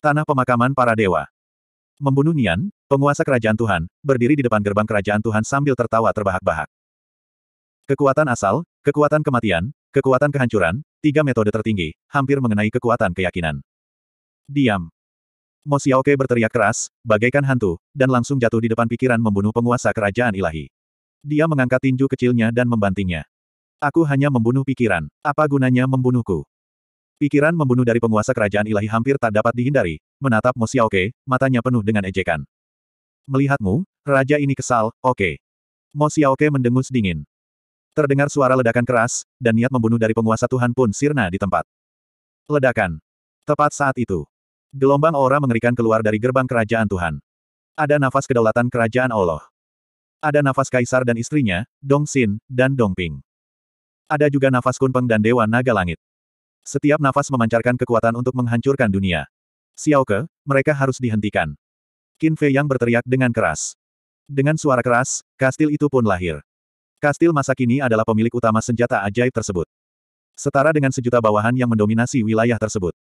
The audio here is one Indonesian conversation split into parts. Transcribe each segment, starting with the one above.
Tanah pemakaman para dewa. Membunuh Nian, penguasa kerajaan Tuhan, berdiri di depan gerbang kerajaan Tuhan sambil tertawa terbahak-bahak. Kekuatan asal, kekuatan kematian, kekuatan kehancuran, tiga metode tertinggi, hampir mengenai kekuatan keyakinan. Diam. Mo Xiaoke berteriak keras, bagaikan hantu, dan langsung jatuh di depan pikiran membunuh penguasa kerajaan ilahi. Dia mengangkat tinju kecilnya dan membantingnya. Aku hanya membunuh pikiran. Apa gunanya membunuhku? Pikiran membunuh dari penguasa kerajaan ilahi hampir tak dapat dihindari, menatap Mo Xiaoke, matanya penuh dengan ejekan. Melihatmu, raja ini kesal, oke. Okay. Mo Xiaoke mendengus dingin. Terdengar suara ledakan keras, dan niat membunuh dari penguasa Tuhan pun sirna di tempat. Ledakan. Tepat saat itu. Gelombang aura mengerikan keluar dari gerbang kerajaan Tuhan. Ada nafas kedaulatan kerajaan Allah. Ada nafas kaisar dan istrinya, Dong Xin, dan Dong Ping. Ada juga nafas Kunpeng dan Dewa Naga Langit. Setiap nafas memancarkan kekuatan untuk menghancurkan dunia. Ke, mereka harus dihentikan. Qin Fei yang berteriak dengan keras. Dengan suara keras, kastil itu pun lahir. Kastil masa kini adalah pemilik utama senjata ajaib tersebut. Setara dengan sejuta bawahan yang mendominasi wilayah tersebut.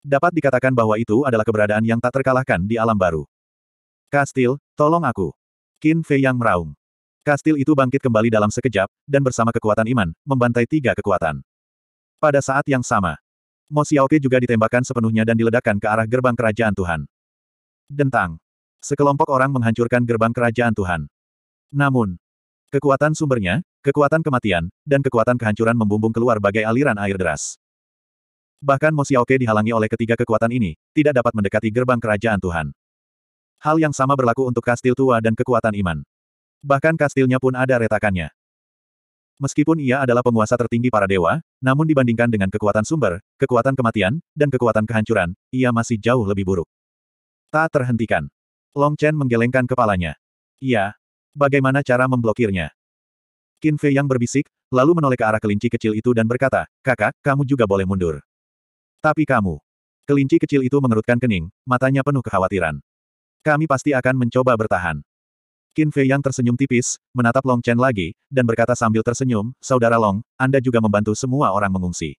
Dapat dikatakan bahwa itu adalah keberadaan yang tak terkalahkan di alam baru. Kastil, tolong aku. Qin Fei yang meraung. Kastil itu bangkit kembali dalam sekejap, dan bersama kekuatan iman, membantai tiga kekuatan. Pada saat yang sama, Mo Xiaoke juga ditembakkan sepenuhnya dan diledakkan ke arah gerbang kerajaan Tuhan. Dentang. Sekelompok orang menghancurkan gerbang kerajaan Tuhan. Namun, kekuatan sumbernya, kekuatan kematian, dan kekuatan kehancuran membumbung keluar bagai aliran air deras. Bahkan Mo Xiaoke dihalangi oleh ketiga kekuatan ini, tidak dapat mendekati gerbang kerajaan Tuhan. Hal yang sama berlaku untuk kastil tua dan kekuatan iman. Bahkan kastilnya pun ada retakannya. Meskipun ia adalah penguasa tertinggi para dewa, namun dibandingkan dengan kekuatan sumber, kekuatan kematian, dan kekuatan kehancuran, ia masih jauh lebih buruk. Tak terhentikan. Long Chen menggelengkan kepalanya. Iya. Bagaimana cara memblokirnya? Qin Fei yang berbisik, lalu menoleh ke arah kelinci kecil itu dan berkata, kakak, kamu juga boleh mundur. Tapi kamu. Kelinci kecil itu mengerutkan kening, matanya penuh kekhawatiran. Kami pasti akan mencoba bertahan. Qin Fei yang tersenyum tipis, menatap Long Chen lagi, dan berkata sambil tersenyum, Saudara Long, Anda juga membantu semua orang mengungsi.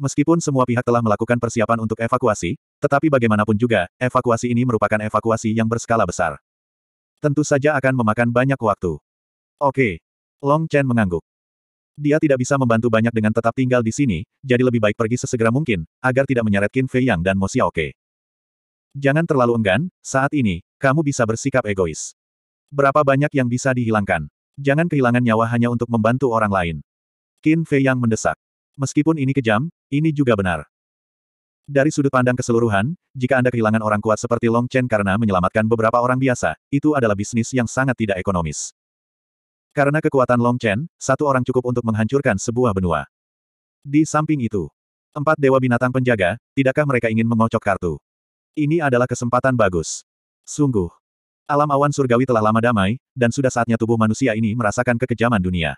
Meskipun semua pihak telah melakukan persiapan untuk evakuasi, tetapi bagaimanapun juga, evakuasi ini merupakan evakuasi yang berskala besar. Tentu saja akan memakan banyak waktu. Oke. Long Chen mengangguk. Dia tidak bisa membantu banyak dengan tetap tinggal di sini, jadi lebih baik pergi sesegera mungkin, agar tidak menyeret Qin Fei Yang dan Mo Xiaoke. Jangan terlalu enggan, saat ini, kamu bisa bersikap egois. Berapa banyak yang bisa dihilangkan? Jangan kehilangan nyawa hanya untuk membantu orang lain. Qin Fei yang mendesak. Meskipun ini kejam, ini juga benar. Dari sudut pandang keseluruhan, jika Anda kehilangan orang kuat seperti Long Chen karena menyelamatkan beberapa orang biasa, itu adalah bisnis yang sangat tidak ekonomis. Karena kekuatan Long Chen, satu orang cukup untuk menghancurkan sebuah benua. Di samping itu, empat dewa binatang penjaga, tidakkah mereka ingin mengocok kartu? Ini adalah kesempatan bagus. Sungguh, Alam awan surgawi telah lama damai, dan sudah saatnya tubuh manusia ini merasakan kekejaman dunia.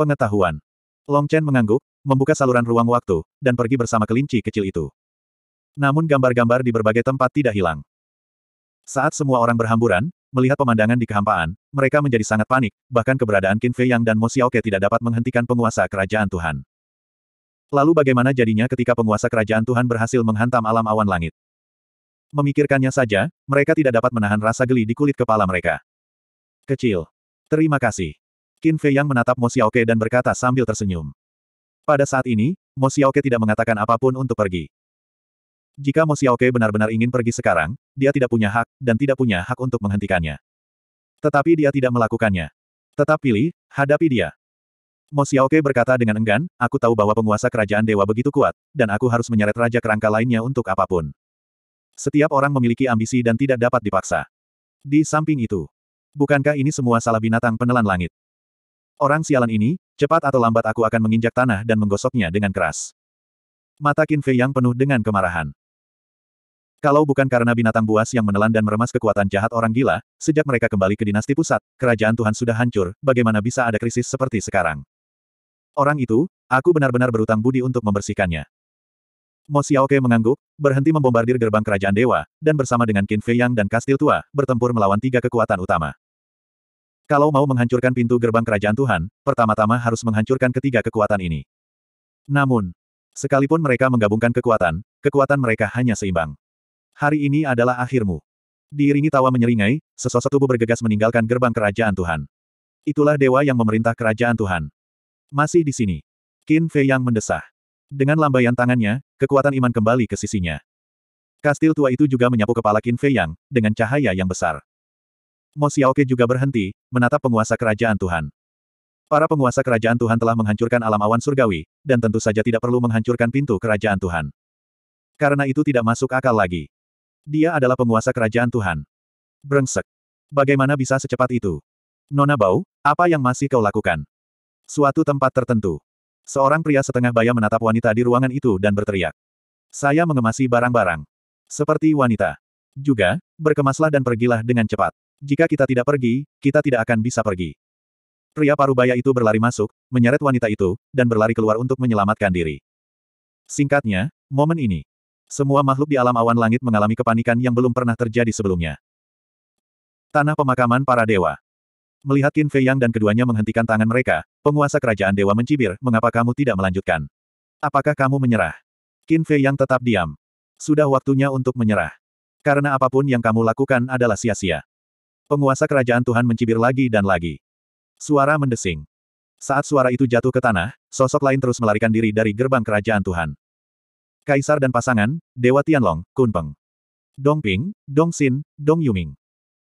Pengetahuan. Long Chen mengangguk, membuka saluran ruang waktu, dan pergi bersama kelinci kecil itu. Namun gambar-gambar di berbagai tempat tidak hilang. Saat semua orang berhamburan, melihat pemandangan di kehampaan, mereka menjadi sangat panik, bahkan keberadaan Qin Fei Yang dan Mo Xiaoke tidak dapat menghentikan penguasa kerajaan Tuhan. Lalu bagaimana jadinya ketika penguasa kerajaan Tuhan berhasil menghantam alam awan langit? Memikirkannya saja, mereka tidak dapat menahan rasa geli di kulit kepala mereka. Kecil. Terima kasih. Qin Fei yang menatap Mo Xiaoke dan berkata sambil tersenyum. Pada saat ini, Mo Xiaoke tidak mengatakan apapun untuk pergi. Jika Mo Xiaoke benar-benar ingin pergi sekarang, dia tidak punya hak, dan tidak punya hak untuk menghentikannya. Tetapi dia tidak melakukannya. Tetap pilih, hadapi dia. Mo Xiaoke berkata dengan enggan, aku tahu bahwa penguasa kerajaan dewa begitu kuat, dan aku harus menyeret raja kerangka lainnya untuk apapun. Setiap orang memiliki ambisi dan tidak dapat dipaksa. Di samping itu, bukankah ini semua salah binatang penelan langit? Orang sialan ini, cepat atau lambat aku akan menginjak tanah dan menggosoknya dengan keras. Mata Qin Fei yang penuh dengan kemarahan. Kalau bukan karena binatang buas yang menelan dan meremas kekuatan jahat orang gila, sejak mereka kembali ke dinasti pusat, kerajaan Tuhan sudah hancur, bagaimana bisa ada krisis seperti sekarang? Orang itu, aku benar-benar berutang budi untuk membersihkannya. Mo Xiaoke mengangguk, berhenti membombardir gerbang kerajaan dewa, dan bersama dengan Qin Fei Yang dan kastil tua, bertempur melawan tiga kekuatan utama. Kalau mau menghancurkan pintu gerbang kerajaan Tuhan, pertama-tama harus menghancurkan ketiga kekuatan ini. Namun, sekalipun mereka menggabungkan kekuatan, kekuatan mereka hanya seimbang. Hari ini adalah akhirmu. Diiringi tawa menyeringai, sesosok tubuh bergegas meninggalkan gerbang kerajaan Tuhan. Itulah dewa yang memerintah kerajaan Tuhan. Masih di sini. Qin Fei Yang mendesah. Dengan lambaian tangannya, kekuatan iman kembali ke sisinya. Kastil tua itu juga menyapu kepala Qin Fei Yang, dengan cahaya yang besar. Mo Xiaoke juga berhenti, menatap penguasa kerajaan Tuhan. Para penguasa kerajaan Tuhan telah menghancurkan alam awan surgawi, dan tentu saja tidak perlu menghancurkan pintu kerajaan Tuhan. Karena itu tidak masuk akal lagi. Dia adalah penguasa kerajaan Tuhan. Brengsek. Bagaimana bisa secepat itu? Nona Bau, apa yang masih kau lakukan? Suatu tempat tertentu. Seorang pria setengah baya menatap wanita di ruangan itu dan berteriak. Saya mengemasi barang-barang. Seperti wanita. Juga, berkemaslah dan pergilah dengan cepat. Jika kita tidak pergi, kita tidak akan bisa pergi. Pria parubaya itu berlari masuk, menyeret wanita itu, dan berlari keluar untuk menyelamatkan diri. Singkatnya, momen ini. Semua makhluk di alam awan langit mengalami kepanikan yang belum pernah terjadi sebelumnya. Tanah pemakaman para dewa. Melihat Qin Fei Yang dan keduanya menghentikan tangan mereka, penguasa kerajaan dewa mencibir, mengapa kamu tidak melanjutkan? Apakah kamu menyerah? Qin Fei Yang tetap diam. Sudah waktunya untuk menyerah. Karena apapun yang kamu lakukan adalah sia-sia. Penguasa kerajaan Tuhan mencibir lagi dan lagi. Suara mendesing. Saat suara itu jatuh ke tanah, sosok lain terus melarikan diri dari gerbang kerajaan Tuhan. Kaisar dan pasangan, Dewa Tianlong, Kunpeng. Dongping, Dongxin, Dong Dong Yuming.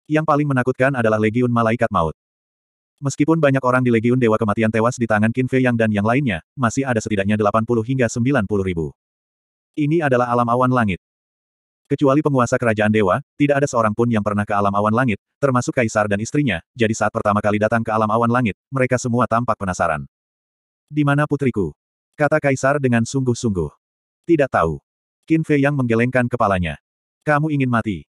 Yang paling menakutkan adalah Legiun Malaikat Maut. Meskipun banyak orang di Legiun Dewa Kematian tewas di tangan Qin Fei Yang dan yang lainnya, masih ada setidaknya 80 hingga 90 ribu. Ini adalah alam awan langit. Kecuali penguasa kerajaan dewa, tidak ada seorang pun yang pernah ke alam awan langit, termasuk kaisar dan istrinya, jadi saat pertama kali datang ke alam awan langit, mereka semua tampak penasaran. Di mana putriku? Kata kaisar dengan sungguh-sungguh. Tidak tahu. Qin Fei Yang menggelengkan kepalanya. Kamu ingin mati.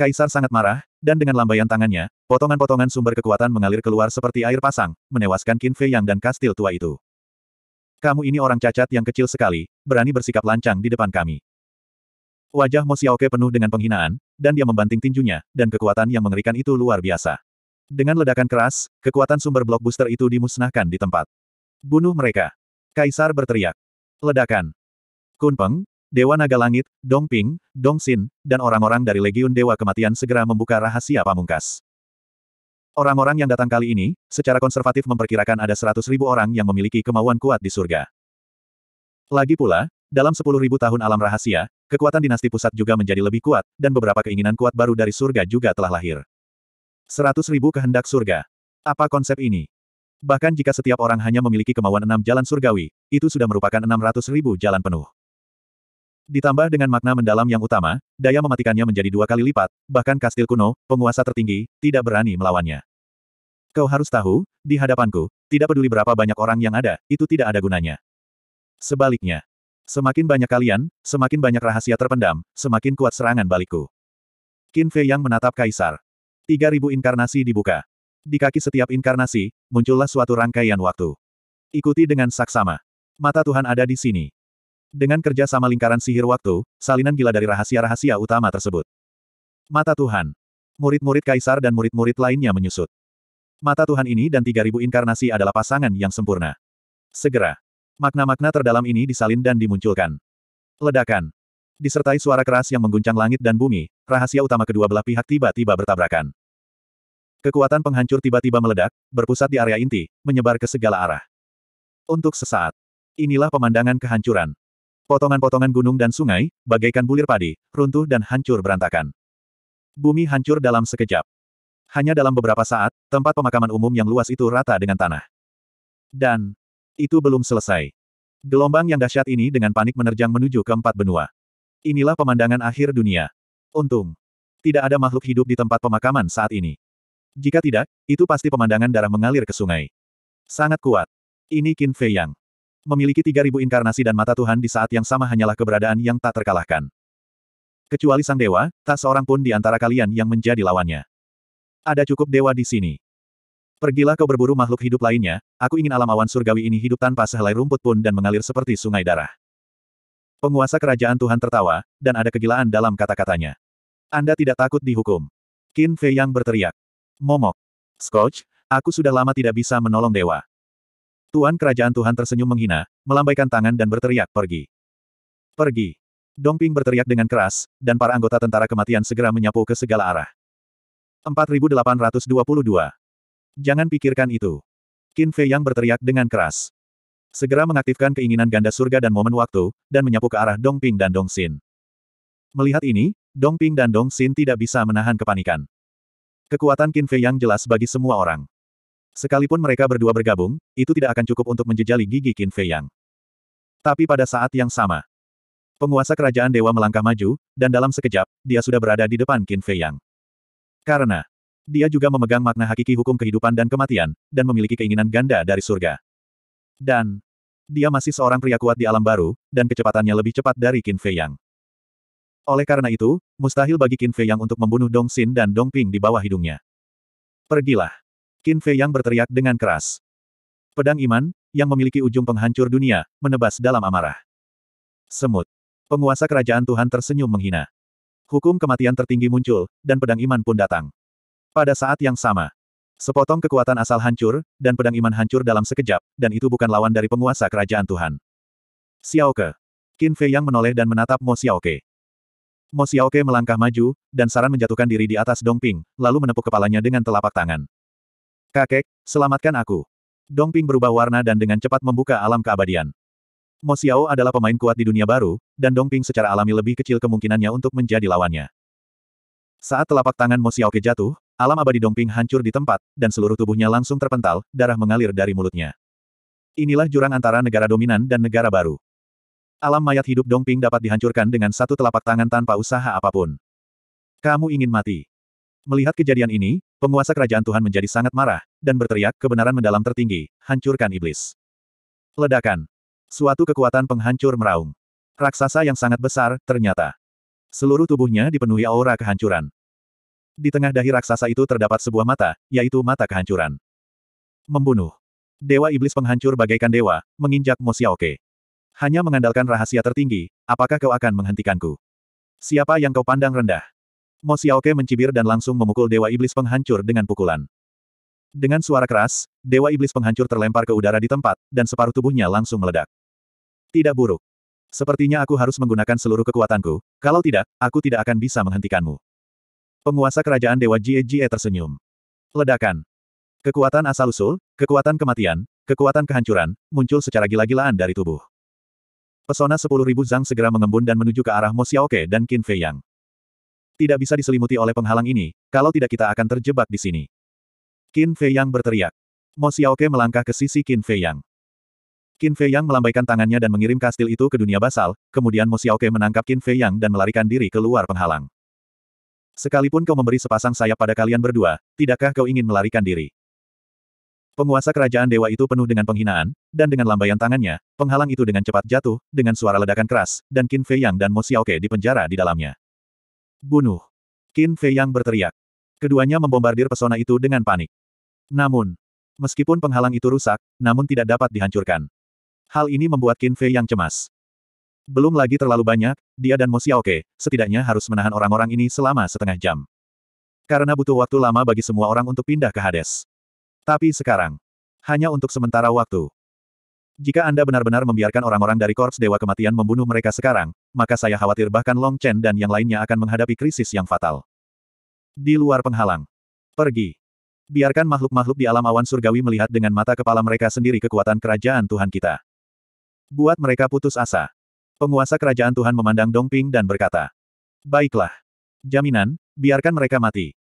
Kaisar sangat marah, dan dengan lambaian tangannya, potongan-potongan sumber kekuatan mengalir keluar seperti air pasang, menewaskan Qin Fei Yang dan kastil tua itu. Kamu ini orang cacat yang kecil sekali, berani bersikap lancang di depan kami. Wajah Mo Xiaoke penuh dengan penghinaan, dan dia membanting tinjunya, dan kekuatan yang mengerikan itu luar biasa. Dengan ledakan keras, kekuatan sumber blockbuster itu dimusnahkan di tempat. Bunuh mereka. Kaisar berteriak. Ledakan. Kunpeng, Dewa Naga Langit, Dong Ping, Dong Xin, dan orang-orang dari Legiun Dewa Kematian segera membuka rahasia pamungkas. Orang-orang yang datang kali ini, secara konservatif memperkirakan ada seratus ribu orang yang memiliki kemauan kuat di surga. Lagi pula, dalam sepuluh ribu tahun alam rahasia, kekuatan dinasti pusat juga menjadi lebih kuat, dan beberapa keinginan kuat baru dari surga juga telah lahir. Seratus ribu kehendak surga. Apa konsep ini? Bahkan jika setiap orang hanya memiliki kemauan enam jalan surgawi, itu sudah merupakan enam ratus ribu jalan penuh. Ditambah dengan makna mendalam yang utama, daya mematikannya menjadi dua kali lipat, bahkan kastil kuno, penguasa tertinggi, tidak berani melawannya. Kau harus tahu, di hadapanku, tidak peduli berapa banyak orang yang ada, itu tidak ada gunanya. Sebaliknya, semakin banyak kalian, semakin banyak rahasia terpendam, semakin kuat serangan balikku. Qin Fei yang menatap Kaisar. 3000 inkarnasi dibuka. Di kaki setiap inkarnasi, muncullah suatu rangkaian waktu. Ikuti dengan saksama. Mata Tuhan ada di sini. Dengan kerja sama lingkaran sihir waktu, salinan gila dari rahasia-rahasia utama tersebut. Mata Tuhan. Murid-murid kaisar dan murid-murid lainnya menyusut. Mata Tuhan ini dan 3000 inkarnasi adalah pasangan yang sempurna. Segera. Makna-makna terdalam ini disalin dan dimunculkan. Ledakan. Disertai suara keras yang mengguncang langit dan bumi, rahasia utama kedua belah pihak tiba-tiba bertabrakan. Kekuatan penghancur tiba-tiba meledak, berpusat di area inti, menyebar ke segala arah. Untuk sesaat. Inilah pemandangan kehancuran. Potongan-potongan gunung dan sungai, bagaikan bulir padi, runtuh dan hancur berantakan. Bumi hancur dalam sekejap. Hanya dalam beberapa saat, tempat pemakaman umum yang luas itu rata dengan tanah. Dan, itu belum selesai. Gelombang yang dahsyat ini dengan panik menerjang menuju ke empat benua. Inilah pemandangan akhir dunia. Untung. Tidak ada makhluk hidup di tempat pemakaman saat ini. Jika tidak, itu pasti pemandangan darah mengalir ke sungai. Sangat kuat. Ini Qin Fei Yang. Memiliki 3.000 inkarnasi dan mata Tuhan di saat yang sama hanyalah keberadaan yang tak terkalahkan. Kecuali sang dewa, tak seorang pun di antara kalian yang menjadi lawannya. Ada cukup dewa di sini. Pergilah kau berburu makhluk hidup lainnya, aku ingin alam awan surgawi ini hidup tanpa sehelai rumput pun dan mengalir seperti sungai darah. Penguasa kerajaan Tuhan tertawa, dan ada kegilaan dalam kata-katanya. Anda tidak takut dihukum. Qin Fei yang berteriak. Momok. Scotch, aku sudah lama tidak bisa menolong dewa. Tuan Kerajaan Tuhan tersenyum menghina, melambaikan tangan dan berteriak, pergi. Pergi. Dongping berteriak dengan keras, dan para anggota tentara kematian segera menyapu ke segala arah. 4822. Jangan pikirkan itu. Qin Fei Yang berteriak dengan keras. Segera mengaktifkan keinginan ganda surga dan momen waktu, dan menyapu ke arah Dongping dan Dongxin. Melihat ini, Dongping dan Dongxin tidak bisa menahan kepanikan. Kekuatan Qin Fei Yang jelas bagi semua orang. Sekalipun mereka berdua bergabung, itu tidak akan cukup untuk menjejali gigi Qin Fei Yang. Tapi pada saat yang sama, penguasa kerajaan dewa melangkah maju, dan dalam sekejap, dia sudah berada di depan Qin Fei Yang. Karena, dia juga memegang makna hakiki hukum kehidupan dan kematian, dan memiliki keinginan ganda dari surga. Dan, dia masih seorang pria kuat di alam baru, dan kecepatannya lebih cepat dari Qin Fei Yang. Oleh karena itu, mustahil bagi Qin Fei Yang untuk membunuh Dong Xin dan Dong Ping di bawah hidungnya. Pergilah. Qin Fei yang berteriak dengan keras. Pedang iman, yang memiliki ujung penghancur dunia, menebas dalam amarah. Semut. Penguasa kerajaan Tuhan tersenyum menghina. Hukum kematian tertinggi muncul, dan pedang iman pun datang. Pada saat yang sama, sepotong kekuatan asal hancur, dan pedang iman hancur dalam sekejap, dan itu bukan lawan dari penguasa kerajaan Tuhan. Xiaoke. Qin Fei yang menoleh dan menatap Mo Xiaoke. Mo Xiaoke melangkah maju, dan Saran menjatuhkan diri di atas Dongping, lalu menepuk kepalanya dengan telapak tangan. Kakek, selamatkan aku. Dongping berubah warna dan dengan cepat membuka alam keabadian. Mo Xiao adalah pemain kuat di dunia baru, dan Dongping secara alami lebih kecil kemungkinannya untuk menjadi lawannya. Saat telapak tangan Mo Xiao jatuh, alam abadi Dongping hancur di tempat, dan seluruh tubuhnya langsung terpental, darah mengalir dari mulutnya. Inilah jurang antara negara dominan dan negara baru. Alam mayat hidup Dongping dapat dihancurkan dengan satu telapak tangan tanpa usaha apapun. Kamu ingin mati. Melihat kejadian ini, Penguasa kerajaan Tuhan menjadi sangat marah, dan berteriak, kebenaran mendalam tertinggi, hancurkan iblis. Ledakan. Suatu kekuatan penghancur meraung. Raksasa yang sangat besar, ternyata. Seluruh tubuhnya dipenuhi aura kehancuran. Di tengah dahi raksasa itu terdapat sebuah mata, yaitu mata kehancuran. Membunuh. Dewa iblis penghancur bagaikan dewa, menginjak Mo Xiaoke. Hanya mengandalkan rahasia tertinggi, apakah kau akan menghentikanku? Siapa yang kau pandang rendah? Mo Xiaoke mencibir dan langsung memukul Dewa Iblis Penghancur dengan pukulan. Dengan suara keras, Dewa Iblis Penghancur terlempar ke udara di tempat, dan separuh tubuhnya langsung meledak. Tidak buruk. Sepertinya aku harus menggunakan seluruh kekuatanku, kalau tidak, aku tidak akan bisa menghentikanmu. Penguasa kerajaan Dewa Jie Jie tersenyum. Ledakan. Kekuatan asal-usul, kekuatan kematian, kekuatan kehancuran, muncul secara gila-gilaan dari tubuh. Pesona 10.000 Zhang segera mengembun dan menuju ke arah Mo Xiaoke dan Qin Fei Yang tidak bisa diselimuti oleh penghalang ini, kalau tidak kita akan terjebak di sini. Qin Fei Yang berteriak. Mo Xiaoke melangkah ke sisi Qin Fei Yang. Qin Fei Yang melambaikan tangannya dan mengirim kastil itu ke dunia basal, kemudian Mo Xiaoke menangkap Qin Fei Yang dan melarikan diri keluar penghalang. Sekalipun kau memberi sepasang sayap pada kalian berdua, tidakkah kau ingin melarikan diri? Penguasa kerajaan dewa itu penuh dengan penghinaan, dan dengan lambaian tangannya, penghalang itu dengan cepat jatuh, dengan suara ledakan keras, dan Qin Fei Yang dan Mo Xiaoke dipenjara di dalamnya. Bunuh! Qin Fei yang berteriak. Keduanya membombardir pesona itu dengan panik. Namun, meskipun penghalang itu rusak, namun tidak dapat dihancurkan. Hal ini membuat Qin Fei yang cemas. Belum lagi terlalu banyak, dia dan Mo Xiaoke, setidaknya harus menahan orang-orang ini selama setengah jam. Karena butuh waktu lama bagi semua orang untuk pindah ke Hades. Tapi sekarang, hanya untuk sementara waktu. Jika Anda benar-benar membiarkan orang-orang dari Korps Dewa Kematian membunuh mereka sekarang, maka saya khawatir bahkan Long Chen dan yang lainnya akan menghadapi krisis yang fatal. Di luar penghalang. Pergi. Biarkan makhluk-makhluk di alam awan surgawi melihat dengan mata kepala mereka sendiri kekuatan kerajaan Tuhan kita. Buat mereka putus asa. Penguasa kerajaan Tuhan memandang Dongping dan berkata, Baiklah. Jaminan, biarkan mereka mati.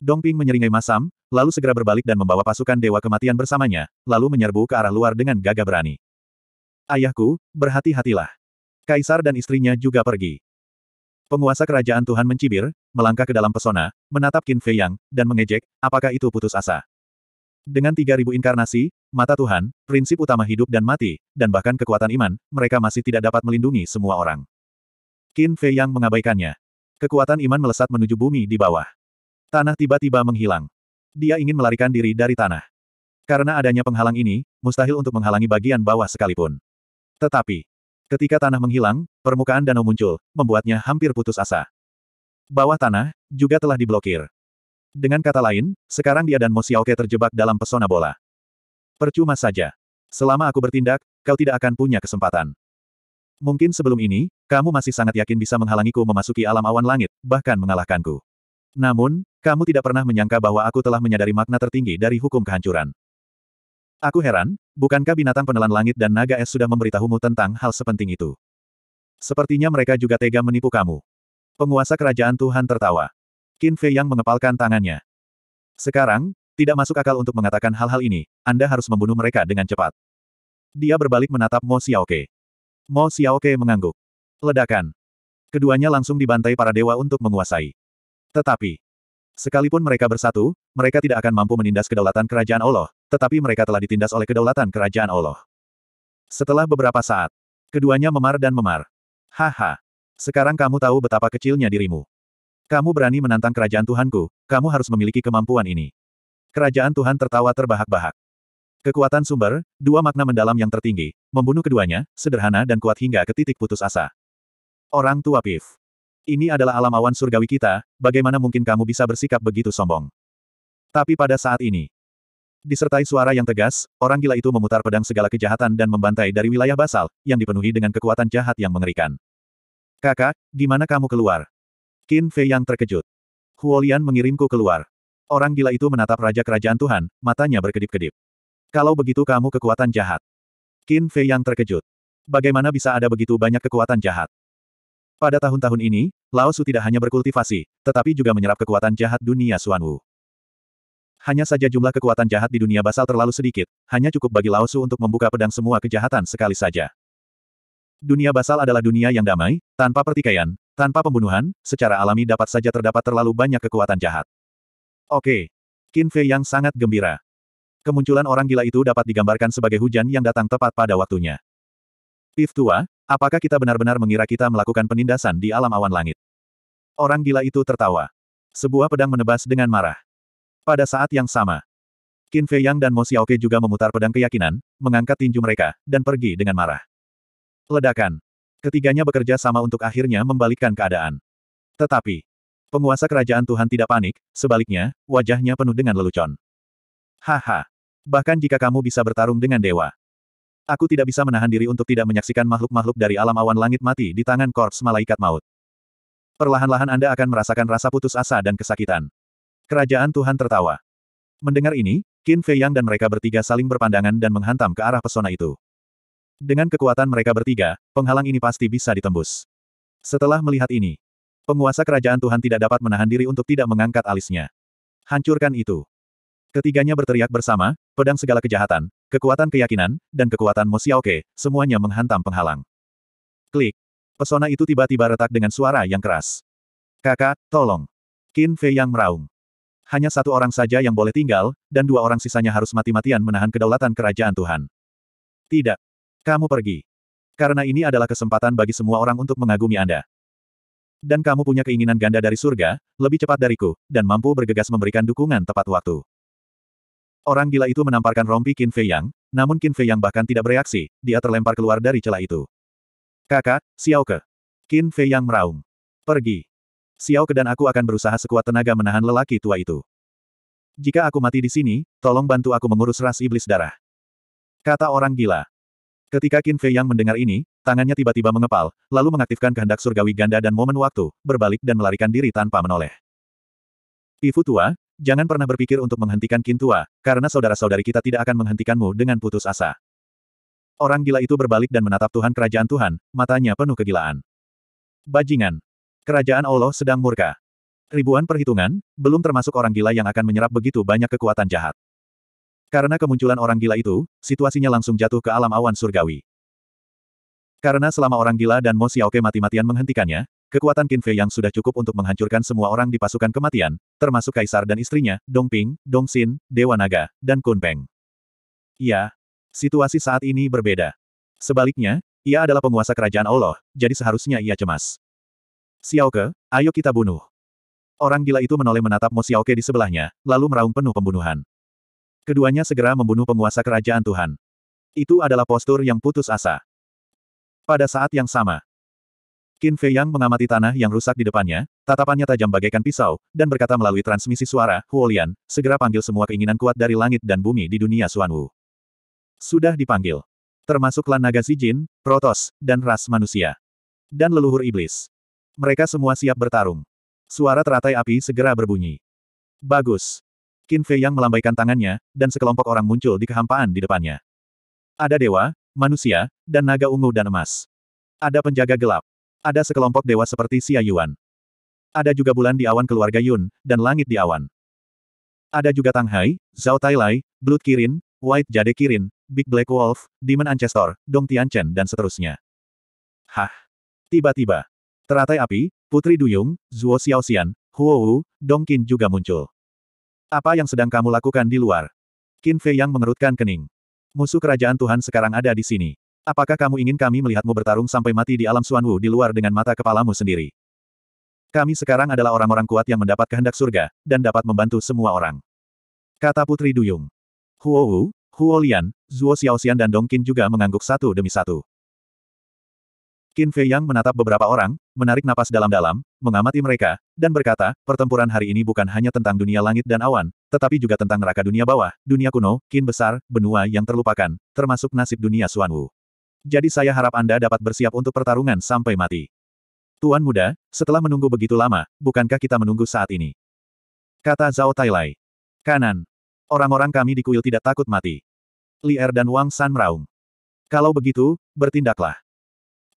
Dongping menyeringai masam, lalu segera berbalik dan membawa pasukan Dewa Kematian bersamanya, lalu menyerbu ke arah luar dengan gagah berani. Ayahku, berhati-hatilah. Kaisar dan istrinya juga pergi. Penguasa kerajaan Tuhan mencibir, melangkah ke dalam pesona, menatap Qin Fei Yang, dan mengejek, apakah itu putus asa? Dengan 3000 inkarnasi, mata Tuhan, prinsip utama hidup dan mati, dan bahkan kekuatan iman, mereka masih tidak dapat melindungi semua orang. Qin Fei Yang mengabaikannya. Kekuatan iman melesat menuju bumi di bawah. Tanah tiba-tiba menghilang. Dia ingin melarikan diri dari tanah. Karena adanya penghalang ini, mustahil untuk menghalangi bagian bawah sekalipun. Tetapi, ketika tanah menghilang, permukaan danau muncul, membuatnya hampir putus asa. Bawah tanah, juga telah diblokir. Dengan kata lain, sekarang dia dan Mo Xiaoke terjebak dalam pesona bola. Percuma saja. Selama aku bertindak, kau tidak akan punya kesempatan. Mungkin sebelum ini, kamu masih sangat yakin bisa menghalangiku memasuki alam awan langit, bahkan mengalahkanku. Namun, kamu tidak pernah menyangka bahwa aku telah menyadari makna tertinggi dari hukum kehancuran. Aku heran, bukankah binatang penelan langit dan naga es sudah memberitahumu tentang hal sepenting itu? Sepertinya mereka juga tega menipu kamu. Penguasa kerajaan Tuhan tertawa. Qin Fei yang mengepalkan tangannya. Sekarang, tidak masuk akal untuk mengatakan hal-hal ini, Anda harus membunuh mereka dengan cepat. Dia berbalik menatap Mo Xiaoke. Mo Xiaoke mengangguk. Ledakan. Keduanya langsung dibantai para dewa untuk menguasai. Tetapi, sekalipun mereka bersatu, mereka tidak akan mampu menindas kedaulatan kerajaan Allah, tetapi mereka telah ditindas oleh kedaulatan kerajaan Allah. Setelah beberapa saat, keduanya memar dan memar. Haha, sekarang kamu tahu betapa kecilnya dirimu. Kamu berani menantang kerajaan Tuhanku, kamu harus memiliki kemampuan ini. Kerajaan Tuhan tertawa terbahak-bahak. Kekuatan sumber, dua makna mendalam yang tertinggi, membunuh keduanya, sederhana dan kuat hingga ke titik putus asa. Orang tua Pif. Ini adalah alam awan surgawi kita, bagaimana mungkin kamu bisa bersikap begitu sombong? Tapi pada saat ini, disertai suara yang tegas, orang gila itu memutar pedang segala kejahatan dan membantai dari wilayah basal, yang dipenuhi dengan kekuatan jahat yang mengerikan. Kakak, gimana kamu keluar? Qin Fei yang terkejut. Huolian mengirimku keluar. Orang gila itu menatap Raja Kerajaan Tuhan, matanya berkedip-kedip. Kalau begitu kamu kekuatan jahat. Qin Fei yang terkejut. Bagaimana bisa ada begitu banyak kekuatan jahat? Pada tahun-tahun ini, Lao Su tidak hanya berkultivasi, tetapi juga menyerap kekuatan jahat dunia Suanwu. Hanya saja jumlah kekuatan jahat di dunia basal terlalu sedikit, hanya cukup bagi Lao Su untuk membuka pedang semua kejahatan sekali saja. Dunia basal adalah dunia yang damai, tanpa pertikaian, tanpa pembunuhan, secara alami dapat saja terdapat terlalu banyak kekuatan jahat. Oke. Qin Fei yang sangat gembira. Kemunculan orang gila itu dapat digambarkan sebagai hujan yang datang tepat pada waktunya. Pif tua, Apakah kita benar-benar mengira kita melakukan penindasan di alam awan langit? Orang gila itu tertawa. Sebuah pedang menebas dengan marah. Pada saat yang sama, Qin Fei Yang dan Mo Xiaoke juga memutar pedang keyakinan, mengangkat tinju mereka, dan pergi dengan marah. Ledakan. Ketiganya bekerja sama untuk akhirnya membalikkan keadaan. Tetapi, penguasa kerajaan Tuhan tidak panik, sebaliknya, wajahnya penuh dengan lelucon. Haha. Bahkan jika kamu bisa bertarung dengan dewa, Aku tidak bisa menahan diri untuk tidak menyaksikan makhluk-makhluk dari alam awan langit mati di tangan korps malaikat maut. Perlahan-lahan Anda akan merasakan rasa putus asa dan kesakitan. Kerajaan Tuhan tertawa. Mendengar ini, Qin Fei Yang dan mereka bertiga saling berpandangan dan menghantam ke arah pesona itu. Dengan kekuatan mereka bertiga, penghalang ini pasti bisa ditembus. Setelah melihat ini, penguasa kerajaan Tuhan tidak dapat menahan diri untuk tidak mengangkat alisnya. Hancurkan itu. Ketiganya berteriak bersama, pedang segala kejahatan, Kekuatan keyakinan, dan kekuatan Mosiaoke, semuanya menghantam penghalang. Klik. Pesona itu tiba-tiba retak dengan suara yang keras. Kakak, tolong. Qin Fei yang meraung. Hanya satu orang saja yang boleh tinggal, dan dua orang sisanya harus mati-matian menahan kedaulatan kerajaan Tuhan. Tidak. Kamu pergi. Karena ini adalah kesempatan bagi semua orang untuk mengagumi Anda dan kamu punya keinginan ganda dari surga, lebih cepat dariku, dan mampu bergegas memberikan dukungan tepat waktu. Orang gila itu menamparkan rompi Qin Fei Yang, namun Qin Fei Yang bahkan tidak bereaksi, dia terlempar keluar dari celah itu. Kakak, Xiao Ke, Qin Fei Yang meraung. Pergi. Xiao Ke dan aku akan berusaha sekuat tenaga menahan lelaki tua itu. Jika aku mati di sini, tolong bantu aku mengurus ras iblis darah. Kata orang gila. Ketika Qin Fei Yang mendengar ini, tangannya tiba-tiba mengepal, lalu mengaktifkan kehendak surgawi ganda dan momen waktu, berbalik dan melarikan diri tanpa menoleh. Pifu tua, Jangan pernah berpikir untuk menghentikan Kintua, karena saudara-saudari kita tidak akan menghentikanmu dengan putus asa. Orang gila itu berbalik dan menatap Tuhan kerajaan Tuhan, matanya penuh kegilaan. Bajingan. Kerajaan Allah sedang murka. Ribuan perhitungan, belum termasuk orang gila yang akan menyerap begitu banyak kekuatan jahat. Karena kemunculan orang gila itu, situasinya langsung jatuh ke alam awan surgawi. Karena selama orang gila dan Mo Xiaoke mati-matian menghentikannya, Kekuatan Qin Fei yang sudah cukup untuk menghancurkan semua orang di pasukan kematian, termasuk Kaisar dan istrinya, Dong Ping, Dong Xin, Dewa Naga, dan Kun Peng. Ya, situasi saat ini berbeda. Sebaliknya, ia adalah penguasa kerajaan Allah, jadi seharusnya ia cemas. Xiao Ke, ayo kita bunuh. Orang gila itu menoleh menatap Mo Xiao Ke di sebelahnya, lalu meraung penuh pembunuhan. Keduanya segera membunuh penguasa kerajaan Tuhan. Itu adalah postur yang putus asa. Pada saat yang sama, Qin Fei Yang mengamati tanah yang rusak di depannya, tatapannya tajam bagaikan pisau, dan berkata melalui transmisi suara, Huolian, segera panggil semua keinginan kuat dari langit dan bumi di dunia Suanwu. Wu. Sudah dipanggil. Termasuk klan naga Zijin, Protos, dan ras manusia. Dan leluhur iblis. Mereka semua siap bertarung. Suara teratai api segera berbunyi. Bagus. Qin Fei Yang melambaikan tangannya, dan sekelompok orang muncul di kehampaan di depannya. Ada dewa, manusia, dan naga ungu dan emas. Ada penjaga gelap. Ada sekelompok dewa seperti Xia Yuan. Ada juga bulan di awan keluarga Yun, dan langit di awan. Ada juga Tang Hai, Zhao Lai, Blood Kirin, White Jade Kirin, Big Black Wolf, Demon Ancestor, Dong Tian Chen, dan seterusnya. Hah! Tiba-tiba. Teratai api, Putri Duyung, Zuo Xiaoxian, Huo Wu, Dong Qin juga muncul. Apa yang sedang kamu lakukan di luar? Qin Fei yang mengerutkan kening. Musuh kerajaan Tuhan sekarang ada di sini. Apakah kamu ingin kami melihatmu bertarung sampai mati di alam Suanwu di luar dengan mata kepalamu sendiri? Kami sekarang adalah orang-orang kuat yang mendapat kehendak surga, dan dapat membantu semua orang. Kata Putri Duyung. Huo Wu, Huo Lian, Zhuo Xiaoxian dan Dong Qin juga mengangguk satu demi satu. Qin Fei Yang menatap beberapa orang, menarik napas dalam-dalam, mengamati mereka, dan berkata, pertempuran hari ini bukan hanya tentang dunia langit dan awan, tetapi juga tentang neraka dunia bawah, dunia kuno, Qin besar, benua yang terlupakan, termasuk nasib dunia Suanwu. Jadi saya harap Anda dapat bersiap untuk pertarungan sampai mati. Tuan muda, setelah menunggu begitu lama, bukankah kita menunggu saat ini? Kata Zhao Tailai. Kanan. Orang-orang kami di kuil tidak takut mati. Li Er dan Wang San meraung. Kalau begitu, bertindaklah.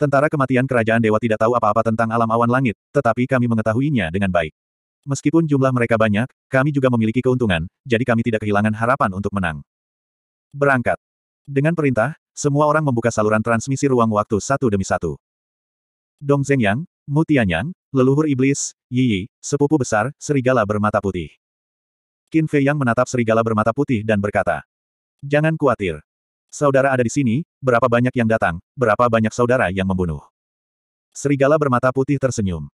Tentara kematian kerajaan dewa tidak tahu apa-apa tentang alam awan langit, tetapi kami mengetahuinya dengan baik. Meskipun jumlah mereka banyak, kami juga memiliki keuntungan, jadi kami tidak kehilangan harapan untuk menang. Berangkat. Dengan perintah, semua orang membuka saluran transmisi ruang waktu satu demi satu. Dong Zhengyang, Mu Tianyang, leluhur iblis, Yi Yi, sepupu besar, serigala bermata putih. Qin Fei Yang menatap serigala bermata putih dan berkata, Jangan khawatir. Saudara ada di sini, berapa banyak yang datang, berapa banyak saudara yang membunuh. Serigala bermata putih tersenyum.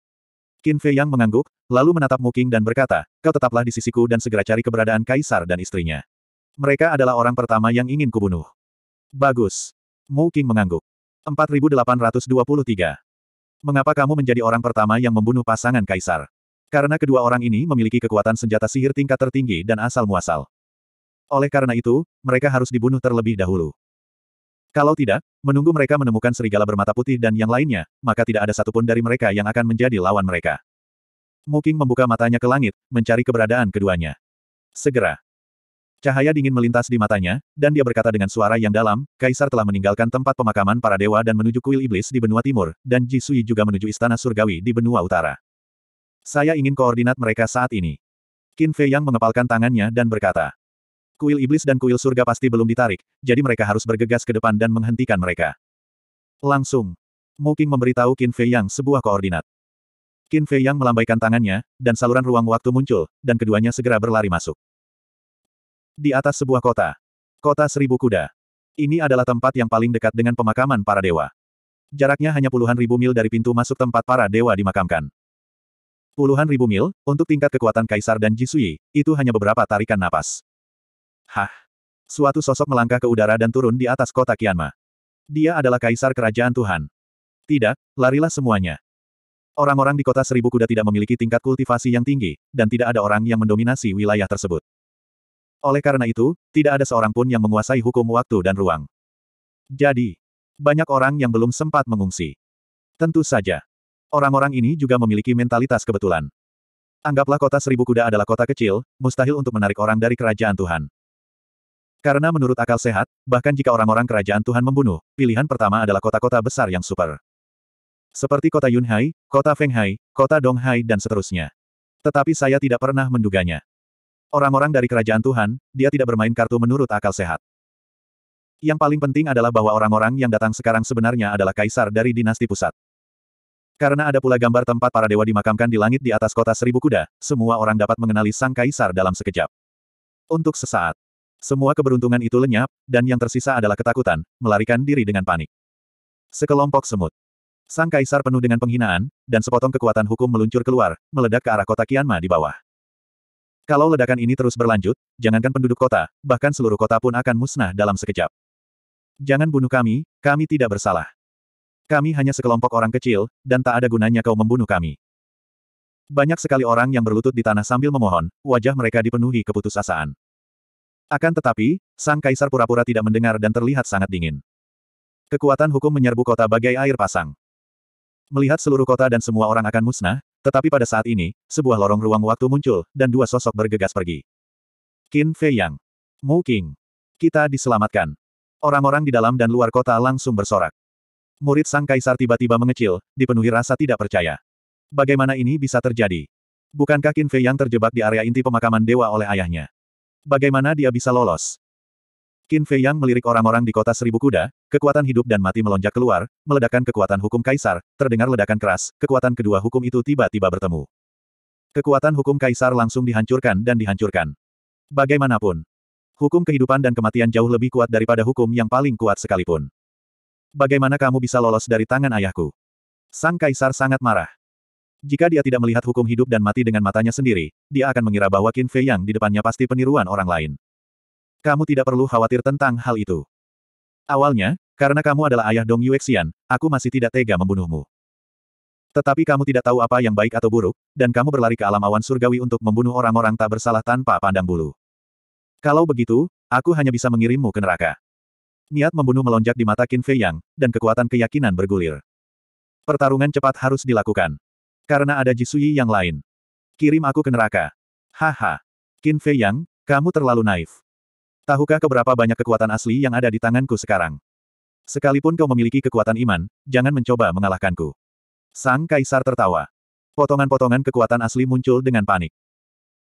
Qin Fei Yang mengangguk, lalu menatap Muking dan berkata, Kau tetaplah di sisiku dan segera cari keberadaan kaisar dan istrinya. Mereka adalah orang pertama yang ingin kubunuh. Bagus. Mu Qing mengangguk. 4823. Mengapa kamu menjadi orang pertama yang membunuh pasangan kaisar? Karena kedua orang ini memiliki kekuatan senjata sihir tingkat tertinggi dan asal-muasal. Oleh karena itu, mereka harus dibunuh terlebih dahulu. Kalau tidak, menunggu mereka menemukan serigala bermata putih dan yang lainnya, maka tidak ada satupun dari mereka yang akan menjadi lawan mereka. Muking membuka matanya ke langit, mencari keberadaan keduanya. Segera, Cahaya dingin melintas di matanya, dan dia berkata dengan suara yang dalam, Kaisar telah meninggalkan tempat pemakaman para dewa dan menuju kuil iblis di benua timur, dan Jisui juga menuju istana surgawi di benua utara. Saya ingin koordinat mereka saat ini. Qin Fei Yang mengepalkan tangannya dan berkata, Kuil iblis dan kuil surga pasti belum ditarik, jadi mereka harus bergegas ke depan dan menghentikan mereka. Langsung, Mu Qing memberitahu Qin Fei Yang sebuah koordinat. Qin Fei Yang melambaikan tangannya, dan saluran ruang waktu muncul, dan keduanya segera berlari masuk. Di atas sebuah kota. Kota Seribu Kuda. Ini adalah tempat yang paling dekat dengan pemakaman para dewa. Jaraknya hanya puluhan ribu mil dari pintu masuk tempat para dewa dimakamkan. Puluhan ribu mil, untuk tingkat kekuatan Kaisar dan Jisui, itu hanya beberapa tarikan napas. Hah! Suatu sosok melangkah ke udara dan turun di atas kota Kianma. Dia adalah Kaisar Kerajaan Tuhan. Tidak, larilah semuanya. Orang-orang di kota Seribu Kuda tidak memiliki tingkat kultivasi yang tinggi, dan tidak ada orang yang mendominasi wilayah tersebut. Oleh karena itu, tidak ada seorang pun yang menguasai hukum waktu dan ruang. Jadi, banyak orang yang belum sempat mengungsi. Tentu saja. Orang-orang ini juga memiliki mentalitas kebetulan. Anggaplah kota seribu kuda adalah kota kecil, mustahil untuk menarik orang dari kerajaan Tuhan. Karena menurut akal sehat, bahkan jika orang-orang kerajaan Tuhan membunuh, pilihan pertama adalah kota-kota besar yang super. Seperti kota Yunhai, kota Fenghai, kota Donghai dan seterusnya. Tetapi saya tidak pernah menduganya. Orang-orang dari kerajaan Tuhan, dia tidak bermain kartu menurut akal sehat. Yang paling penting adalah bahwa orang-orang yang datang sekarang sebenarnya adalah kaisar dari dinasti pusat. Karena ada pula gambar tempat para dewa dimakamkan di langit di atas kota seribu kuda, semua orang dapat mengenali sang kaisar dalam sekejap. Untuk sesaat, semua keberuntungan itu lenyap, dan yang tersisa adalah ketakutan, melarikan diri dengan panik. Sekelompok semut. Sang kaisar penuh dengan penghinaan, dan sepotong kekuatan hukum meluncur keluar, meledak ke arah kota Kianma di bawah. Kalau ledakan ini terus berlanjut, jangankan penduduk kota, bahkan seluruh kota pun akan musnah dalam sekejap. Jangan bunuh kami, kami tidak bersalah. Kami hanya sekelompok orang kecil, dan tak ada gunanya kau membunuh kami. Banyak sekali orang yang berlutut di tanah sambil memohon, wajah mereka dipenuhi keputusasaan. Akan tetapi, sang kaisar pura-pura tidak mendengar dan terlihat sangat dingin. Kekuatan hukum menyerbu kota bagai air pasang. Melihat seluruh kota dan semua orang akan musnah, tetapi pada saat ini, sebuah lorong ruang waktu muncul, dan dua sosok bergegas pergi. Qin Fei Yang. Mu King. Kita diselamatkan. Orang-orang di dalam dan luar kota langsung bersorak. Murid sang kaisar tiba-tiba mengecil, dipenuhi rasa tidak percaya. Bagaimana ini bisa terjadi? Bukankah Qin Fei Yang terjebak di area inti pemakaman dewa oleh ayahnya? Bagaimana dia bisa lolos? Qin Fei Yang melirik orang-orang di kota Seribu Kuda, kekuatan hidup dan mati melonjak keluar, meledakkan kekuatan hukum kaisar, terdengar ledakan keras, kekuatan kedua hukum itu tiba-tiba bertemu. Kekuatan hukum kaisar langsung dihancurkan dan dihancurkan. Bagaimanapun, hukum kehidupan dan kematian jauh lebih kuat daripada hukum yang paling kuat sekalipun. Bagaimana kamu bisa lolos dari tangan ayahku? Sang kaisar sangat marah. Jika dia tidak melihat hukum hidup dan mati dengan matanya sendiri, dia akan mengira bahwa Qin Fei Yang di depannya pasti peniruan orang lain. Kamu tidak perlu khawatir tentang hal itu. Awalnya, karena kamu adalah ayah Dong Yuexian, aku masih tidak tega membunuhmu. Tetapi kamu tidak tahu apa yang baik atau buruk, dan kamu berlari ke alam awan surgawi untuk membunuh orang-orang tak bersalah tanpa pandang bulu. Kalau begitu, aku hanya bisa mengirimmu ke neraka. Niat membunuh melonjak di mata Qin Fei Yang, dan kekuatan keyakinan bergulir. Pertarungan cepat harus dilakukan. Karena ada Jisui yang lain. Kirim aku ke neraka. Haha. Qin Fei Yang, kamu terlalu naif. Tahukah keberapa banyak kekuatan asli yang ada di tanganku sekarang? Sekalipun kau memiliki kekuatan iman, jangan mencoba mengalahkanku. Sang Kaisar tertawa. Potongan-potongan kekuatan asli muncul dengan panik.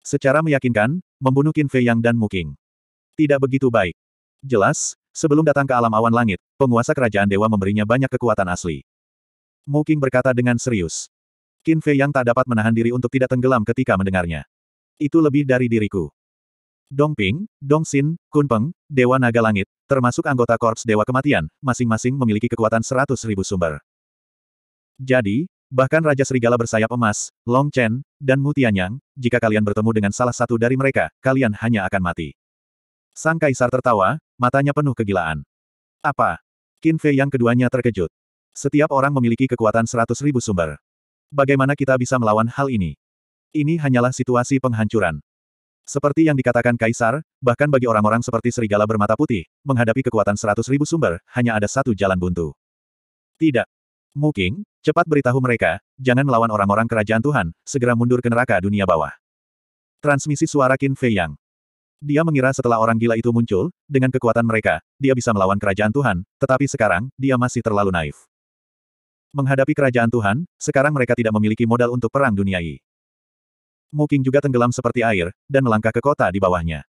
Secara meyakinkan, membunuh Qin Fei Yang dan Muking. Tidak begitu baik. Jelas, sebelum datang ke alam awan langit, penguasa kerajaan dewa memberinya banyak kekuatan asli. Muking berkata dengan serius. Qin Fei Yang tak dapat menahan diri untuk tidak tenggelam ketika mendengarnya. Itu lebih dari diriku. Dongping, Kun Kunpeng, Dewa Naga Langit, termasuk anggota Korps Dewa Kematian, masing-masing memiliki kekuatan 100 ribu sumber. Jadi, bahkan Raja Serigala bersayap emas, Long Chen, dan Mutianyang, jika kalian bertemu dengan salah satu dari mereka, kalian hanya akan mati. Sang Kaisar tertawa, matanya penuh kegilaan. Apa? Qin Fei yang keduanya terkejut. Setiap orang memiliki kekuatan 100 ribu sumber. Bagaimana kita bisa melawan hal ini? Ini hanyalah situasi penghancuran. Seperti yang dikatakan Kaisar, bahkan bagi orang-orang seperti serigala bermata putih, menghadapi kekuatan seratus ribu sumber, hanya ada satu jalan buntu. Tidak. mungkin, cepat beritahu mereka, jangan melawan orang-orang kerajaan Tuhan, segera mundur ke neraka dunia bawah. Transmisi suara Qin Fei Yang. Dia mengira setelah orang gila itu muncul, dengan kekuatan mereka, dia bisa melawan kerajaan Tuhan, tetapi sekarang, dia masih terlalu naif. Menghadapi kerajaan Tuhan, sekarang mereka tidak memiliki modal untuk perang dunia Muking juga tenggelam seperti air, dan melangkah ke kota di bawahnya.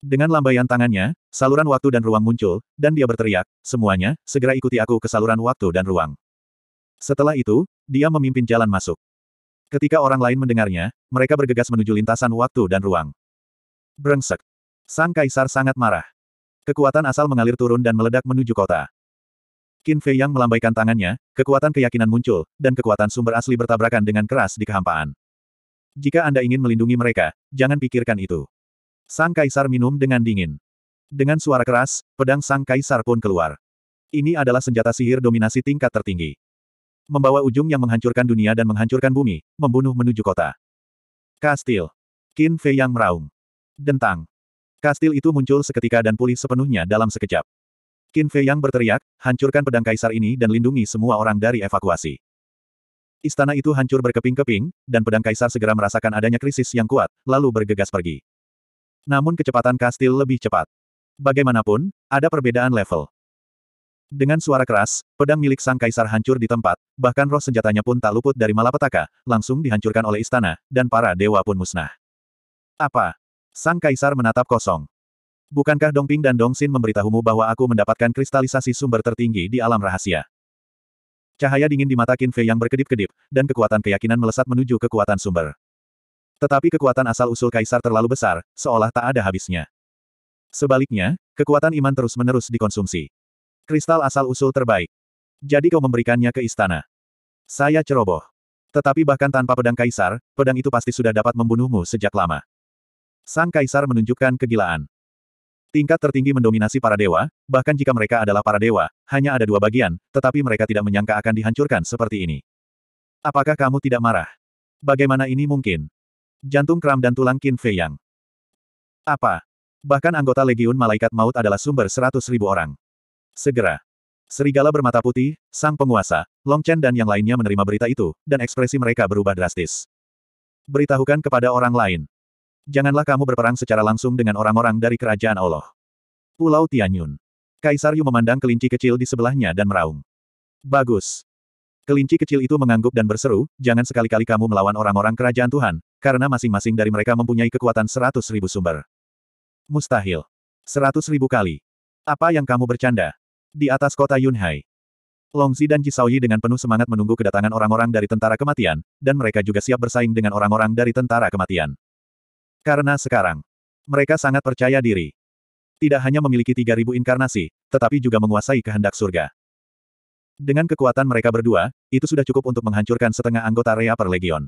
Dengan lambaian tangannya, saluran waktu dan ruang muncul, dan dia berteriak, semuanya, segera ikuti aku ke saluran waktu dan ruang. Setelah itu, dia memimpin jalan masuk. Ketika orang lain mendengarnya, mereka bergegas menuju lintasan waktu dan ruang. Brengsek. Sang kaisar sangat marah. Kekuatan asal mengalir turun dan meledak menuju kota. Qin Fei yang melambaikan tangannya, kekuatan keyakinan muncul, dan kekuatan sumber asli bertabrakan dengan keras di kehampaan. Jika Anda ingin melindungi mereka, jangan pikirkan itu. Sang Kaisar minum dengan dingin. Dengan suara keras, pedang Sang Kaisar pun keluar. Ini adalah senjata sihir dominasi tingkat tertinggi. Membawa ujung yang menghancurkan dunia dan menghancurkan bumi, membunuh menuju kota. Kastil. Qin Fei yang meraung. Dentang. Kastil itu muncul seketika dan pulih sepenuhnya dalam sekejap. Qin Fei yang berteriak, hancurkan pedang kaisar ini dan lindungi semua orang dari evakuasi. Istana itu hancur berkeping-keping, dan pedang kaisar segera merasakan adanya krisis yang kuat, lalu bergegas pergi. Namun kecepatan kastil lebih cepat. Bagaimanapun, ada perbedaan level. Dengan suara keras, pedang milik sang kaisar hancur di tempat, bahkan roh senjatanya pun tak luput dari malapetaka, langsung dihancurkan oleh istana, dan para dewa pun musnah. Apa? Sang kaisar menatap kosong. Bukankah Dongping dan Dongsin memberitahumu bahwa aku mendapatkan kristalisasi sumber tertinggi di alam rahasia? Cahaya dingin di mata Qin Fei yang berkedip-kedip, dan kekuatan keyakinan melesat menuju kekuatan sumber. Tetapi kekuatan asal-usul kaisar terlalu besar, seolah tak ada habisnya. Sebaliknya, kekuatan iman terus-menerus dikonsumsi. Kristal asal-usul terbaik. Jadi kau memberikannya ke istana. Saya ceroboh. Tetapi bahkan tanpa pedang kaisar, pedang itu pasti sudah dapat membunuhmu sejak lama. Sang kaisar menunjukkan kegilaan. Tingkat tertinggi mendominasi para dewa, bahkan jika mereka adalah para dewa, hanya ada dua bagian, tetapi mereka tidak menyangka akan dihancurkan seperti ini. Apakah kamu tidak marah? Bagaimana ini mungkin? Jantung kram dan tulang Qin Fei Yang. Apa? Bahkan anggota Legiun Malaikat Maut adalah sumber seratus ribu orang. Segera. Serigala bermata putih, sang penguasa, Long Chen dan yang lainnya menerima berita itu, dan ekspresi mereka berubah drastis. Beritahukan kepada orang lain. Janganlah kamu berperang secara langsung dengan orang-orang dari kerajaan Allah. Pulau Tianyun. Kaisar Yu memandang kelinci kecil di sebelahnya dan meraung. Bagus. Kelinci kecil itu mengangguk dan berseru, jangan sekali-kali kamu melawan orang-orang kerajaan Tuhan, karena masing-masing dari mereka mempunyai kekuatan seratus ribu sumber. Mustahil. Seratus ribu kali. Apa yang kamu bercanda? Di atas kota Yunhai. Longzi dan Jisaoyi dengan penuh semangat menunggu kedatangan orang-orang dari tentara kematian, dan mereka juga siap bersaing dengan orang-orang dari tentara kematian. Karena sekarang, mereka sangat percaya diri tidak hanya memiliki 3.000 inkarnasi, tetapi juga menguasai kehendak surga. Dengan kekuatan mereka berdua, itu sudah cukup untuk menghancurkan setengah anggota Rea per Legion.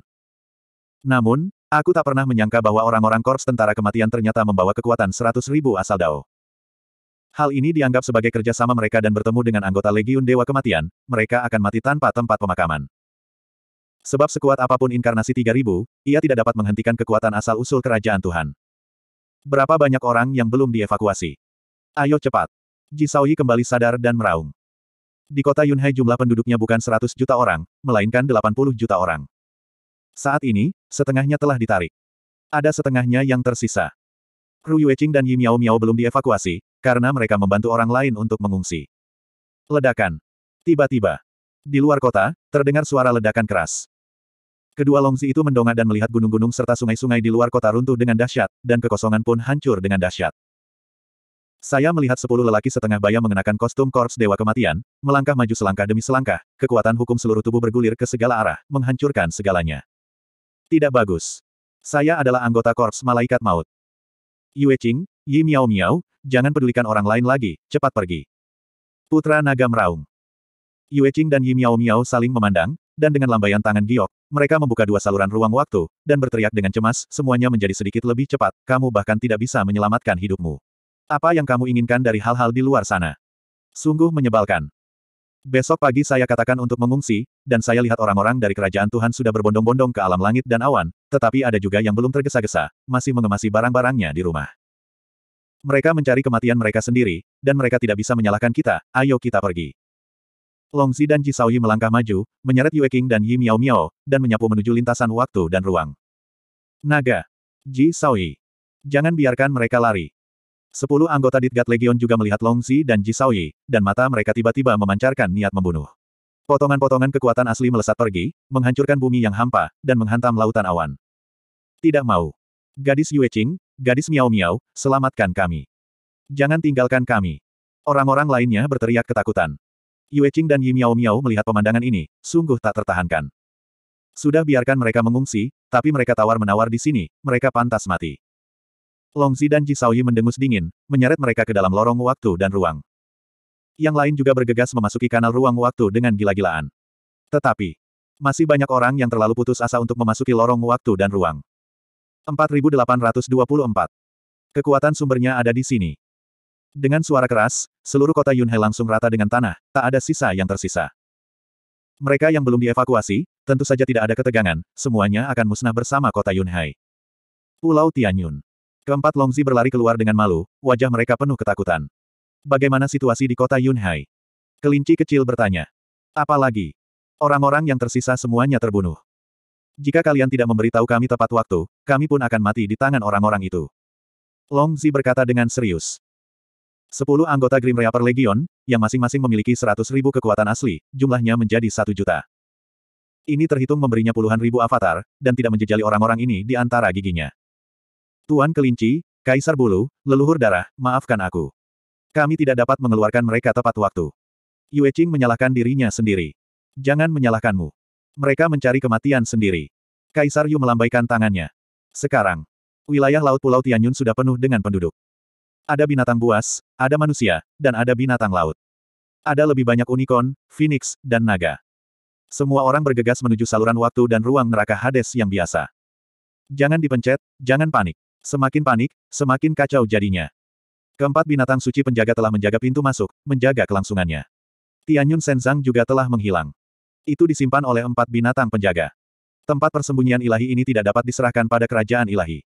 Namun, aku tak pernah menyangka bahwa orang-orang Korps Tentara Kematian ternyata membawa kekuatan 100.000 asal Dao. Hal ini dianggap sebagai kerjasama mereka dan bertemu dengan anggota Legion Dewa Kematian, mereka akan mati tanpa tempat pemakaman. Sebab sekuat apapun inkarnasi 3000, ia tidak dapat menghentikan kekuatan asal-usul kerajaan Tuhan. Berapa banyak orang yang belum dievakuasi? Ayo cepat. Ji Saoyi kembali sadar dan meraung. Di kota Yunhai jumlah penduduknya bukan 100 juta orang, melainkan 80 juta orang. Saat ini, setengahnya telah ditarik. Ada setengahnya yang tersisa. Ru Yueqing dan Yi Miao Miao belum dievakuasi, karena mereka membantu orang lain untuk mengungsi. Ledakan. Tiba-tiba. Di luar kota, terdengar suara ledakan keras. Kedua longzi itu mendongak dan melihat gunung-gunung serta sungai-sungai di luar kota runtuh dengan dahsyat, dan kekosongan pun hancur dengan dahsyat. Saya melihat sepuluh lelaki setengah baya mengenakan kostum korps dewa kematian, melangkah maju selangkah demi selangkah, kekuatan hukum seluruh tubuh bergulir ke segala arah, menghancurkan segalanya. Tidak bagus. Saya adalah anggota korps malaikat maut. Yue Qing, Yi Miao Miao, jangan pedulikan orang lain lagi, cepat pergi. Putra Naga Meraung. Yue Qing dan Yi Miao Miao saling memandang, dan dengan lambaian tangan giok, mereka membuka dua saluran ruang waktu, dan berteriak dengan cemas, semuanya menjadi sedikit lebih cepat, kamu bahkan tidak bisa menyelamatkan hidupmu. Apa yang kamu inginkan dari hal-hal di luar sana? Sungguh menyebalkan. Besok pagi saya katakan untuk mengungsi, dan saya lihat orang-orang dari kerajaan Tuhan sudah berbondong-bondong ke alam langit dan awan, tetapi ada juga yang belum tergesa-gesa, masih mengemasi barang-barangnya di rumah. Mereka mencari kematian mereka sendiri, dan mereka tidak bisa menyalahkan kita, ayo kita pergi. Longzi dan Ji Shaoyi melangkah maju, menyeret Yue Qing dan Yi Miao Miao, dan menyapu menuju lintasan waktu dan ruang. Naga. Ji Shaoyi. Jangan biarkan mereka lari. Sepuluh anggota Ditgat Legion juga melihat Longzi dan Ji Shaoyi, dan mata mereka tiba-tiba memancarkan niat membunuh. Potongan-potongan kekuatan asli melesat pergi, menghancurkan bumi yang hampa, dan menghantam lautan awan. Tidak mau. Gadis Yue Qing, gadis Miao Miao, selamatkan kami. Jangan tinggalkan kami. Orang-orang lainnya berteriak ketakutan. Yue Qing dan Yi Miao Miao melihat pemandangan ini, sungguh tak tertahankan. Sudah biarkan mereka mengungsi, tapi mereka tawar-menawar di sini, mereka pantas mati. Longzi dan Ji Xiaoyi mendengus dingin, menyeret mereka ke dalam lorong waktu dan ruang. Yang lain juga bergegas memasuki kanal ruang waktu dengan gila-gilaan. Tetapi, masih banyak orang yang terlalu putus asa untuk memasuki lorong waktu dan ruang. 4824. Kekuatan sumbernya ada di sini. Dengan suara keras, seluruh kota Yunhe langsung rata dengan tanah, tak ada sisa yang tersisa. Mereka yang belum dievakuasi, tentu saja tidak ada ketegangan, semuanya akan musnah bersama kota Yunhai. Pulau Tianyun. Keempat Longzi berlari keluar dengan malu, wajah mereka penuh ketakutan. Bagaimana situasi di kota Yunhai? Kelinci kecil bertanya. Apalagi? Orang-orang yang tersisa semuanya terbunuh. Jika kalian tidak memberitahu kami tepat waktu, kami pun akan mati di tangan orang-orang itu. Longzi berkata dengan serius. Sepuluh anggota Grim Reaper Legion, yang masing-masing memiliki seratus ribu kekuatan asli, jumlahnya menjadi satu juta. Ini terhitung memberinya puluhan ribu avatar, dan tidak menjejali orang-orang ini di antara giginya. Tuan Kelinci, Kaisar Bulu, Leluhur Darah, maafkan aku. Kami tidak dapat mengeluarkan mereka tepat waktu. Yue Qing menyalahkan dirinya sendiri. Jangan menyalahkanmu. Mereka mencari kematian sendiri. Kaisar Yu melambaikan tangannya. Sekarang, wilayah Laut Pulau Tianyun sudah penuh dengan penduduk. Ada binatang buas, ada manusia, dan ada binatang laut. Ada lebih banyak unicorn, phoenix, dan naga. Semua orang bergegas menuju saluran waktu dan ruang neraka Hades yang biasa. Jangan dipencet, jangan panik. Semakin panik, semakin kacau jadinya. Keempat binatang suci penjaga telah menjaga pintu masuk, menjaga kelangsungannya. Tianyun Senzang juga telah menghilang. Itu disimpan oleh empat binatang penjaga. Tempat persembunyian ilahi ini tidak dapat diserahkan pada kerajaan ilahi.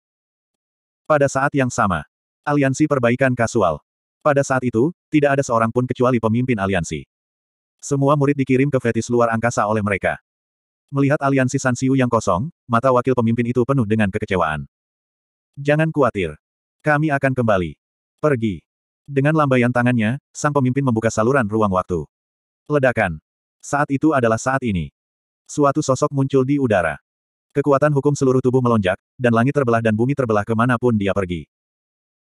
Pada saat yang sama, Aliansi Perbaikan Kasual. Pada saat itu, tidak ada seorang pun kecuali pemimpin aliansi. Semua murid dikirim ke fetis luar angkasa oleh mereka. Melihat aliansi Sansiu yang kosong, mata wakil pemimpin itu penuh dengan kekecewaan. Jangan khawatir. Kami akan kembali. Pergi. Dengan lambaian tangannya, sang pemimpin membuka saluran ruang waktu. Ledakan. Saat itu adalah saat ini. Suatu sosok muncul di udara. Kekuatan hukum seluruh tubuh melonjak, dan langit terbelah dan bumi terbelah kemanapun dia pergi.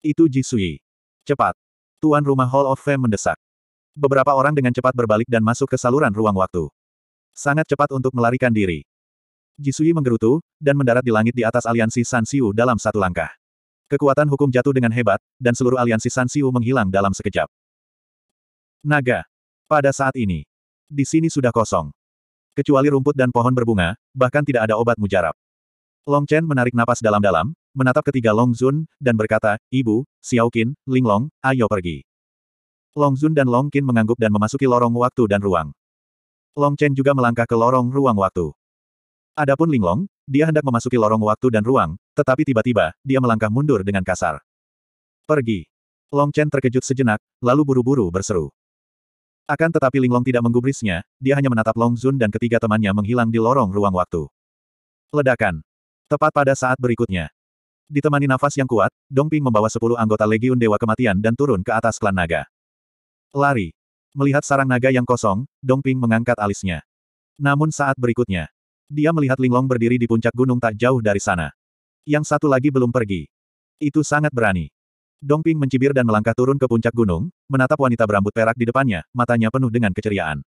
Itu Jisui. Cepat. Tuan rumah Hall of Fame mendesak. Beberapa orang dengan cepat berbalik dan masuk ke saluran ruang waktu. Sangat cepat untuk melarikan diri. Jisui menggerutu, dan mendarat di langit di atas aliansi San Siu dalam satu langkah. Kekuatan hukum jatuh dengan hebat, dan seluruh aliansi San Siu menghilang dalam sekejap. Naga. Pada saat ini. Di sini sudah kosong. Kecuali rumput dan pohon berbunga, bahkan tidak ada obat mujarab. Long Chen menarik napas dalam-dalam, menatap ketiga Long Zun, dan berkata, Ibu, Xiao Qin, Linglong, ayo pergi. Long Zun dan Long Qin mengangguk dan memasuki lorong waktu dan ruang. Long Chen juga melangkah ke lorong ruang waktu. Adapun Linglong, dia hendak memasuki lorong waktu dan ruang, tetapi tiba-tiba, dia melangkah mundur dengan kasar. Pergi. Long Chen terkejut sejenak, lalu buru-buru berseru. Akan tetapi Linglong tidak menggubrisnya, dia hanya menatap Long Zun dan ketiga temannya menghilang di lorong ruang waktu. Ledakan. Tepat pada saat berikutnya. Ditemani nafas yang kuat, Dongping membawa sepuluh anggota Legiun Dewa Kematian dan turun ke atas klan naga. Lari. Melihat sarang naga yang kosong, Dongping mengangkat alisnya. Namun saat berikutnya, dia melihat Linglong berdiri di puncak gunung tak jauh dari sana. Yang satu lagi belum pergi. Itu sangat berani. Dongping mencibir dan melangkah turun ke puncak gunung, menatap wanita berambut perak di depannya, matanya penuh dengan keceriaan.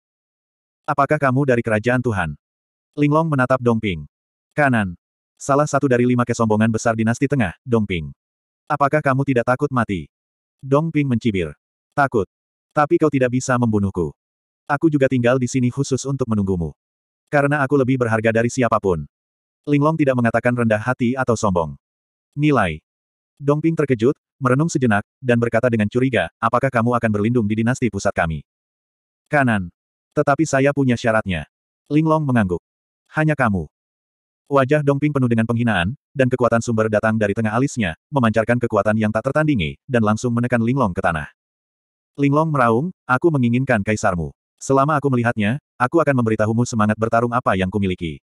Apakah kamu dari kerajaan Tuhan? Linglong menatap Dongping. Kanan. Salah satu dari lima kesombongan besar dinasti tengah, Dongping. Apakah kamu tidak takut mati? Dongping mencibir. Takut. Tapi kau tidak bisa membunuhku. Aku juga tinggal di sini khusus untuk menunggumu. Karena aku lebih berharga dari siapapun. Linglong tidak mengatakan rendah hati atau sombong. Nilai. Dongping terkejut, merenung sejenak, dan berkata dengan curiga, apakah kamu akan berlindung di dinasti pusat kami? Kanan. Tetapi saya punya syaratnya. Linglong mengangguk. Hanya kamu. Wajah Dongping penuh dengan penghinaan, dan kekuatan sumber datang dari tengah alisnya, memancarkan kekuatan yang tak tertandingi, dan langsung menekan Linglong ke tanah. Linglong meraung, aku menginginkan kaisarmu. Selama aku melihatnya, aku akan memberitahumu semangat bertarung apa yang kumiliki.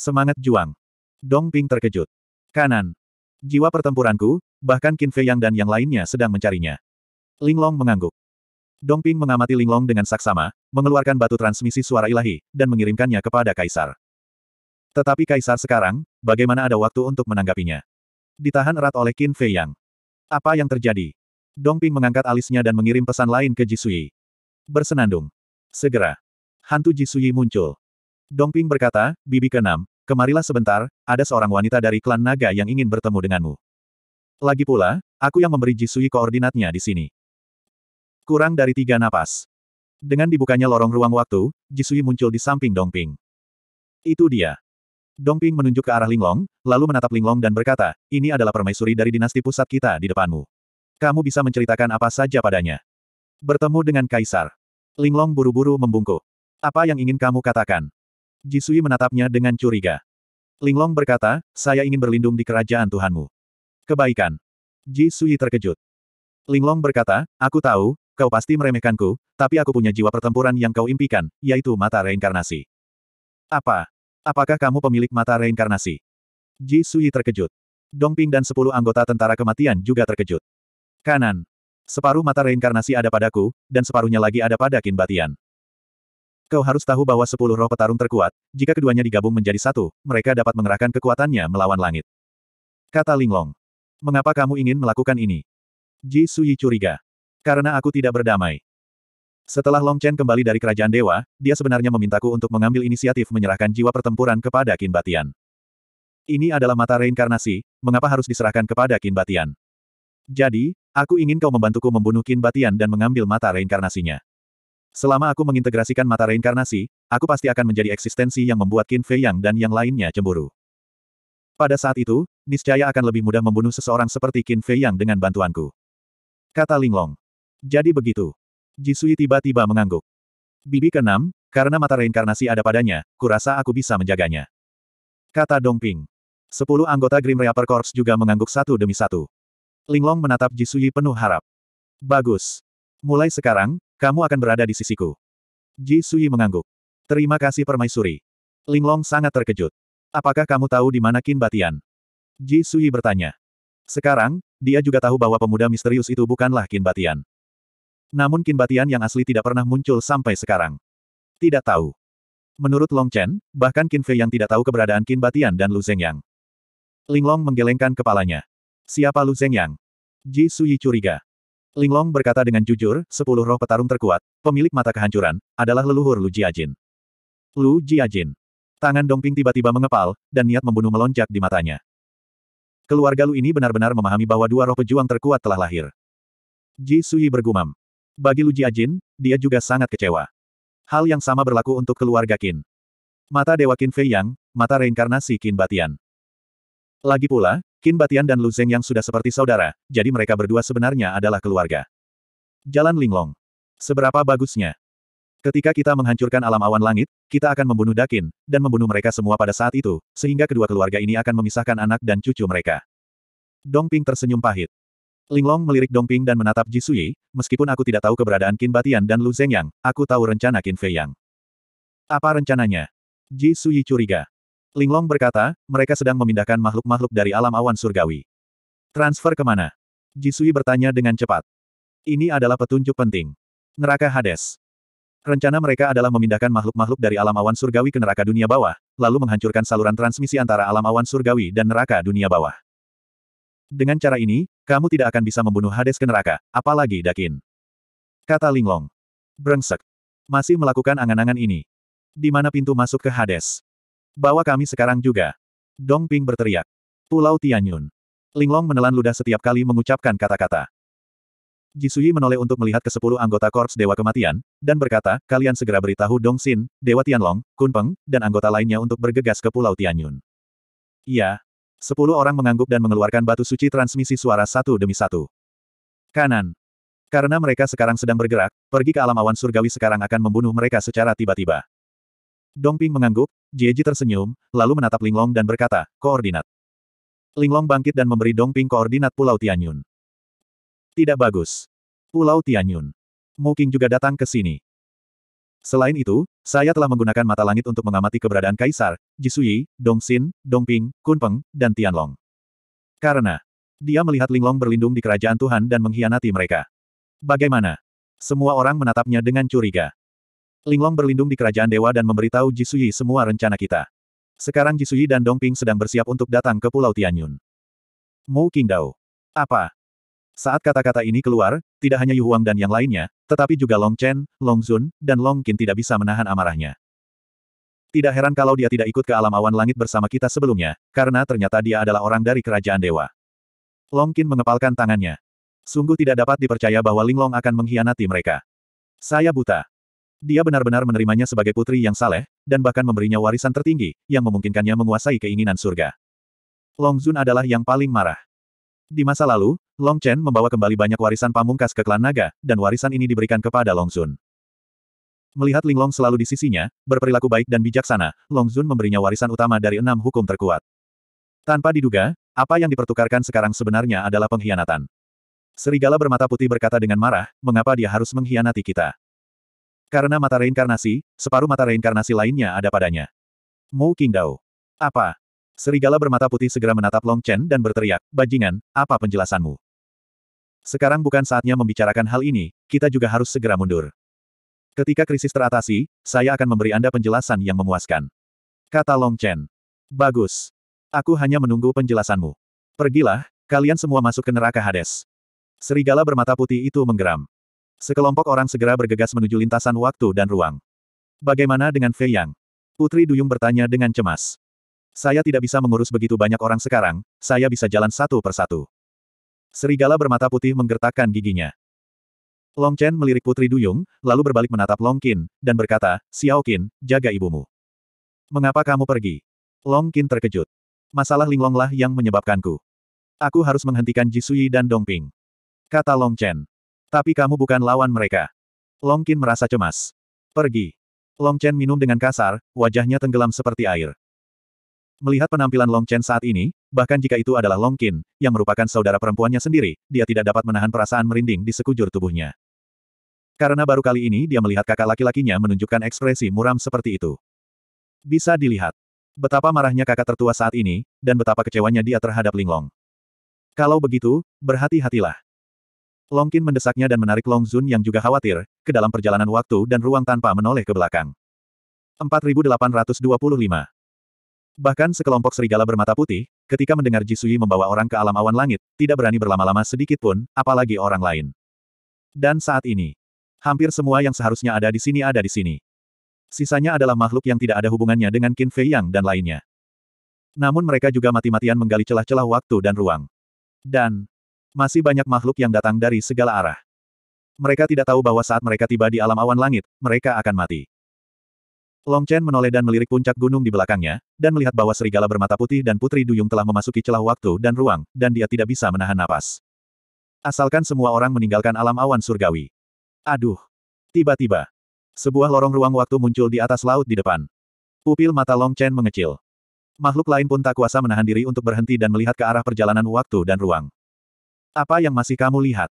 Semangat juang. Dongping terkejut. Kanan. Jiwa pertempuranku, bahkan Qin Fei Yang dan yang lainnya sedang mencarinya. Linglong mengangguk. Dongping mengamati Linglong dengan saksama, mengeluarkan batu transmisi suara ilahi, dan mengirimkannya kepada kaisar. Tetapi kaisar sekarang, bagaimana ada waktu untuk menanggapinya? Ditahan erat oleh Qin Fei Yang. Apa yang terjadi? Dong Ping mengangkat alisnya dan mengirim pesan lain ke Jisui. Bersenandung. Segera. Hantu Jisui muncul. Dong Ping berkata, Bibi keenam, kemarilah sebentar, ada seorang wanita dari klan naga yang ingin bertemu denganmu. Lagi pula, aku yang memberi Jisui koordinatnya di sini. Kurang dari tiga napas. Dengan dibukanya lorong ruang waktu, Jisui muncul di samping Dong Ping. Itu dia. Dongping menunjuk ke arah Linglong, lalu menatap Linglong dan berkata, ini adalah permaisuri dari dinasti pusat kita di depanmu. Kamu bisa menceritakan apa saja padanya. Bertemu dengan Kaisar. Linglong buru-buru membungkuk. Apa yang ingin kamu katakan? Jisui menatapnya dengan curiga. Linglong berkata, saya ingin berlindung di kerajaan Tuhanmu. Kebaikan. Jisui terkejut. Linglong berkata, aku tahu, kau pasti meremehkanku, tapi aku punya jiwa pertempuran yang kau impikan, yaitu mata reinkarnasi. Apa? Apakah kamu pemilik mata reinkarnasi? Ji Sui terkejut. Dongping dan sepuluh anggota tentara kematian juga terkejut. Kanan. Separuh mata reinkarnasi ada padaku, dan separuhnya lagi ada pada Qin Batian. Kau harus tahu bahwa sepuluh roh petarung terkuat, jika keduanya digabung menjadi satu, mereka dapat mengerahkan kekuatannya melawan langit. Kata Linglong. Mengapa kamu ingin melakukan ini? Ji Sui curiga. Karena aku tidak berdamai. Setelah Long Chen kembali dari kerajaan dewa, dia sebenarnya memintaku untuk mengambil inisiatif menyerahkan jiwa pertempuran kepada Qin Batian. Ini adalah mata reinkarnasi, mengapa harus diserahkan kepada Qin Batian? Jadi, aku ingin kau membantuku membunuh Qin Batian dan mengambil mata reinkarnasinya. Selama aku mengintegrasikan mata reinkarnasi, aku pasti akan menjadi eksistensi yang membuat Qin Fei Yang dan yang lainnya cemburu. Pada saat itu, niscaya akan lebih mudah membunuh seseorang seperti Qin Fei Yang dengan bantuanku. Kata Linglong. Jadi begitu. Jisui tiba-tiba mengangguk. Bibi keenam, karena mata reinkarnasi ada padanya, kurasa aku bisa menjaganya. Kata Dongping. Sepuluh anggota Grim Reaper Corps juga mengangguk satu demi satu. Linglong menatap Jisui penuh harap. Bagus. Mulai sekarang, kamu akan berada di sisiku. Jisui mengangguk. Terima kasih permaisuri. Linglong sangat terkejut. Apakah kamu tahu di mana Kin Batian? Jisui bertanya. Sekarang, dia juga tahu bahwa pemuda misterius itu bukanlah Kin Batian. Namun Kin Batian yang asli tidak pernah muncul sampai sekarang. Tidak tahu. Menurut Long Chen, bahkan Qin Fei yang tidak tahu keberadaan Qin Batian dan Lu Zhengyang. Linglong menggelengkan kepalanya. Siapa Lu Zhengyang? Ji Suyi curiga. Linglong berkata dengan jujur, sepuluh roh petarung terkuat, pemilik mata kehancuran, adalah leluhur Lu Jiajin. Lu Jiajin. Tangan Dongping tiba-tiba mengepal, dan niat membunuh melonjak di matanya. Keluarga Lu ini benar-benar memahami bahwa dua roh pejuang terkuat telah lahir. Ji Sui bergumam. Bagi Lu Jiajin, dia juga sangat kecewa. Hal yang sama berlaku untuk keluarga Qin. Mata Dewa Qin Fei Yang, mata reinkarnasi Qin Batian. Lagi pula, Qin Batian dan Lu Zeng yang sudah seperti saudara, jadi mereka berdua sebenarnya adalah keluarga. Jalan Linglong. Seberapa bagusnya. Ketika kita menghancurkan alam awan langit, kita akan membunuh Dakin, dan membunuh mereka semua pada saat itu, sehingga kedua keluarga ini akan memisahkan anak dan cucu mereka. Dong Ping tersenyum pahit. Linglong melirik Dongping dan menatap Ji Suyi, meskipun aku tidak tahu keberadaan Qin Batian dan Lu Zengyang, aku tahu rencana Qin Fei Yang. Apa rencananya? Ji Suyi curiga. Linglong berkata, mereka sedang memindahkan makhluk-makhluk dari alam awan surgawi. Transfer kemana? Ji Suyi bertanya dengan cepat. Ini adalah petunjuk penting. Neraka Hades. Rencana mereka adalah memindahkan makhluk-makhluk dari alam awan surgawi ke neraka dunia bawah, lalu menghancurkan saluran transmisi antara alam awan surgawi dan neraka dunia bawah. Dengan cara ini, kamu tidak akan bisa membunuh Hades ke neraka, apalagi Dakin. Kata Linglong. Brengsek. Masih melakukan angan-angan ini. Di mana pintu masuk ke Hades? Bawa kami sekarang juga. Dong Ping berteriak. Pulau Tianyun. Linglong menelan ludah setiap kali mengucapkan kata-kata. Jisui menoleh untuk melihat ke sepuluh anggota Korps Dewa Kematian, dan berkata, kalian segera beritahu Dong Xin, Dewa Tianlong, Kunpeng, dan anggota lainnya untuk bergegas ke Pulau Tianyun. Iya, Sepuluh orang mengangguk dan mengeluarkan batu suci transmisi suara satu demi satu. Kanan. Karena mereka sekarang sedang bergerak, pergi ke alam awan surgawi sekarang akan membunuh mereka secara tiba-tiba. Dongping mengangguk, Jieji tersenyum, lalu menatap Linglong dan berkata, koordinat. Linglong bangkit dan memberi Dongping koordinat Pulau Tianyun. Tidak bagus. Pulau Tianyun. Muking juga datang ke sini. Selain itu, saya telah menggunakan mata langit untuk mengamati keberadaan Kaisar, Jisui, Dongxin, Dongping, Kunpeng, dan Tianlong. Karena dia melihat Linglong berlindung di kerajaan Tuhan dan mengkhianati mereka. Bagaimana? Semua orang menatapnya dengan curiga. Linglong berlindung di kerajaan dewa dan memberitahu Jisui semua rencana kita. Sekarang Jisui dan Dongping sedang bersiap untuk datang ke Pulau Tianyun. Mu Qingdao. Apa? Saat kata-kata ini keluar, tidak hanya Yu Huang dan yang lainnya, tetapi juga Long Chen, Long Zun, dan Long Qin tidak bisa menahan amarahnya. Tidak heran kalau dia tidak ikut ke alam awan langit bersama kita sebelumnya, karena ternyata dia adalah orang dari kerajaan dewa. Long Qin mengepalkan tangannya. Sungguh tidak dapat dipercaya bahwa Ling Long akan mengkhianati mereka. Saya buta. Dia benar-benar menerimanya sebagai putri yang saleh, dan bahkan memberinya warisan tertinggi, yang memungkinkannya menguasai keinginan surga. Long Zun adalah yang paling marah. Di masa lalu, Long Chen membawa kembali banyak warisan pamungkas ke klan naga, dan warisan ini diberikan kepada Long Zun. Melihat Linglong selalu di sisinya, berperilaku baik dan bijaksana, Long Zun memberinya warisan utama dari enam hukum terkuat. Tanpa diduga, apa yang dipertukarkan sekarang sebenarnya adalah pengkhianatan. Serigala bermata putih berkata dengan marah, mengapa dia harus mengkhianati kita? Karena mata reinkarnasi, separuh mata reinkarnasi lainnya ada padanya. Mu Qingdao. Apa? Serigala bermata putih segera menatap Long Chen dan berteriak, Bajingan, apa penjelasanmu? Sekarang bukan saatnya membicarakan hal ini, kita juga harus segera mundur. Ketika krisis teratasi, saya akan memberi Anda penjelasan yang memuaskan. Kata Long Chen. Bagus. Aku hanya menunggu penjelasanmu. Pergilah, kalian semua masuk ke neraka Hades. Serigala bermata putih itu menggeram. Sekelompok orang segera bergegas menuju lintasan waktu dan ruang. Bagaimana dengan Fei Yang? Putri Duyung bertanya dengan cemas. Saya tidak bisa mengurus begitu banyak orang sekarang, saya bisa jalan satu persatu. Serigala bermata putih menggertakkan giginya. Long Chen melirik Putri Duyung, lalu berbalik menatap Long Qin, dan berkata, Xiao Qin, jaga ibumu. Mengapa kamu pergi? Long Qin terkejut. Masalah Linglonglah yang menyebabkanku. Aku harus menghentikan Jisui dan Dongping. Kata Long Chen. Tapi kamu bukan lawan mereka. Long Qin merasa cemas. Pergi. Long Chen minum dengan kasar, wajahnya tenggelam seperti air. Melihat penampilan Long Chen saat ini, bahkan jika itu adalah Long Qin, yang merupakan saudara perempuannya sendiri, dia tidak dapat menahan perasaan merinding di sekujur tubuhnya. Karena baru kali ini dia melihat kakak laki-lakinya menunjukkan ekspresi muram seperti itu. Bisa dilihat. Betapa marahnya kakak tertua saat ini, dan betapa kecewanya dia terhadap Ling Long. Kalau begitu, berhati-hatilah. Long Qin mendesaknya dan menarik Long Zun yang juga khawatir, ke dalam perjalanan waktu dan ruang tanpa menoleh ke belakang. 4825 Bahkan sekelompok serigala bermata putih, ketika mendengar Jisui membawa orang ke alam awan langit, tidak berani berlama-lama sedikit pun, apalagi orang lain. Dan saat ini, hampir semua yang seharusnya ada di sini ada di sini. Sisanya adalah makhluk yang tidak ada hubungannya dengan Qin Fei Yang dan lainnya. Namun mereka juga mati-matian menggali celah-celah waktu dan ruang. Dan, masih banyak makhluk yang datang dari segala arah. Mereka tidak tahu bahwa saat mereka tiba di alam awan langit, mereka akan mati. Long Chen menoleh dan melirik puncak gunung di belakangnya, dan melihat bahwa serigala bermata putih dan putri duyung telah memasuki celah waktu dan ruang, dan dia tidak bisa menahan napas. Asalkan semua orang meninggalkan alam awan surgawi. Aduh. Tiba-tiba. Sebuah lorong ruang waktu muncul di atas laut di depan. Pupil mata Long Chen mengecil. Makhluk lain pun tak kuasa menahan diri untuk berhenti dan melihat ke arah perjalanan waktu dan ruang. Apa yang masih kamu lihat?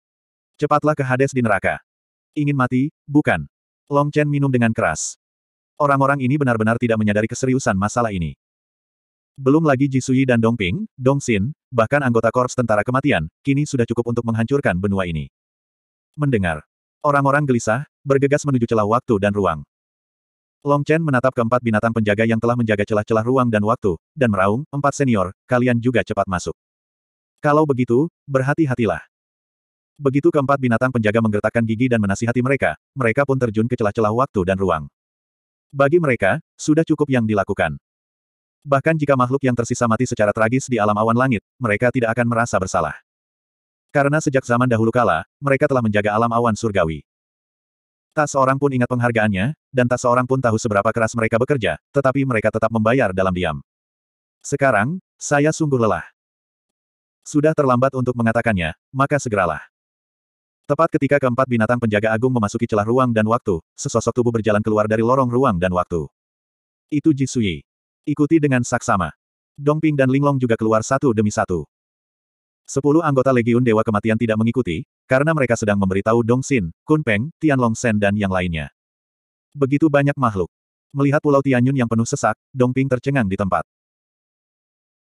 Cepatlah ke Hades di neraka. Ingin mati, bukan? Long Chen minum dengan keras. Orang-orang ini benar-benar tidak menyadari keseriusan masalah ini. Belum lagi Jisui dan Dongping, Dongxin, bahkan anggota Korps Tentara Kematian, kini sudah cukup untuk menghancurkan benua ini. Mendengar. Orang-orang gelisah, bergegas menuju celah waktu dan ruang. Long Chen menatap keempat binatang penjaga yang telah menjaga celah-celah ruang dan waktu, dan meraung, empat senior, kalian juga cepat masuk. Kalau begitu, berhati-hatilah. Begitu keempat binatang penjaga menggertakkan gigi dan menasihati mereka, mereka pun terjun ke celah-celah waktu dan ruang. Bagi mereka, sudah cukup yang dilakukan. Bahkan jika makhluk yang tersisa mati secara tragis di alam awan langit, mereka tidak akan merasa bersalah. Karena sejak zaman dahulu kala, mereka telah menjaga alam awan surgawi. Tak seorang pun ingat penghargaannya, dan tak seorang pun tahu seberapa keras mereka bekerja, tetapi mereka tetap membayar dalam diam. Sekarang, saya sungguh lelah. Sudah terlambat untuk mengatakannya, maka segeralah. Tepat ketika keempat binatang penjaga agung memasuki celah ruang dan waktu, sesosok tubuh berjalan keluar dari lorong ruang dan waktu. Itu Jisui. Ikuti dengan saksama. Dongping dan Linglong juga keluar satu demi satu. Sepuluh anggota Legiun Dewa Kematian tidak mengikuti, karena mereka sedang memberitahu Dong Xin, Kun Peng, Tianlong Sen dan yang lainnya. Begitu banyak makhluk. Melihat pulau Tianyun yang penuh sesak, Dongping tercengang di tempat.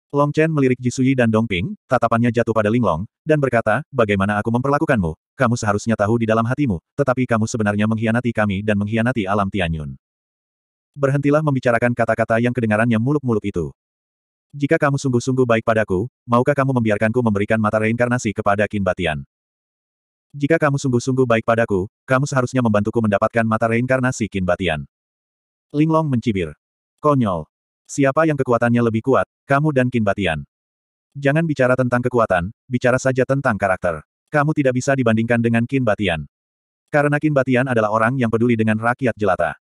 Long Chen melirik Jisui dan Dongping, tatapannya jatuh pada Linglong, dan berkata, bagaimana aku memperlakukanmu, kamu seharusnya tahu di dalam hatimu, tetapi kamu sebenarnya mengkhianati kami dan mengkhianati alam Tianyun. Berhentilah membicarakan kata-kata yang kedengarannya muluk-muluk itu. Jika kamu sungguh-sungguh baik padaku, maukah kamu membiarkanku memberikan mata reinkarnasi kepada Qin Batian? Jika kamu sungguh-sungguh baik padaku, kamu seharusnya membantuku mendapatkan mata reinkarnasi Qin Batian. Linglong mencibir. Konyol. Siapa yang kekuatannya lebih kuat, kamu dan Kin Batian? Jangan bicara tentang kekuatan, bicara saja tentang karakter. Kamu tidak bisa dibandingkan dengan Kin Batian. Karena Kin Batian adalah orang yang peduli dengan rakyat jelata.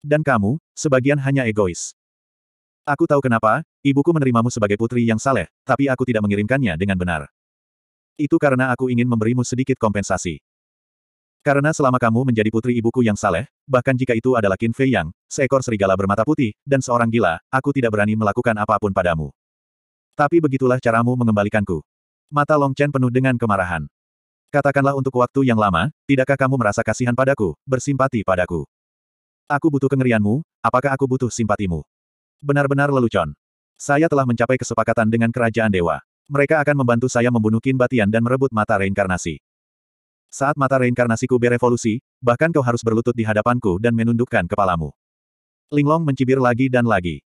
Dan kamu, sebagian hanya egois. Aku tahu kenapa, ibuku menerimamu sebagai putri yang saleh, tapi aku tidak mengirimkannya dengan benar. Itu karena aku ingin memberimu sedikit kompensasi. Karena selama kamu menjadi putri ibuku yang saleh, bahkan jika itu adalah Qin Fei Yang, seekor serigala bermata putih, dan seorang gila, aku tidak berani melakukan apapun padamu. Tapi begitulah caramu mengembalikanku. Mata Long Chen penuh dengan kemarahan. Katakanlah untuk waktu yang lama, tidakkah kamu merasa kasihan padaku, bersimpati padaku? Aku butuh kengerianmu, apakah aku butuh simpatimu? Benar-benar lelucon. Saya telah mencapai kesepakatan dengan kerajaan dewa. Mereka akan membantu saya membunuh Qin Batian dan merebut mata reinkarnasi. Saat mata reinkarnasiku berevolusi, bahkan kau harus berlutut di hadapanku dan menundukkan kepalamu. Linglong mencibir lagi dan lagi.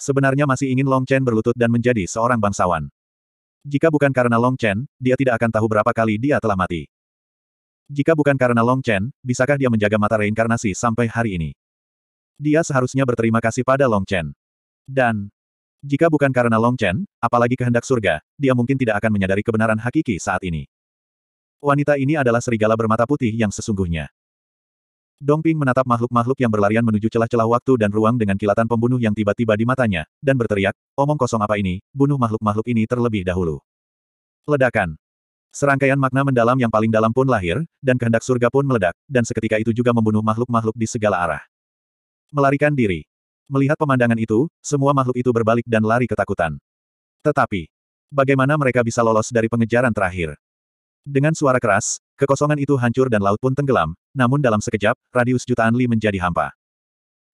Sebenarnya masih ingin Long Chen berlutut dan menjadi seorang bangsawan. Jika bukan karena Long Chen, dia tidak akan tahu berapa kali dia telah mati. Jika bukan karena Long Chen, bisakah dia menjaga mata reinkarnasi sampai hari ini? Dia seharusnya berterima kasih pada Long Chen. Dan, jika bukan karena Long Chen, apalagi kehendak surga, dia mungkin tidak akan menyadari kebenaran hakiki saat ini. Wanita ini adalah serigala bermata putih yang sesungguhnya. Dongping menatap makhluk-makhluk yang berlarian menuju celah-celah waktu dan ruang dengan kilatan pembunuh yang tiba-tiba di matanya, dan berteriak, omong kosong apa ini, bunuh makhluk-makhluk ini terlebih dahulu. Ledakan. Serangkaian makna mendalam yang paling dalam pun lahir, dan kehendak surga pun meledak, dan seketika itu juga membunuh makhluk-makhluk di segala arah. Melarikan diri. Melihat pemandangan itu, semua makhluk itu berbalik dan lari ketakutan. Tetapi, bagaimana mereka bisa lolos dari pengejaran terakhir? Dengan suara keras, kekosongan itu hancur dan laut pun tenggelam, namun dalam sekejap, radius jutaan li menjadi hampa.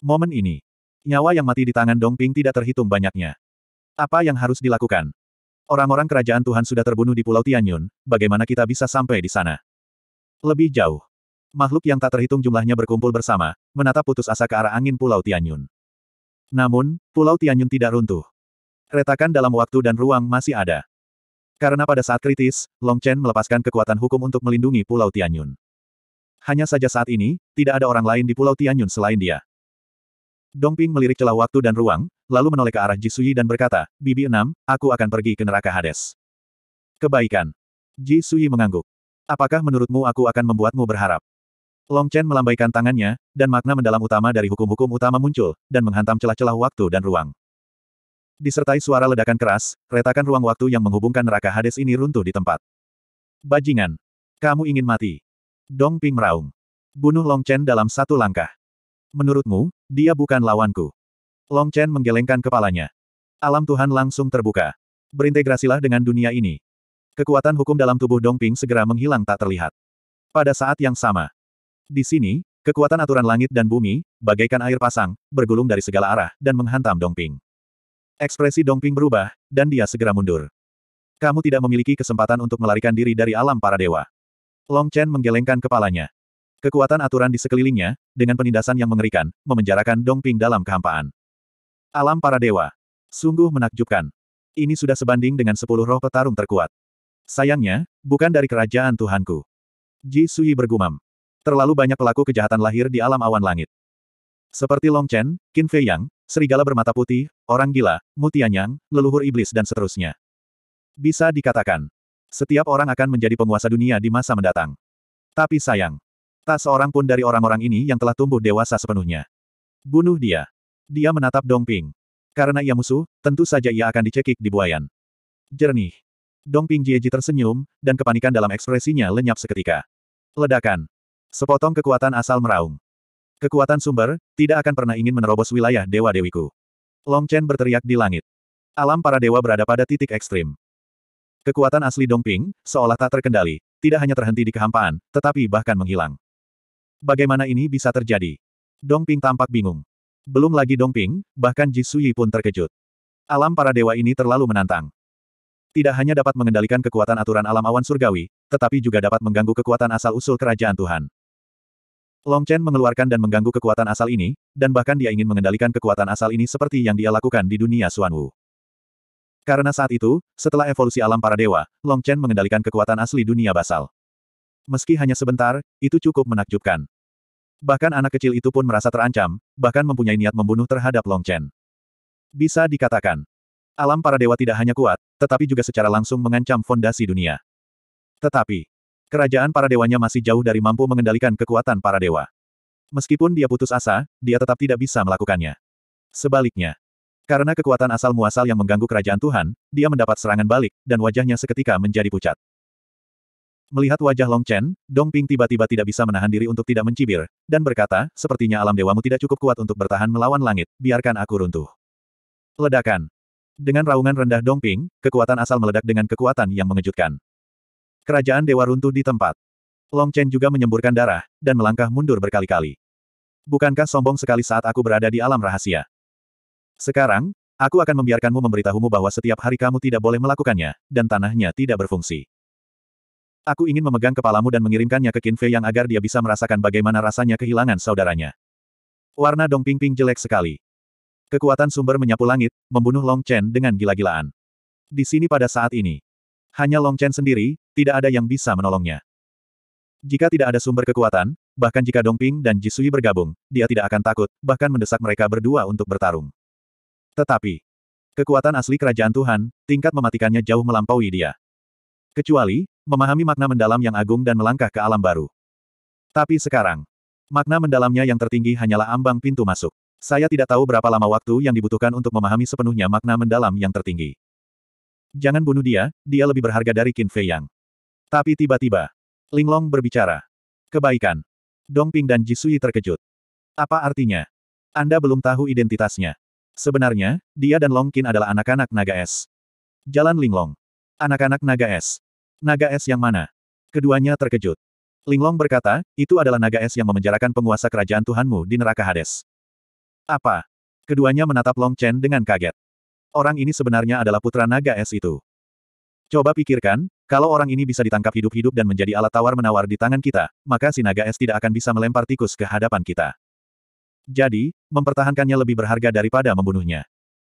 Momen ini, nyawa yang mati di tangan Dongping tidak terhitung banyaknya. Apa yang harus dilakukan? Orang-orang kerajaan Tuhan sudah terbunuh di Pulau Tianyun, bagaimana kita bisa sampai di sana? Lebih jauh. Makhluk yang tak terhitung jumlahnya berkumpul bersama, menatap putus asa ke arah angin Pulau Tianyun. Namun, Pulau Tianyun tidak runtuh. Retakan dalam waktu dan ruang masih ada. Karena pada saat kritis, Long Chen melepaskan kekuatan hukum untuk melindungi Pulau Tianyun. Hanya saja saat ini, tidak ada orang lain di Pulau Tianyun selain dia. Dong Ping melirik celah waktu dan ruang, lalu menoleh ke arah Ji Suyi dan berkata, Bibi enam, aku akan pergi ke neraka Hades. Kebaikan. Ji Suyi mengangguk. Apakah menurutmu aku akan membuatmu berharap? Long Chen melambaikan tangannya, dan makna mendalam utama dari hukum-hukum utama muncul, dan menghantam celah-celah waktu dan ruang. Disertai suara ledakan keras, retakan ruang waktu yang menghubungkan neraka Hades ini runtuh di tempat. Bajingan! Kamu ingin mati! Dong Ping meraung. Bunuh Long Chen dalam satu langkah. Menurutmu, dia bukan lawanku. Long Chen menggelengkan kepalanya. Alam Tuhan langsung terbuka. Berintegrasilah dengan dunia ini. Kekuatan hukum dalam tubuh Dong Ping segera menghilang tak terlihat. Pada saat yang sama. Di sini, Kekuatan aturan langit dan bumi, bagaikan air pasang, bergulung dari segala arah, dan menghantam Dong Ping. Ekspresi Dongping berubah, dan dia segera mundur. Kamu tidak memiliki kesempatan untuk melarikan diri dari alam para dewa. Long Chen menggelengkan kepalanya. Kekuatan aturan di sekelilingnya, dengan penindasan yang mengerikan, memenjarakan Dongping dalam kehampaan. Alam para dewa. Sungguh menakjubkan. Ini sudah sebanding dengan sepuluh roh petarung terkuat. Sayangnya, bukan dari kerajaan Tuhanku. Ji Sui bergumam. Terlalu banyak pelaku kejahatan lahir di alam awan langit. Seperti Long Chen, Qin Fei Yang, serigala bermata putih, orang gila, mutianyang, leluhur iblis dan seterusnya. Bisa dikatakan, setiap orang akan menjadi penguasa dunia di masa mendatang. Tapi sayang, tak seorang pun dari orang-orang ini yang telah tumbuh dewasa sepenuhnya. Bunuh dia. Dia menatap Dong Ping. Karena ia musuh, tentu saja ia akan dicekik di buayan. Jernih. Dong Ping Jieji tersenyum, dan kepanikan dalam ekspresinya lenyap seketika. Ledakan. Sepotong kekuatan asal meraung. Kekuatan sumber, tidak akan pernah ingin menerobos wilayah dewa-dewiku. Long Chen berteriak di langit. Alam para dewa berada pada titik ekstrim. Kekuatan asli Dongping, seolah tak terkendali, tidak hanya terhenti di kehampaan, tetapi bahkan menghilang. Bagaimana ini bisa terjadi? Dongping tampak bingung. Belum lagi Dongping, bahkan Ji Suyi pun terkejut. Alam para dewa ini terlalu menantang. Tidak hanya dapat mengendalikan kekuatan aturan alam awan surgawi, tetapi juga dapat mengganggu kekuatan asal-usul kerajaan Tuhan. Long Chen mengeluarkan dan mengganggu kekuatan asal ini, dan bahkan dia ingin mengendalikan kekuatan asal ini seperti yang dia lakukan di dunia Xuan Wu. Karena saat itu, setelah evolusi alam para dewa, Long Chen mengendalikan kekuatan asli dunia basal. Meski hanya sebentar, itu cukup menakjubkan. Bahkan anak kecil itu pun merasa terancam, bahkan mempunyai niat membunuh terhadap Long Chen. Bisa dikatakan, alam para dewa tidak hanya kuat, tetapi juga secara langsung mengancam fondasi dunia. Tetapi, Kerajaan para dewanya masih jauh dari mampu mengendalikan kekuatan para dewa. Meskipun dia putus asa, dia tetap tidak bisa melakukannya. Sebaliknya, karena kekuatan asal-muasal yang mengganggu kerajaan Tuhan, dia mendapat serangan balik, dan wajahnya seketika menjadi pucat. Melihat wajah Long Chen, Dong Ping tiba-tiba tidak bisa menahan diri untuk tidak mencibir, dan berkata, sepertinya alam dewamu tidak cukup kuat untuk bertahan melawan langit, biarkan aku runtuh. Ledakan. Dengan raungan rendah Dong Ping, kekuatan asal meledak dengan kekuatan yang mengejutkan. Kerajaan Dewa runtuh di tempat. Long Chen juga menyemburkan darah, dan melangkah mundur berkali-kali. Bukankah sombong sekali saat aku berada di alam rahasia? Sekarang, aku akan membiarkanmu memberitahumu bahwa setiap hari kamu tidak boleh melakukannya, dan tanahnya tidak berfungsi. Aku ingin memegang kepalamu dan mengirimkannya ke Qin Fei yang agar dia bisa merasakan bagaimana rasanya kehilangan saudaranya. Warna Dong Ping Ping jelek sekali. Kekuatan sumber menyapu langit, membunuh Long Chen dengan gila-gilaan. Di sini pada saat ini. Hanya Long Chen sendiri, tidak ada yang bisa menolongnya. Jika tidak ada sumber kekuatan, bahkan jika Dongping dan Jisui bergabung, dia tidak akan takut, bahkan mendesak mereka berdua untuk bertarung. Tetapi, kekuatan asli kerajaan Tuhan, tingkat mematikannya jauh melampaui dia. Kecuali, memahami makna mendalam yang agung dan melangkah ke alam baru. Tapi sekarang, makna mendalamnya yang tertinggi hanyalah ambang pintu masuk. Saya tidak tahu berapa lama waktu yang dibutuhkan untuk memahami sepenuhnya makna mendalam yang tertinggi. Jangan bunuh dia, dia lebih berharga dari Qin Fei Yang. Tapi tiba-tiba, Linglong berbicara. Kebaikan. Dongping dan Jisui terkejut. Apa artinya? Anda belum tahu identitasnya. Sebenarnya, dia dan Long Qin adalah anak-anak naga es. Jalan Linglong. Anak-anak naga es. Naga es yang mana? Keduanya terkejut. Linglong berkata, itu adalah naga es yang memenjarakan penguasa kerajaan Tuhanmu di neraka Hades. Apa? Keduanya menatap Long Chen dengan kaget. Orang ini sebenarnya adalah putra naga es itu. Coba pikirkan, kalau orang ini bisa ditangkap hidup-hidup dan menjadi alat tawar-menawar di tangan kita, maka si naga es tidak akan bisa melempar tikus ke hadapan kita. Jadi, mempertahankannya lebih berharga daripada membunuhnya.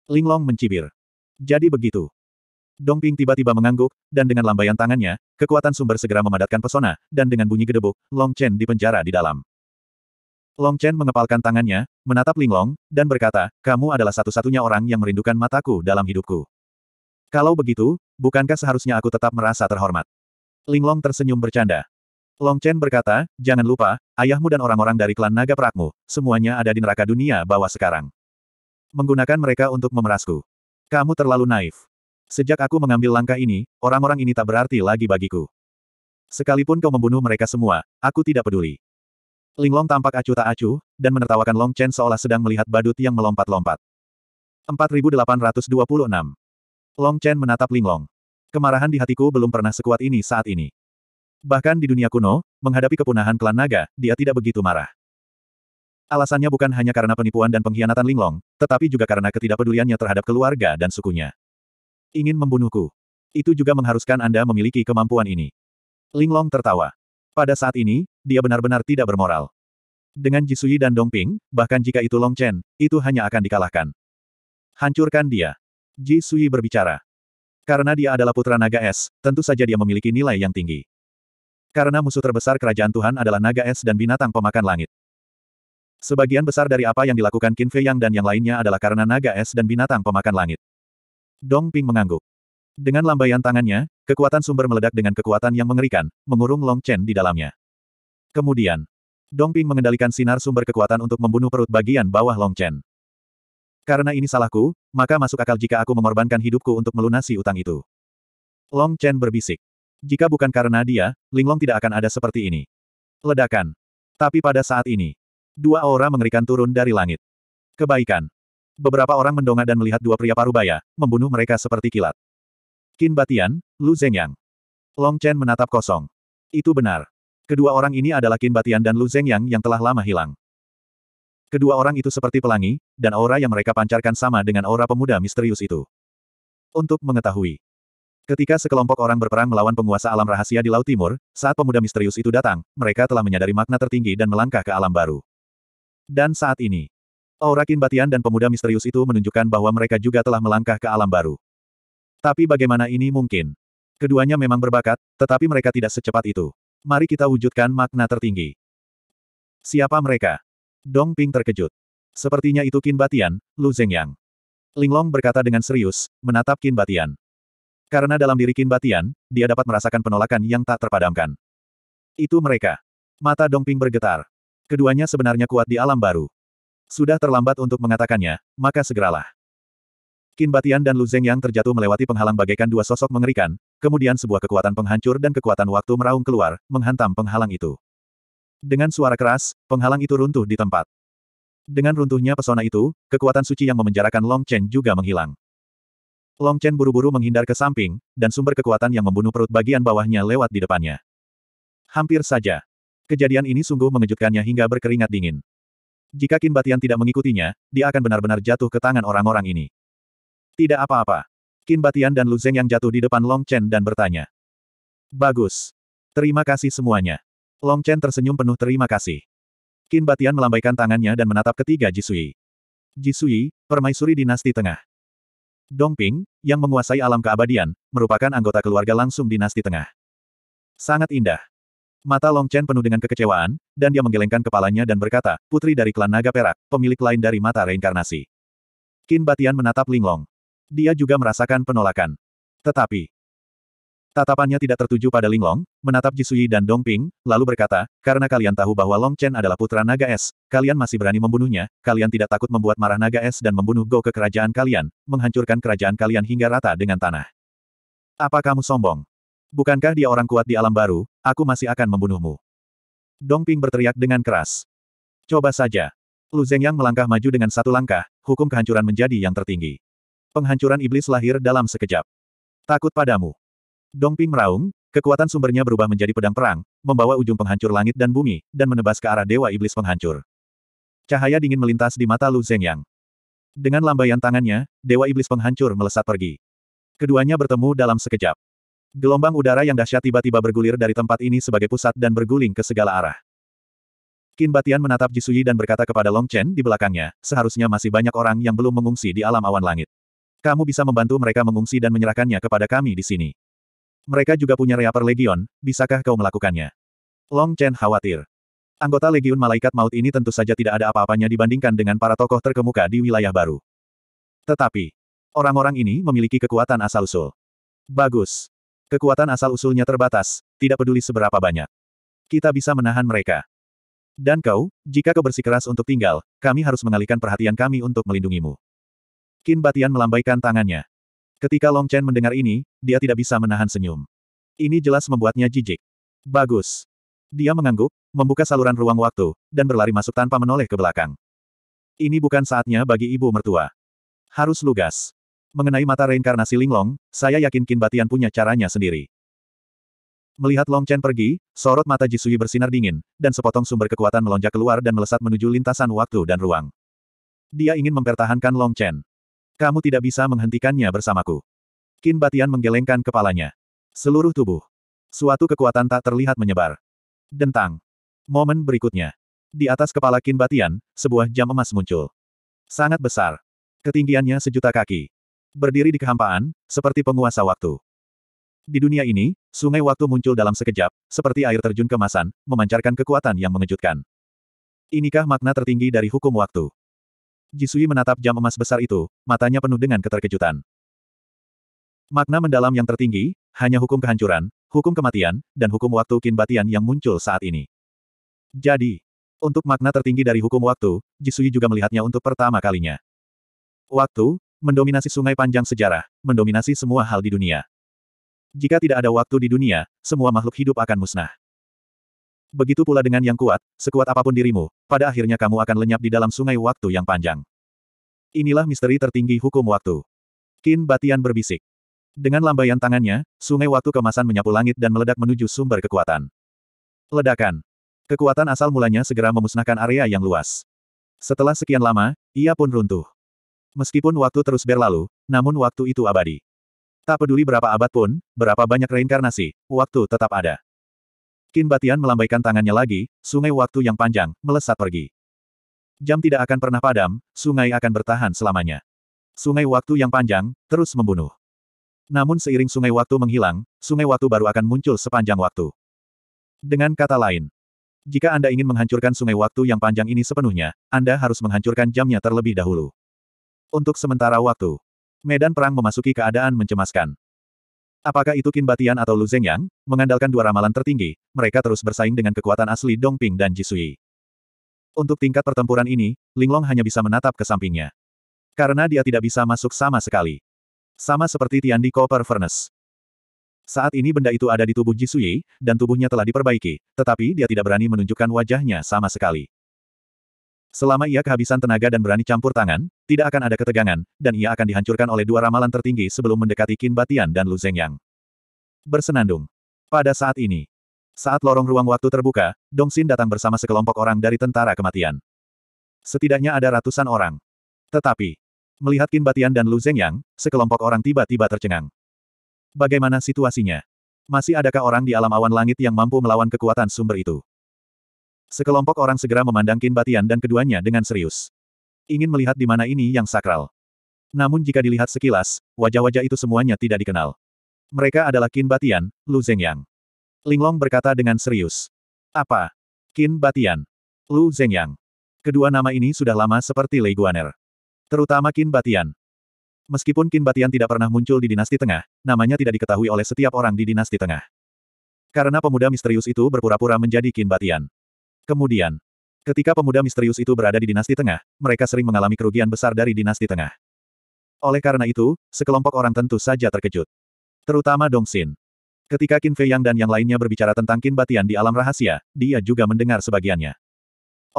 Linglong mencibir. Jadi begitu. Dongping tiba-tiba mengangguk, dan dengan lambaian tangannya, kekuatan sumber segera memadatkan pesona, dan dengan bunyi gedebuk, Long Chen dipenjara di dalam. Long Chen mengepalkan tangannya, menatap Linglong, dan berkata, kamu adalah satu-satunya orang yang merindukan mataku dalam hidupku. Kalau begitu, bukankah seharusnya aku tetap merasa terhormat? Linglong tersenyum bercanda. Long Chen berkata, jangan lupa, ayahmu dan orang-orang dari klan naga perakmu, semuanya ada di neraka dunia bawah sekarang. Menggunakan mereka untuk memerasku. Kamu terlalu naif. Sejak aku mengambil langkah ini, orang-orang ini tak berarti lagi bagiku. Sekalipun kau membunuh mereka semua, aku tidak peduli. Linglong tampak acuh tak acuh, dan menertawakan Long Chen seolah sedang melihat badut yang melompat-lompat. 4826 Long Chen menatap linglong. Kemarahan di hatiku belum pernah sekuat ini saat ini. Bahkan di dunia kuno, menghadapi kepunahan klan naga, dia tidak begitu marah. Alasannya bukan hanya karena penipuan dan pengkhianatan Linglong, tetapi juga karena ketidakpeduliannya terhadap keluarga dan sukunya. Ingin membunuhku. Itu juga mengharuskan Anda memiliki kemampuan ini. Linglong tertawa. Pada saat ini, dia benar-benar tidak bermoral. Dengan Jisui dan Dongping, bahkan jika itu Long Chen, itu hanya akan dikalahkan. Hancurkan dia. Ji Sui berbicara. Karena dia adalah putra naga es, tentu saja dia memiliki nilai yang tinggi. Karena musuh terbesar kerajaan Tuhan adalah naga es dan binatang pemakan langit. Sebagian besar dari apa yang dilakukan Qin Fei Yang dan yang lainnya adalah karena naga es dan binatang pemakan langit. Dong Ping mengangguk. Dengan lambaian tangannya, kekuatan sumber meledak dengan kekuatan yang mengerikan, mengurung Long Chen di dalamnya. Kemudian, Dong Ping mengendalikan sinar sumber kekuatan untuk membunuh perut bagian bawah Long Chen. Karena ini salahku, maka masuk akal jika aku mengorbankan hidupku untuk melunasi utang itu. Long Chen berbisik. Jika bukan karena dia, Linglong tidak akan ada seperti ini. Ledakan. Tapi pada saat ini, dua aura mengerikan turun dari langit. Kebaikan. Beberapa orang mendongak dan melihat dua pria parubaya, membunuh mereka seperti kilat. Qin Batian, Lu Zhengyang. Long Chen menatap kosong. Itu benar. Kedua orang ini adalah Qin Batian dan Lu Zhengyang yang telah lama hilang. Kedua orang itu seperti pelangi, dan aura yang mereka pancarkan sama dengan aura pemuda misterius itu. Untuk mengetahui. Ketika sekelompok orang berperang melawan penguasa alam rahasia di Laut Timur, saat pemuda misterius itu datang, mereka telah menyadari makna tertinggi dan melangkah ke alam baru. Dan saat ini, aura kinbatian dan pemuda misterius itu menunjukkan bahwa mereka juga telah melangkah ke alam baru. Tapi bagaimana ini mungkin? Keduanya memang berbakat, tetapi mereka tidak secepat itu. Mari kita wujudkan makna tertinggi. Siapa mereka? Dong Ping terkejut. Sepertinya itu Qin Batian, Lu Zhengyang. Linglong berkata dengan serius, menatap Qin Batian. Karena dalam diri Qin Batian, dia dapat merasakan penolakan yang tak terpadamkan. Itu mereka. Mata Dong Ping bergetar. Keduanya sebenarnya kuat di alam baru. Sudah terlambat untuk mengatakannya, maka segeralah. Qin Batian dan Lu Zheng yang terjatuh melewati penghalang bagaikan dua sosok mengerikan, kemudian sebuah kekuatan penghancur dan kekuatan waktu meraung keluar, menghantam penghalang itu. Dengan suara keras, penghalang itu runtuh di tempat. Dengan runtuhnya pesona itu, kekuatan suci yang memenjarakan Long Chen juga menghilang. Long Chen buru-buru menghindar ke samping, dan sumber kekuatan yang membunuh perut bagian bawahnya lewat di depannya. Hampir saja. Kejadian ini sungguh mengejutkannya hingga berkeringat dingin. Jika Kin Batian tidak mengikutinya, dia akan benar-benar jatuh ke tangan orang-orang ini. Tidak apa-apa. Kin Batian dan Lu Zeng yang jatuh di depan Long Chen dan bertanya. Bagus. Terima kasih semuanya. Long Chen tersenyum penuh terima kasih. Qin Batian melambaikan tangannya dan menatap ketiga Jisui. Jisui, permaisuri dinasti tengah. Dongping, yang menguasai alam keabadian, merupakan anggota keluarga langsung dinasti tengah. Sangat indah. Mata Long Chen penuh dengan kekecewaan, dan dia menggelengkan kepalanya dan berkata, putri dari klan naga perak, pemilik lain dari mata reinkarnasi. Qin Batian menatap Linglong. Dia juga merasakan penolakan. Tetapi, Tatapannya tidak tertuju pada Linglong, menatap Jisui dan Dongping, lalu berkata, karena kalian tahu bahwa Long Chen adalah putra naga es, kalian masih berani membunuhnya, kalian tidak takut membuat marah naga es dan membunuh Go ke kerajaan kalian, menghancurkan kerajaan kalian hingga rata dengan tanah. Apa kamu sombong? Bukankah dia orang kuat di alam baru, aku masih akan membunuhmu. Dongping berteriak dengan keras. Coba saja. Lu Zhengyang melangkah maju dengan satu langkah, hukum kehancuran menjadi yang tertinggi. Penghancuran iblis lahir dalam sekejap. Takut padamu. Dongping meraung, kekuatan sumbernya berubah menjadi pedang perang, membawa ujung penghancur langit dan bumi, dan menebas ke arah Dewa Iblis Penghancur. Cahaya dingin melintas di mata Lu Zhengyang. Dengan lambaian tangannya, Dewa Iblis Penghancur melesat pergi. Keduanya bertemu dalam sekejap. Gelombang udara yang dahsyat tiba-tiba bergulir dari tempat ini sebagai pusat dan berguling ke segala arah. Qin Batian menatap Jisui dan berkata kepada Long Chen di belakangnya, seharusnya masih banyak orang yang belum mengungsi di alam awan langit. Kamu bisa membantu mereka mengungsi dan menyerahkannya kepada kami di sini. Mereka juga punya Reaper Legion, bisakah kau melakukannya? Long Chen khawatir. Anggota Legion Malaikat Maut ini tentu saja tidak ada apa-apanya dibandingkan dengan para tokoh terkemuka di wilayah baru. Tetapi, orang-orang ini memiliki kekuatan asal-usul. Bagus. Kekuatan asal-usulnya terbatas, tidak peduli seberapa banyak. Kita bisa menahan mereka. Dan kau, jika kau bersikeras untuk tinggal, kami harus mengalihkan perhatian kami untuk melindungimu. Kin Batian melambaikan tangannya. Ketika Long Chen mendengar ini, dia tidak bisa menahan senyum. Ini jelas membuatnya jijik. Bagus. Dia mengangguk, membuka saluran ruang waktu, dan berlari masuk tanpa menoleh ke belakang. Ini bukan saatnya bagi ibu mertua. Harus lugas. Mengenai mata reinkarnasi Linglong, saya yakin Qin Batian punya caranya sendiri. Melihat Long Chen pergi, sorot mata Jisui bersinar dingin, dan sepotong sumber kekuatan melonjak keluar dan melesat menuju lintasan waktu dan ruang. Dia ingin mempertahankan Long Chen. Kamu tidak bisa menghentikannya bersamaku. Kin Batian menggelengkan kepalanya. Seluruh tubuh. Suatu kekuatan tak terlihat menyebar. Dentang. Momen berikutnya. Di atas kepala Kin Batian, sebuah jam emas muncul. Sangat besar. Ketinggiannya sejuta kaki. Berdiri di kehampaan, seperti penguasa waktu. Di dunia ini, sungai waktu muncul dalam sekejap, seperti air terjun kemasan, memancarkan kekuatan yang mengejutkan. Inikah makna tertinggi dari hukum waktu? Jisui menatap jam emas besar itu, matanya penuh dengan keterkejutan. Makna mendalam yang tertinggi, hanya hukum kehancuran, hukum kematian, dan hukum waktu kin yang muncul saat ini. Jadi, untuk makna tertinggi dari hukum waktu, Jisui juga melihatnya untuk pertama kalinya. Waktu, mendominasi sungai panjang sejarah, mendominasi semua hal di dunia. Jika tidak ada waktu di dunia, semua makhluk hidup akan musnah. Begitu pula dengan yang kuat, sekuat apapun dirimu, pada akhirnya kamu akan lenyap di dalam sungai waktu yang panjang. Inilah misteri tertinggi hukum waktu. Kin Batian berbisik. Dengan lambaian tangannya, sungai waktu kemasan menyapu langit dan meledak menuju sumber kekuatan. Ledakan. Kekuatan asal mulanya segera memusnahkan area yang luas. Setelah sekian lama, ia pun runtuh. Meskipun waktu terus berlalu, namun waktu itu abadi. Tak peduli berapa abad pun, berapa banyak reinkarnasi, waktu tetap ada. Qin Batian melambaikan tangannya lagi, sungai waktu yang panjang, melesat pergi. Jam tidak akan pernah padam, sungai akan bertahan selamanya. Sungai waktu yang panjang, terus membunuh. Namun seiring sungai waktu menghilang, sungai waktu baru akan muncul sepanjang waktu. Dengan kata lain, jika Anda ingin menghancurkan sungai waktu yang panjang ini sepenuhnya, Anda harus menghancurkan jamnya terlebih dahulu. Untuk sementara waktu, medan perang memasuki keadaan mencemaskan. Apakah itu Qin Batian atau Lu Yang? Mengandalkan dua ramalan tertinggi, mereka terus bersaing dengan kekuatan asli Dongping dan Jisui. Untuk tingkat pertempuran ini, Linglong hanya bisa menatap ke sampingnya. Karena dia tidak bisa masuk sama sekali. Sama seperti Tian di Copper Furnace. Saat ini benda itu ada di tubuh Jisui, dan tubuhnya telah diperbaiki, tetapi dia tidak berani menunjukkan wajahnya sama sekali. Selama ia kehabisan tenaga dan berani campur tangan, tidak akan ada ketegangan, dan ia akan dihancurkan oleh dua ramalan tertinggi sebelum mendekati Qin Batian dan Lu Zhengyang. Bersenandung. Pada saat ini, saat lorong ruang waktu terbuka, Dong Xin datang bersama sekelompok orang dari tentara kematian. Setidaknya ada ratusan orang. Tetapi, melihat Qin Batian dan Lu Zhengyang, sekelompok orang tiba-tiba tercengang. Bagaimana situasinya? Masih adakah orang di alam awan langit yang mampu melawan kekuatan sumber itu? Sekelompok orang segera memandang Qin Batian dan keduanya dengan serius. Ingin melihat di mana ini yang sakral. Namun jika dilihat sekilas, wajah-wajah itu semuanya tidak dikenal. Mereka adalah Qin Batian, Lu Zhengyang. Linglong berkata dengan serius. Apa? Qin Batian. Lu Zhengyang. Kedua nama ini sudah lama seperti Lei Guaner. Terutama Qin Batian. Meskipun Qin Batian tidak pernah muncul di dinasti tengah, namanya tidak diketahui oleh setiap orang di dinasti tengah. Karena pemuda misterius itu berpura-pura menjadi Qin Batian. Kemudian, ketika pemuda misterius itu berada di dinasti tengah, mereka sering mengalami kerugian besar dari dinasti tengah. Oleh karena itu, sekelompok orang tentu saja terkejut. Terutama Dong Xin. Ketika Qin Fei Yang dan yang lainnya berbicara tentang Qin Batian di alam rahasia, dia juga mendengar sebagiannya.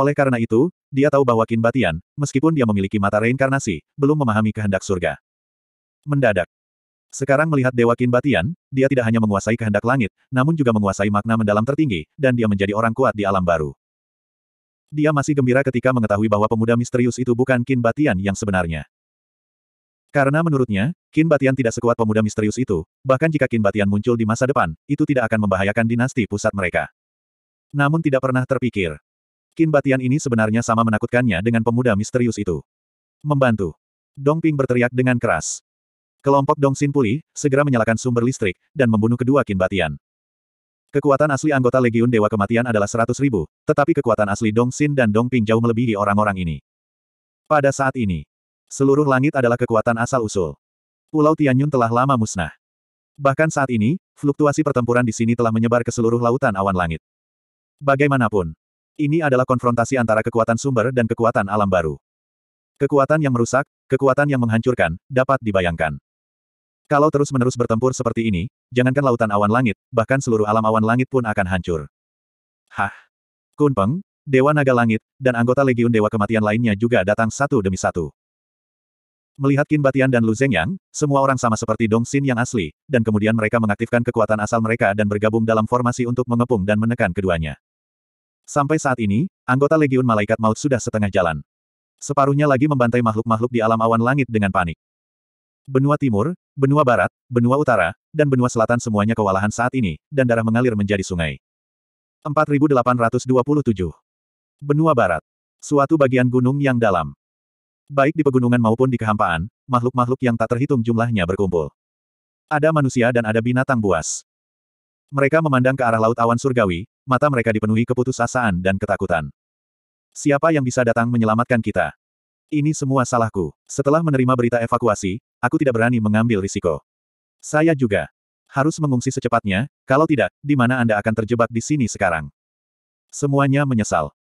Oleh karena itu, dia tahu bahwa Qin Batian, meskipun dia memiliki mata reinkarnasi, belum memahami kehendak surga. Mendadak, sekarang melihat Dewa Qin Batian, dia tidak hanya menguasai kehendak langit, namun juga menguasai makna mendalam tertinggi, dan dia menjadi orang kuat di alam baru. Dia masih gembira ketika mengetahui bahwa pemuda misterius itu bukan Qin Batian yang sebenarnya. Karena menurutnya, Qin Batian tidak sekuat pemuda misterius itu, bahkan jika Qin Batian muncul di masa depan, itu tidak akan membahayakan dinasti pusat mereka. Namun tidak pernah terpikir. Qin Batian ini sebenarnya sama menakutkannya dengan pemuda misterius itu. Membantu. Dongping berteriak dengan keras. Kelompok Xin pulih, segera menyalakan sumber listrik, dan membunuh kedua Kinbatian. Kekuatan asli anggota Legiun Dewa Kematian adalah 100 ribu, tetapi kekuatan asli Xin dan Dongping jauh melebihi orang-orang ini. Pada saat ini, seluruh langit adalah kekuatan asal-usul. Pulau Tianyun telah lama musnah. Bahkan saat ini, fluktuasi pertempuran di sini telah menyebar ke seluruh lautan awan langit. Bagaimanapun, ini adalah konfrontasi antara kekuatan sumber dan kekuatan alam baru. Kekuatan yang merusak, kekuatan yang menghancurkan, dapat dibayangkan. Kalau terus-menerus bertempur seperti ini, jangankan lautan awan langit, bahkan seluruh alam awan langit pun akan hancur. Hah? Kunpeng, Dewa Naga Langit, dan anggota Legiun Dewa Kematian lainnya juga datang satu demi satu. Melihat Qin Batian dan Lu Yang, semua orang sama seperti Dong Xin yang asli, dan kemudian mereka mengaktifkan kekuatan asal mereka dan bergabung dalam formasi untuk mengepung dan menekan keduanya. Sampai saat ini, anggota Legiun Malaikat Maut sudah setengah jalan. Separuhnya lagi membantai makhluk-makhluk di alam awan langit dengan panik. Benua timur, benua barat, benua utara, dan benua selatan semuanya kewalahan saat ini, dan darah mengalir menjadi sungai. 4827. Benua barat. Suatu bagian gunung yang dalam. Baik di pegunungan maupun di kehampaan, makhluk-makhluk yang tak terhitung jumlahnya berkumpul. Ada manusia dan ada binatang buas. Mereka memandang ke arah laut awan surgawi, mata mereka dipenuhi keputusasaan dan ketakutan. Siapa yang bisa datang menyelamatkan kita? Ini semua salahku. Setelah menerima berita evakuasi, aku tidak berani mengambil risiko. Saya juga. Harus mengungsi secepatnya, kalau tidak, di mana Anda akan terjebak di sini sekarang. Semuanya menyesal.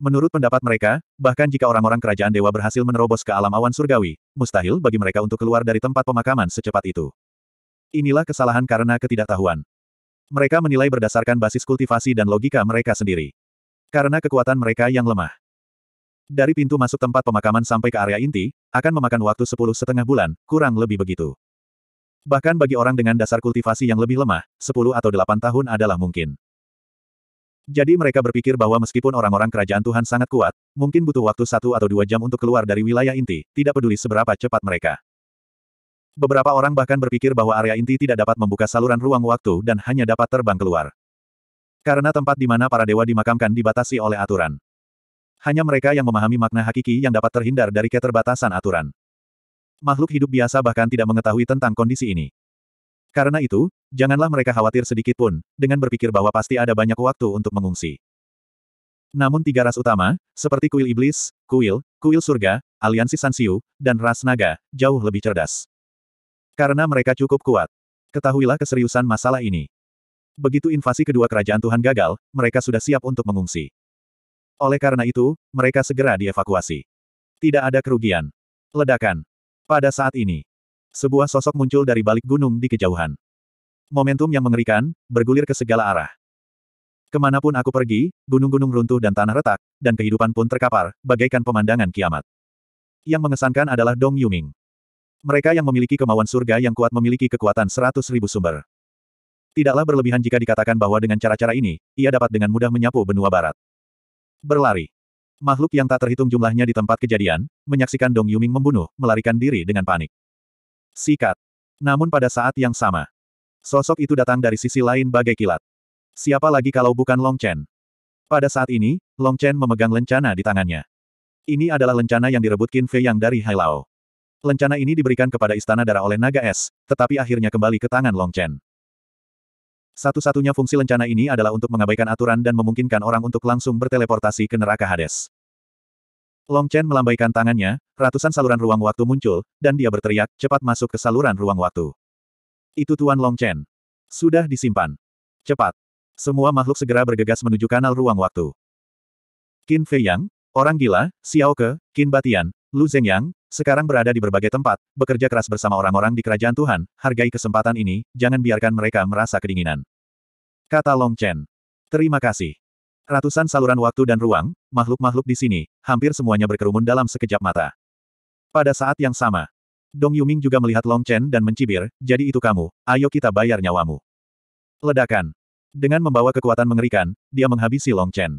Menurut pendapat mereka, bahkan jika orang-orang kerajaan dewa berhasil menerobos ke alam awan surgawi, mustahil bagi mereka untuk keluar dari tempat pemakaman secepat itu. Inilah kesalahan karena ketidaktahuan. Mereka menilai berdasarkan basis kultivasi dan logika mereka sendiri. Karena kekuatan mereka yang lemah. Dari pintu masuk tempat pemakaman sampai ke area inti, akan memakan waktu sepuluh setengah bulan, kurang lebih begitu. Bahkan bagi orang dengan dasar kultivasi yang lebih lemah, sepuluh atau delapan tahun adalah mungkin. Jadi mereka berpikir bahwa meskipun orang-orang kerajaan Tuhan sangat kuat, mungkin butuh waktu satu atau dua jam untuk keluar dari wilayah inti, tidak peduli seberapa cepat mereka. Beberapa orang bahkan berpikir bahwa area inti tidak dapat membuka saluran ruang waktu dan hanya dapat terbang keluar. Karena tempat di mana para dewa dimakamkan dibatasi oleh aturan. Hanya mereka yang memahami makna hakiki yang dapat terhindar dari keterbatasan aturan. Makhluk hidup biasa bahkan tidak mengetahui tentang kondisi ini. Karena itu, janganlah mereka khawatir sedikit pun, dengan berpikir bahwa pasti ada banyak waktu untuk mengungsi. Namun tiga ras utama, seperti kuil iblis, kuil, kuil surga, aliansi Sansiu, dan ras naga, jauh lebih cerdas. Karena mereka cukup kuat. Ketahuilah keseriusan masalah ini. Begitu invasi kedua kerajaan Tuhan gagal, mereka sudah siap untuk mengungsi. Oleh karena itu, mereka segera dievakuasi. Tidak ada kerugian. Ledakan. Pada saat ini, sebuah sosok muncul dari balik gunung di kejauhan. Momentum yang mengerikan, bergulir ke segala arah. Kemanapun aku pergi, gunung-gunung runtuh dan tanah retak, dan kehidupan pun terkapar, bagaikan pemandangan kiamat. Yang mengesankan adalah Dong Yuming. Mereka yang memiliki kemauan surga yang kuat memiliki kekuatan seratus ribu sumber. Tidaklah berlebihan jika dikatakan bahwa dengan cara-cara ini, ia dapat dengan mudah menyapu benua barat. Berlari. Makhluk yang tak terhitung jumlahnya di tempat kejadian, menyaksikan Dong Yuming membunuh, melarikan diri dengan panik. Sikat. Namun pada saat yang sama, sosok itu datang dari sisi lain bagai kilat. Siapa lagi kalau bukan Long Chen? Pada saat ini, Long Chen memegang lencana di tangannya. Ini adalah lencana yang direbut Qin Fei Yang dari Hai Lao Lencana ini diberikan kepada Istana Darah oleh Naga Es, tetapi akhirnya kembali ke tangan Long Chen. Satu-satunya fungsi lencana ini adalah untuk mengabaikan aturan dan memungkinkan orang untuk langsung berteleportasi ke neraka Hades. Long Chen melambaikan tangannya, ratusan saluran ruang waktu muncul, dan dia berteriak, cepat masuk ke saluran ruang waktu. Itu Tuan Long Chen. Sudah disimpan. Cepat. Semua makhluk segera bergegas menuju kanal ruang waktu. Qin Fei Yang, orang gila, Xiao Ke, Qin Batian, Lu Yang. Sekarang berada di berbagai tempat, bekerja keras bersama orang-orang di kerajaan Tuhan, hargai kesempatan ini, jangan biarkan mereka merasa kedinginan. Kata Long Chen. Terima kasih. Ratusan saluran waktu dan ruang, makhluk-makhluk di sini, hampir semuanya berkerumun dalam sekejap mata. Pada saat yang sama, Dong Yuming juga melihat Long Chen dan mencibir, jadi itu kamu, ayo kita bayar nyawamu. Ledakan. Dengan membawa kekuatan mengerikan, dia menghabisi Long Chen.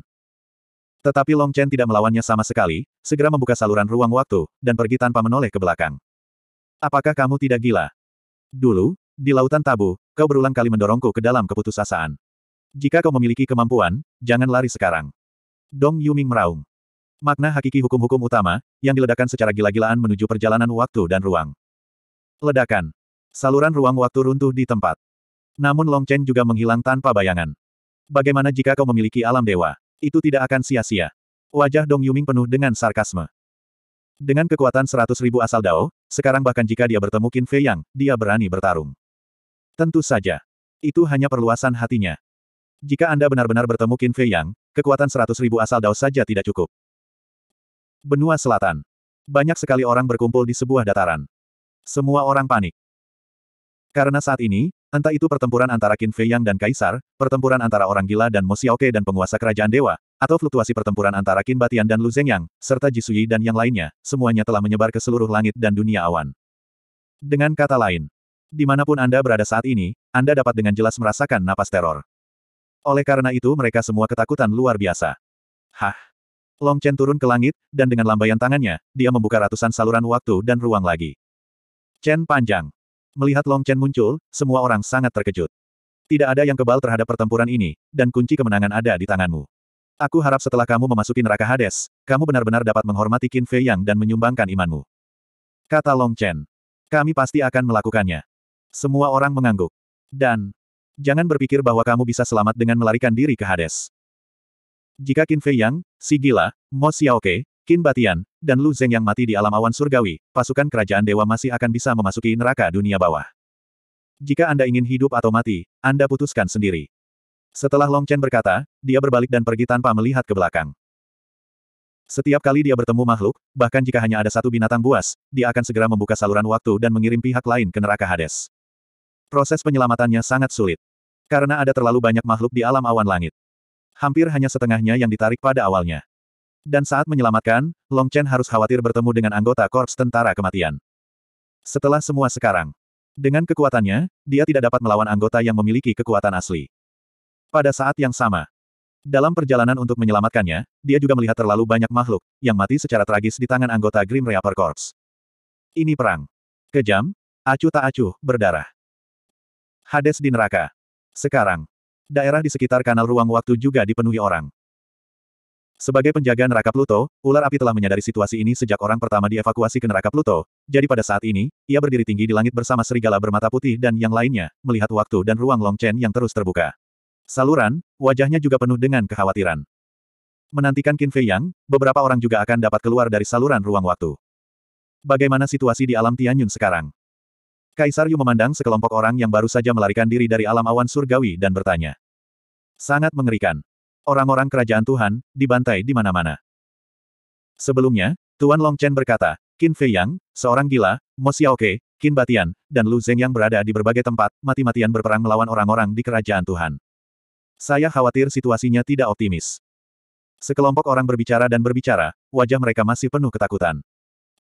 Tetapi Long Chen tidak melawannya sama sekali, segera membuka saluran ruang waktu, dan pergi tanpa menoleh ke belakang. Apakah kamu tidak gila? Dulu, di lautan tabu, kau berulang kali mendorongku ke dalam keputusasaan. Jika kau memiliki kemampuan, jangan lari sekarang. Dong Yuming meraung. Makna hakiki hukum-hukum utama, yang diledakkan secara gila-gilaan menuju perjalanan waktu dan ruang. Ledakan. Saluran ruang waktu runtuh di tempat. Namun Long Chen juga menghilang tanpa bayangan. Bagaimana jika kau memiliki alam dewa? Itu tidak akan sia-sia. Wajah Dong Yuming penuh dengan sarkasme. Dengan kekuatan seratus ribu asal Dao, sekarang bahkan jika dia bertemu Qin Fei Yang, dia berani bertarung. Tentu saja. Itu hanya perluasan hatinya. Jika Anda benar-benar bertemu Qin Fei Yang, kekuatan seratus ribu asal Dao saja tidak cukup. Benua Selatan. Banyak sekali orang berkumpul di sebuah dataran. Semua orang panik. Karena saat ini, Entah itu pertempuran antara Qin Fei Yang dan Kaisar, pertempuran antara orang gila dan Mo Xiaoke dan penguasa kerajaan dewa, atau fluktuasi pertempuran antara Qin Batian dan Lu Zeng Yang, serta Ji Suyi dan yang lainnya, semuanya telah menyebar ke seluruh langit dan dunia awan. Dengan kata lain, dimanapun Anda berada saat ini, Anda dapat dengan jelas merasakan napas teror. Oleh karena itu mereka semua ketakutan luar biasa. Hah! Long Chen turun ke langit, dan dengan lambaian tangannya, dia membuka ratusan saluran waktu dan ruang lagi. Chen panjang. Melihat Long Chen muncul, semua orang sangat terkejut. Tidak ada yang kebal terhadap pertempuran ini, dan kunci kemenangan ada di tanganmu. Aku harap setelah kamu memasuki neraka Hades, kamu benar-benar dapat menghormati Qin Fei Yang dan menyumbangkan imanmu. Kata Long Chen. Kami pasti akan melakukannya. Semua orang mengangguk. Dan, jangan berpikir bahwa kamu bisa selamat dengan melarikan diri ke Hades. Jika Qin Fei Yang, si gila, Mo Xiaoke, Qin Batian, dan Lu Zeng yang mati di alam awan surgawi, pasukan kerajaan dewa masih akan bisa memasuki neraka dunia bawah. Jika Anda ingin hidup atau mati, Anda putuskan sendiri. Setelah Long Chen berkata, dia berbalik dan pergi tanpa melihat ke belakang. Setiap kali dia bertemu makhluk, bahkan jika hanya ada satu binatang buas, dia akan segera membuka saluran waktu dan mengirim pihak lain ke neraka Hades. Proses penyelamatannya sangat sulit. Karena ada terlalu banyak makhluk di alam awan langit. Hampir hanya setengahnya yang ditarik pada awalnya. Dan saat menyelamatkan, Long Chen harus khawatir bertemu dengan anggota Korps Tentara Kematian. Setelah semua sekarang, dengan kekuatannya, dia tidak dapat melawan anggota yang memiliki kekuatan asli. Pada saat yang sama, dalam perjalanan untuk menyelamatkannya, dia juga melihat terlalu banyak makhluk yang mati secara tragis di tangan anggota Grim Reaper Corps. Ini perang. Kejam, acuh tak acuh, berdarah. Hades di neraka. Sekarang, daerah di sekitar kanal ruang waktu juga dipenuhi orang. Sebagai penjaga neraka Pluto, ular api telah menyadari situasi ini sejak orang pertama dievakuasi ke neraka Pluto, jadi pada saat ini, ia berdiri tinggi di langit bersama serigala bermata putih dan yang lainnya, melihat waktu dan ruang Long Chen yang terus terbuka. Saluran, wajahnya juga penuh dengan kekhawatiran. Menantikan Qin Fei Yang, beberapa orang juga akan dapat keluar dari saluran ruang waktu. Bagaimana situasi di alam Tianyun sekarang? Kaisar Yu memandang sekelompok orang yang baru saja melarikan diri dari alam awan surgawi dan bertanya. Sangat mengerikan. Orang-orang kerajaan Tuhan, dibantai di mana-mana. Sebelumnya, Tuan Long Chen berkata, Qin Fei Yang, seorang gila, Mo Xiaoke, Qin Batian, dan Lu Zeng yang berada di berbagai tempat, mati-matian berperang melawan orang-orang di kerajaan Tuhan. Saya khawatir situasinya tidak optimis. Sekelompok orang berbicara dan berbicara, wajah mereka masih penuh ketakutan.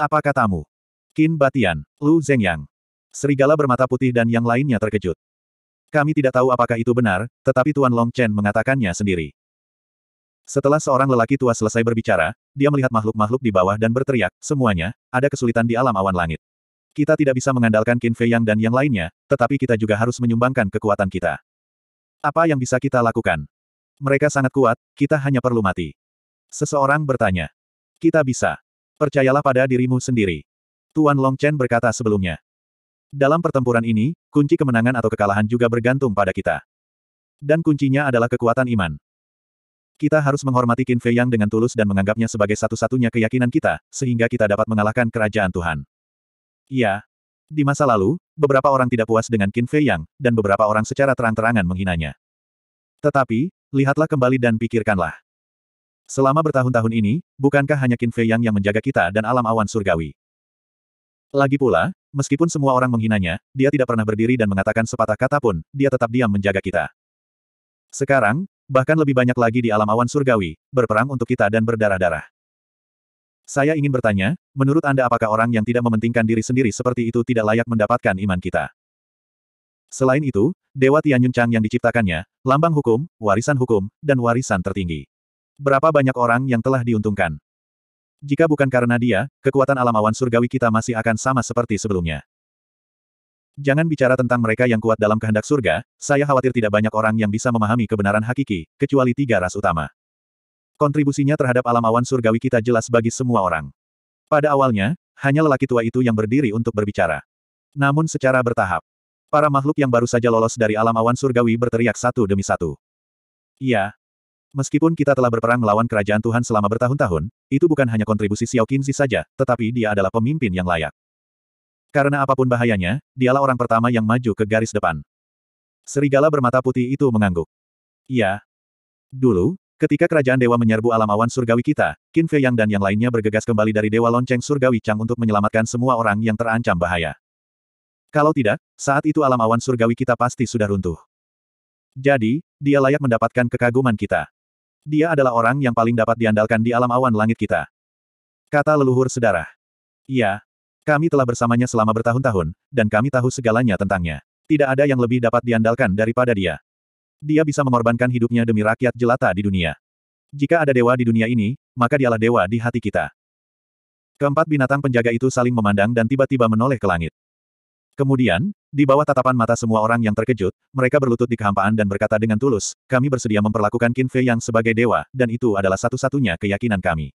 Apa katamu? Qin Batian, Lu Zeng Yang. Serigala bermata putih dan yang lainnya terkejut. Kami tidak tahu apakah itu benar, tetapi Tuan Long Chen mengatakannya sendiri. Setelah seorang lelaki tua selesai berbicara, dia melihat makhluk-makhluk di bawah dan berteriak, semuanya, ada kesulitan di alam awan langit. Kita tidak bisa mengandalkan Qin Fei Yang dan yang lainnya, tetapi kita juga harus menyumbangkan kekuatan kita. Apa yang bisa kita lakukan? Mereka sangat kuat, kita hanya perlu mati. Seseorang bertanya. Kita bisa. Percayalah pada dirimu sendiri. Tuan Long Chen berkata sebelumnya. Dalam pertempuran ini, kunci kemenangan atau kekalahan juga bergantung pada kita. Dan kuncinya adalah kekuatan iman. Kita harus menghormati Qin Fei Yang dengan tulus dan menganggapnya sebagai satu-satunya keyakinan kita, sehingga kita dapat mengalahkan kerajaan Tuhan. Ya, Di masa lalu, beberapa orang tidak puas dengan Qin Fei Yang, dan beberapa orang secara terang-terangan menghinanya. Tetapi, lihatlah kembali dan pikirkanlah. Selama bertahun-tahun ini, bukankah hanya Qin Fei Yang yang menjaga kita dan alam awan surgawi? Lagi pula, meskipun semua orang menghinanya, dia tidak pernah berdiri dan mengatakan sepatah kata pun, dia tetap diam menjaga kita. Sekarang, bahkan lebih banyak lagi di alam awan surgawi, berperang untuk kita dan berdarah-darah. Saya ingin bertanya, menurut Anda apakah orang yang tidak mementingkan diri sendiri seperti itu tidak layak mendapatkan iman kita? Selain itu, Dewa Tianyun Chang yang diciptakannya, lambang hukum, warisan hukum, dan warisan tertinggi. Berapa banyak orang yang telah diuntungkan? Jika bukan karena dia, kekuatan alam awan surgawi kita masih akan sama seperti sebelumnya. Jangan bicara tentang mereka yang kuat dalam kehendak surga, saya khawatir tidak banyak orang yang bisa memahami kebenaran hakiki, kecuali tiga ras utama. Kontribusinya terhadap alam awan surgawi kita jelas bagi semua orang. Pada awalnya, hanya lelaki tua itu yang berdiri untuk berbicara. Namun secara bertahap, para makhluk yang baru saja lolos dari alam awan surgawi berteriak satu demi satu. Iya, Meskipun kita telah berperang melawan kerajaan Tuhan selama bertahun-tahun, itu bukan hanya kontribusi Xiao Qinzi saja, tetapi dia adalah pemimpin yang layak. Karena apapun bahayanya, dialah orang pertama yang maju ke garis depan. Serigala bermata putih itu mengangguk. Iya. Dulu, ketika kerajaan dewa menyerbu alam awan surgawi kita, Qin Fei Yang dan yang lainnya bergegas kembali dari dewa lonceng surgawi Chang untuk menyelamatkan semua orang yang terancam bahaya. Kalau tidak, saat itu alam awan surgawi kita pasti sudah runtuh. Jadi, dia layak mendapatkan kekaguman kita. Dia adalah orang yang paling dapat diandalkan di alam awan langit kita. Kata leluhur sedarah. Iya, kami telah bersamanya selama bertahun-tahun, dan kami tahu segalanya tentangnya. Tidak ada yang lebih dapat diandalkan daripada dia. Dia bisa mengorbankan hidupnya demi rakyat jelata di dunia. Jika ada dewa di dunia ini, maka dialah dewa di hati kita. Keempat binatang penjaga itu saling memandang dan tiba-tiba menoleh ke langit. Kemudian, di bawah tatapan mata semua orang yang terkejut, mereka berlutut di kehampaan dan berkata dengan tulus, kami bersedia memperlakukan Qin Fei yang sebagai dewa, dan itu adalah satu-satunya keyakinan kami.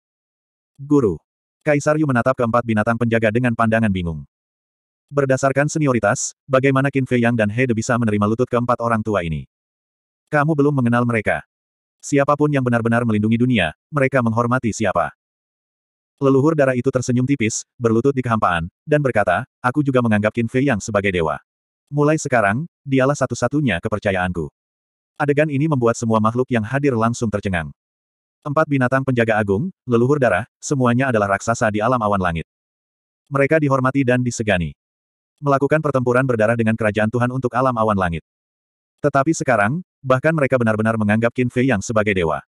Guru, Kaisar Yu menatap keempat binatang penjaga dengan pandangan bingung. Berdasarkan senioritas, bagaimana Qin Fei Yang dan He De bisa menerima lutut keempat orang tua ini? Kamu belum mengenal mereka. Siapapun yang benar-benar melindungi dunia, mereka menghormati siapa. Leluhur darah itu tersenyum tipis, berlutut di kehampaan, dan berkata, aku juga menganggap Qin Fei Yang sebagai dewa. Mulai sekarang, dialah satu-satunya kepercayaanku. Adegan ini membuat semua makhluk yang hadir langsung tercengang. Empat binatang penjaga agung, leluhur darah, semuanya adalah raksasa di alam awan langit. Mereka dihormati dan disegani. Melakukan pertempuran berdarah dengan kerajaan Tuhan untuk alam awan langit. Tetapi sekarang, bahkan mereka benar-benar menganggap Qin Fei Yang sebagai dewa.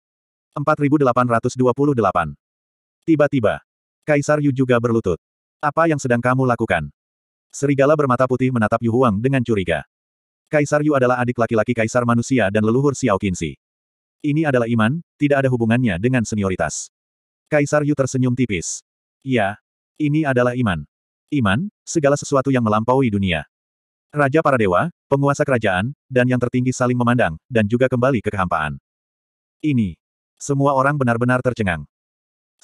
4828. Tiba-tiba, Kaisar Yu juga berlutut. Apa yang sedang kamu lakukan? Serigala bermata putih menatap Yu Huang dengan curiga. Kaisar Yu adalah adik laki-laki kaisar manusia dan leluhur Xiao Qinxi. Ini adalah iman, tidak ada hubungannya dengan senioritas. Kaisar Yu tersenyum tipis. Ya, ini adalah iman. Iman, segala sesuatu yang melampaui dunia. Raja para dewa, penguasa kerajaan, dan yang tertinggi saling memandang, dan juga kembali ke kehampaan. Ini. Semua orang benar-benar tercengang.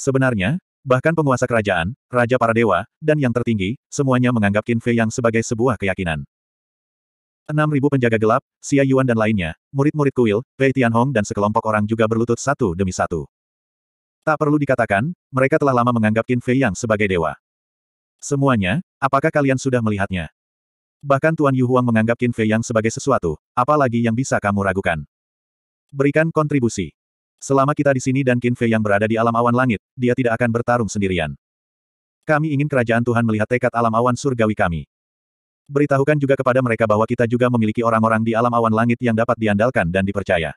Sebenarnya, bahkan penguasa kerajaan, raja para dewa, dan yang tertinggi, semuanya menganggap Qin Fei Yang sebagai sebuah keyakinan. 6.000 penjaga gelap, Xia Yuan dan lainnya, murid-murid kuil, Pei Tianhong dan sekelompok orang juga berlutut satu demi satu. Tak perlu dikatakan, mereka telah lama menganggap Qin Fei Yang sebagai dewa. Semuanya, apakah kalian sudah melihatnya? Bahkan Tuan Yu Huang menganggap Qin Fei Yang sebagai sesuatu, apalagi yang bisa kamu ragukan. Berikan kontribusi. Selama kita di sini dan Qin Fei Yang berada di alam awan langit, dia tidak akan bertarung sendirian. Kami ingin kerajaan Tuhan melihat tekad alam awan surgawi kami beritahukan juga kepada mereka bahwa kita juga memiliki orang-orang di alam awan langit yang dapat diandalkan dan dipercaya.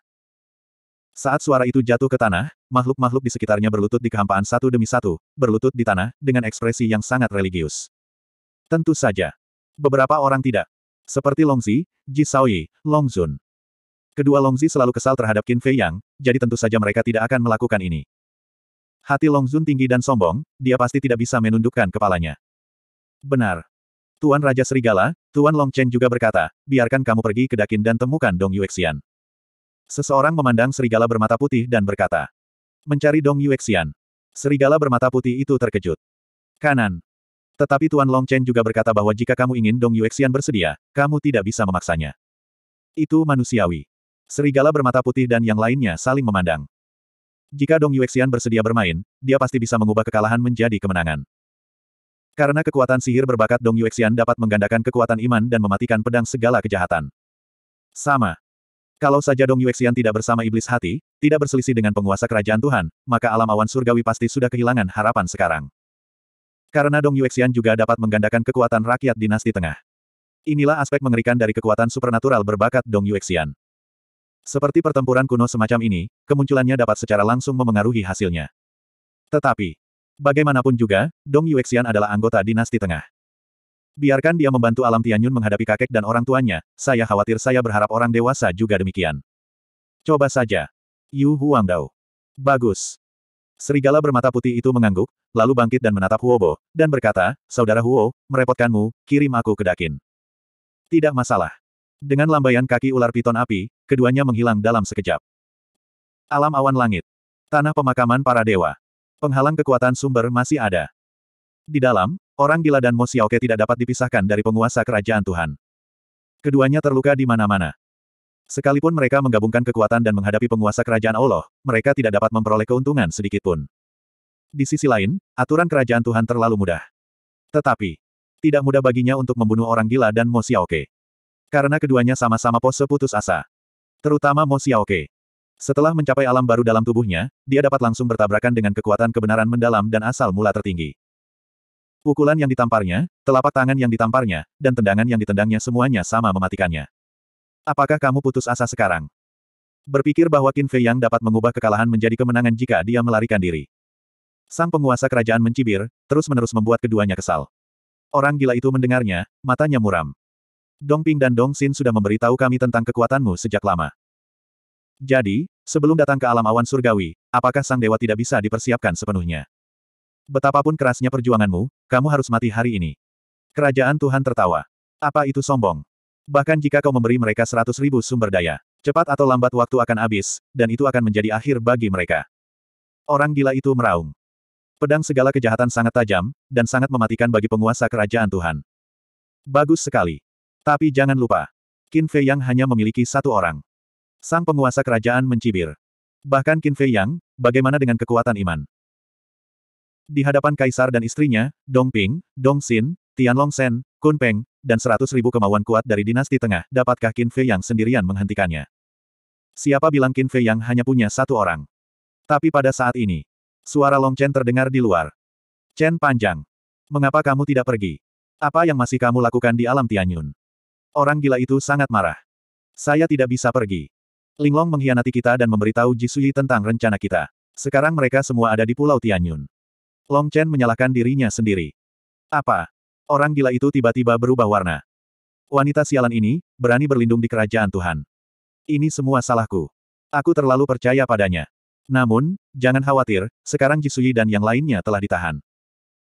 Saat suara itu jatuh ke tanah, makhluk-makhluk di sekitarnya berlutut di kehampaan satu demi satu, berlutut di tanah, dengan ekspresi yang sangat religius. Tentu saja. Beberapa orang tidak. Seperti Longzi, Ji Saoyi, Longzun. Kedua Longzi selalu kesal terhadap Qin Fei Yang, jadi tentu saja mereka tidak akan melakukan ini. Hati Longzun tinggi dan sombong, dia pasti tidak bisa menundukkan kepalanya. Benar. Tuan Raja Serigala, Tuan Long Chen juga berkata, biarkan kamu pergi ke Dakin dan temukan Dong Yuexian. Seseorang memandang serigala bermata putih dan berkata, mencari Dong Yuexian. Serigala bermata putih itu terkejut. Kanan. Tetapi Tuan Long Chen juga berkata bahwa jika kamu ingin Dong Yuexian bersedia, kamu tidak bisa memaksanya. Itu manusiawi. Serigala bermata putih dan yang lainnya saling memandang. Jika Dong Yuexian bersedia bermain, dia pasti bisa mengubah kekalahan menjadi kemenangan. Karena kekuatan sihir berbakat Dong Yuexian dapat menggandakan kekuatan iman dan mematikan pedang segala kejahatan. Sama. Kalau saja Dong Yuexian tidak bersama iblis hati, tidak berselisih dengan penguasa kerajaan Tuhan, maka alam awan surgawi pasti sudah kehilangan harapan sekarang. Karena Dong Yuexian juga dapat menggandakan kekuatan rakyat dinasti tengah. Inilah aspek mengerikan dari kekuatan supernatural berbakat Dong Yuexian. Seperti pertempuran kuno semacam ini, kemunculannya dapat secara langsung memengaruhi hasilnya. Tetapi, Bagaimanapun juga, Dong Yuexian adalah anggota dinasti tengah. Biarkan dia membantu alam Tianyun menghadapi kakek dan orang tuanya, saya khawatir saya berharap orang dewasa juga demikian. Coba saja. Yu Huangdao. Bagus. Serigala bermata putih itu mengangguk, lalu bangkit dan menatap Huobo, dan berkata, Saudara Huo, merepotkanmu, kirim aku ke Dakin. Tidak masalah. Dengan lambaian kaki ular piton api, keduanya menghilang dalam sekejap. Alam awan langit. Tanah pemakaman para dewa. Penghalang kekuatan sumber masih ada. Di dalam, orang gila dan Mo Xiaoke tidak dapat dipisahkan dari penguasa kerajaan Tuhan. Keduanya terluka di mana-mana. Sekalipun mereka menggabungkan kekuatan dan menghadapi penguasa kerajaan Allah, mereka tidak dapat memperoleh keuntungan sedikitpun. Di sisi lain, aturan kerajaan Tuhan terlalu mudah. Tetapi, tidak mudah baginya untuk membunuh orang gila dan Mo Xiaoke. Karena keduanya sama-sama pose putus asa. Terutama Mo Xiaoke. Setelah mencapai alam baru dalam tubuhnya, dia dapat langsung bertabrakan dengan kekuatan kebenaran mendalam dan asal mula tertinggi. Pukulan yang ditamparnya, telapak tangan yang ditamparnya, dan tendangan yang ditendangnya semuanya sama mematikannya. Apakah kamu putus asa sekarang? Berpikir bahwa Qin Fei Yang dapat mengubah kekalahan menjadi kemenangan jika dia melarikan diri. Sang penguasa kerajaan mencibir, terus-menerus membuat keduanya kesal. Orang gila itu mendengarnya, matanya muram. Dong Ping dan Dong Xin sudah memberitahu kami tentang kekuatanmu sejak lama. Jadi, sebelum datang ke alam awan surgawi, apakah sang dewa tidak bisa dipersiapkan sepenuhnya? Betapapun kerasnya perjuanganmu, kamu harus mati hari ini. Kerajaan Tuhan tertawa. Apa itu sombong? Bahkan jika kau memberi mereka seratus ribu sumber daya, cepat atau lambat waktu akan habis, dan itu akan menjadi akhir bagi mereka. Orang gila itu meraung. Pedang segala kejahatan sangat tajam, dan sangat mematikan bagi penguasa kerajaan Tuhan. Bagus sekali. Tapi jangan lupa, Qin Fei Yang hanya memiliki satu orang. Sang penguasa kerajaan mencibir. Bahkan Qin Fei Yang, bagaimana dengan kekuatan iman? Di hadapan kaisar dan istrinya, Dong Ping, Dong Xin, Tian Long Sen, Kun Peng, dan seratus ribu kemauan kuat dari dinasti tengah, dapatkah Qin Fei Yang sendirian menghentikannya? Siapa bilang Qin Fei Yang hanya punya satu orang? Tapi pada saat ini, suara Long Chen terdengar di luar. Chen panjang. Mengapa kamu tidak pergi? Apa yang masih kamu lakukan di alam Tianyun? Orang gila itu sangat marah. Saya tidak bisa pergi. Linglong mengkhianati kita dan memberitahu Jisui tentang rencana kita. Sekarang mereka semua ada di Pulau Tianyun. Long Chen menyalahkan dirinya sendiri. Apa? Orang gila itu tiba-tiba berubah warna. Wanita sialan ini, berani berlindung di kerajaan Tuhan. Ini semua salahku. Aku terlalu percaya padanya. Namun, jangan khawatir, sekarang Jisui dan yang lainnya telah ditahan.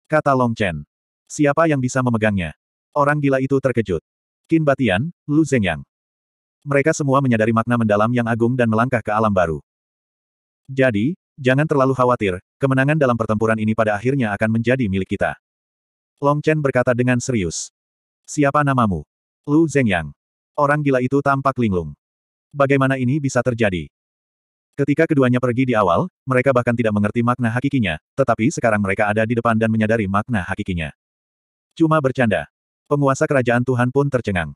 Kata Long Chen. Siapa yang bisa memegangnya? Orang gila itu terkejut. Qin Batian, Lu Zengyang mereka semua menyadari makna mendalam yang agung dan melangkah ke alam baru. Jadi, jangan terlalu khawatir, kemenangan dalam pertempuran ini pada akhirnya akan menjadi milik kita. Long Chen berkata dengan serius. Siapa namamu? Lu Zhengyang. Orang gila itu tampak linglung. Bagaimana ini bisa terjadi? Ketika keduanya pergi di awal, mereka bahkan tidak mengerti makna hakikinya, tetapi sekarang mereka ada di depan dan menyadari makna hakikinya. Cuma bercanda. Penguasa kerajaan Tuhan pun tercengang.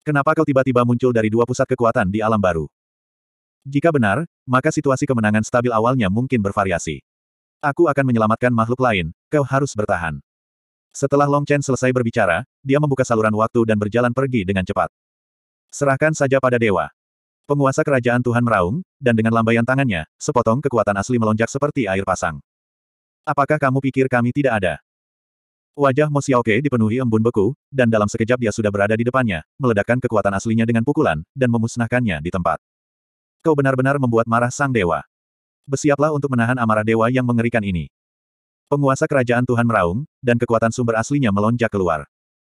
Kenapa kau tiba-tiba muncul dari dua pusat kekuatan di alam baru? Jika benar, maka situasi kemenangan stabil awalnya mungkin bervariasi. Aku akan menyelamatkan makhluk lain, kau harus bertahan. Setelah Long Chen selesai berbicara, dia membuka saluran waktu dan berjalan pergi dengan cepat. Serahkan saja pada dewa. Penguasa kerajaan Tuhan meraung, dan dengan lambaian tangannya, sepotong kekuatan asli melonjak seperti air pasang. Apakah kamu pikir kami tidak ada? Wajah Mo Xiaoke dipenuhi embun beku, dan dalam sekejap dia sudah berada di depannya, meledakkan kekuatan aslinya dengan pukulan, dan memusnahkannya di tempat. Kau benar-benar membuat marah sang dewa. Bersiaplah untuk menahan amarah dewa yang mengerikan ini. Penguasa kerajaan Tuhan meraung, dan kekuatan sumber aslinya melonjak keluar.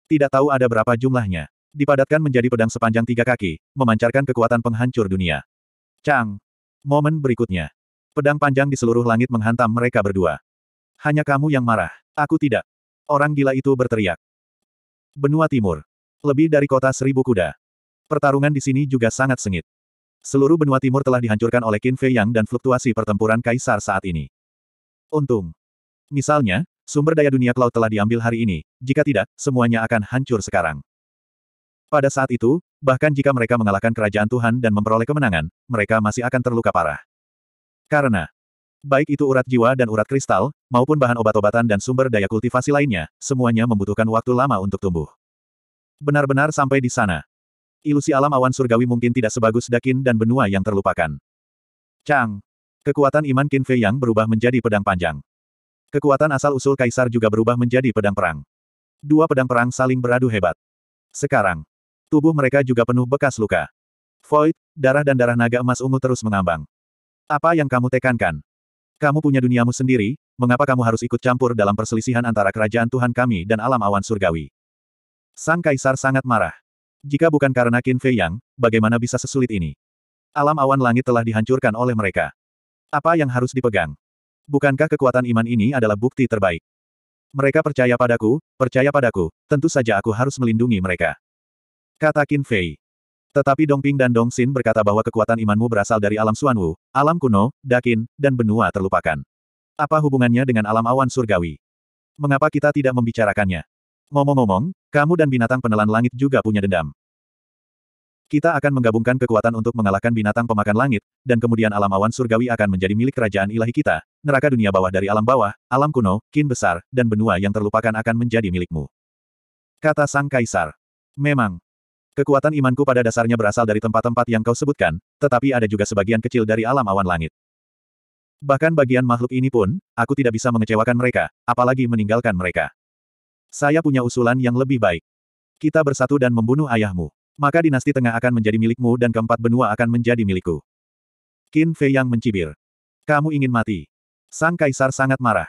Tidak tahu ada berapa jumlahnya. Dipadatkan menjadi pedang sepanjang tiga kaki, memancarkan kekuatan penghancur dunia. Chang, Momen berikutnya. Pedang panjang di seluruh langit menghantam mereka berdua. Hanya kamu yang marah. Aku tidak. Orang gila itu berteriak. Benua Timur. Lebih dari kota seribu kuda. Pertarungan di sini juga sangat sengit. Seluruh benua timur telah dihancurkan oleh Qin Fei Yang dan fluktuasi pertempuran kaisar saat ini. Untung. Misalnya, sumber daya dunia cloud telah diambil hari ini, jika tidak, semuanya akan hancur sekarang. Pada saat itu, bahkan jika mereka mengalahkan kerajaan Tuhan dan memperoleh kemenangan, mereka masih akan terluka parah. Karena, Baik itu urat jiwa dan urat kristal, maupun bahan obat-obatan dan sumber daya kultivasi lainnya, semuanya membutuhkan waktu lama untuk tumbuh. Benar-benar sampai di sana. Ilusi alam awan surgawi mungkin tidak sebagus dakin dan benua yang terlupakan. Chang. Kekuatan iman Qin Fei yang berubah menjadi pedang panjang. Kekuatan asal-usul kaisar juga berubah menjadi pedang perang. Dua pedang perang saling beradu hebat. Sekarang, tubuh mereka juga penuh bekas luka. Void, darah dan darah naga emas ungu terus mengambang. Apa yang kamu tekankan? Kamu punya duniamu sendiri, mengapa kamu harus ikut campur dalam perselisihan antara kerajaan Tuhan kami dan alam awan surgawi? Sang kaisar sangat marah. Jika bukan karena Qin Fei Yang, bagaimana bisa sesulit ini? Alam awan langit telah dihancurkan oleh mereka. Apa yang harus dipegang? Bukankah kekuatan iman ini adalah bukti terbaik? Mereka percaya padaku, percaya padaku, tentu saja aku harus melindungi mereka. Kata Qin Fei. Tetapi Dong Ping dan Dong Xin berkata bahwa kekuatan imanmu berasal dari alam Suanwu, alam kuno, Dakin, dan benua terlupakan. Apa hubungannya dengan alam awan surgawi? Mengapa kita tidak membicarakannya? Ngomong-ngomong, kamu dan binatang penelan langit juga punya dendam. Kita akan menggabungkan kekuatan untuk mengalahkan binatang pemakan langit, dan kemudian alam awan surgawi akan menjadi milik kerajaan ilahi kita, neraka dunia bawah dari alam bawah, alam kuno, kin besar, dan benua yang terlupakan akan menjadi milikmu. Kata Sang Kaisar. Memang, Kekuatan imanku pada dasarnya berasal dari tempat-tempat yang kau sebutkan, tetapi ada juga sebagian kecil dari alam awan langit. Bahkan bagian makhluk ini pun, aku tidak bisa mengecewakan mereka, apalagi meninggalkan mereka. Saya punya usulan yang lebih baik. Kita bersatu dan membunuh ayahmu. Maka dinasti tengah akan menjadi milikmu dan keempat benua akan menjadi milikku. Qin Fei yang mencibir. Kamu ingin mati. Sang kaisar sangat marah.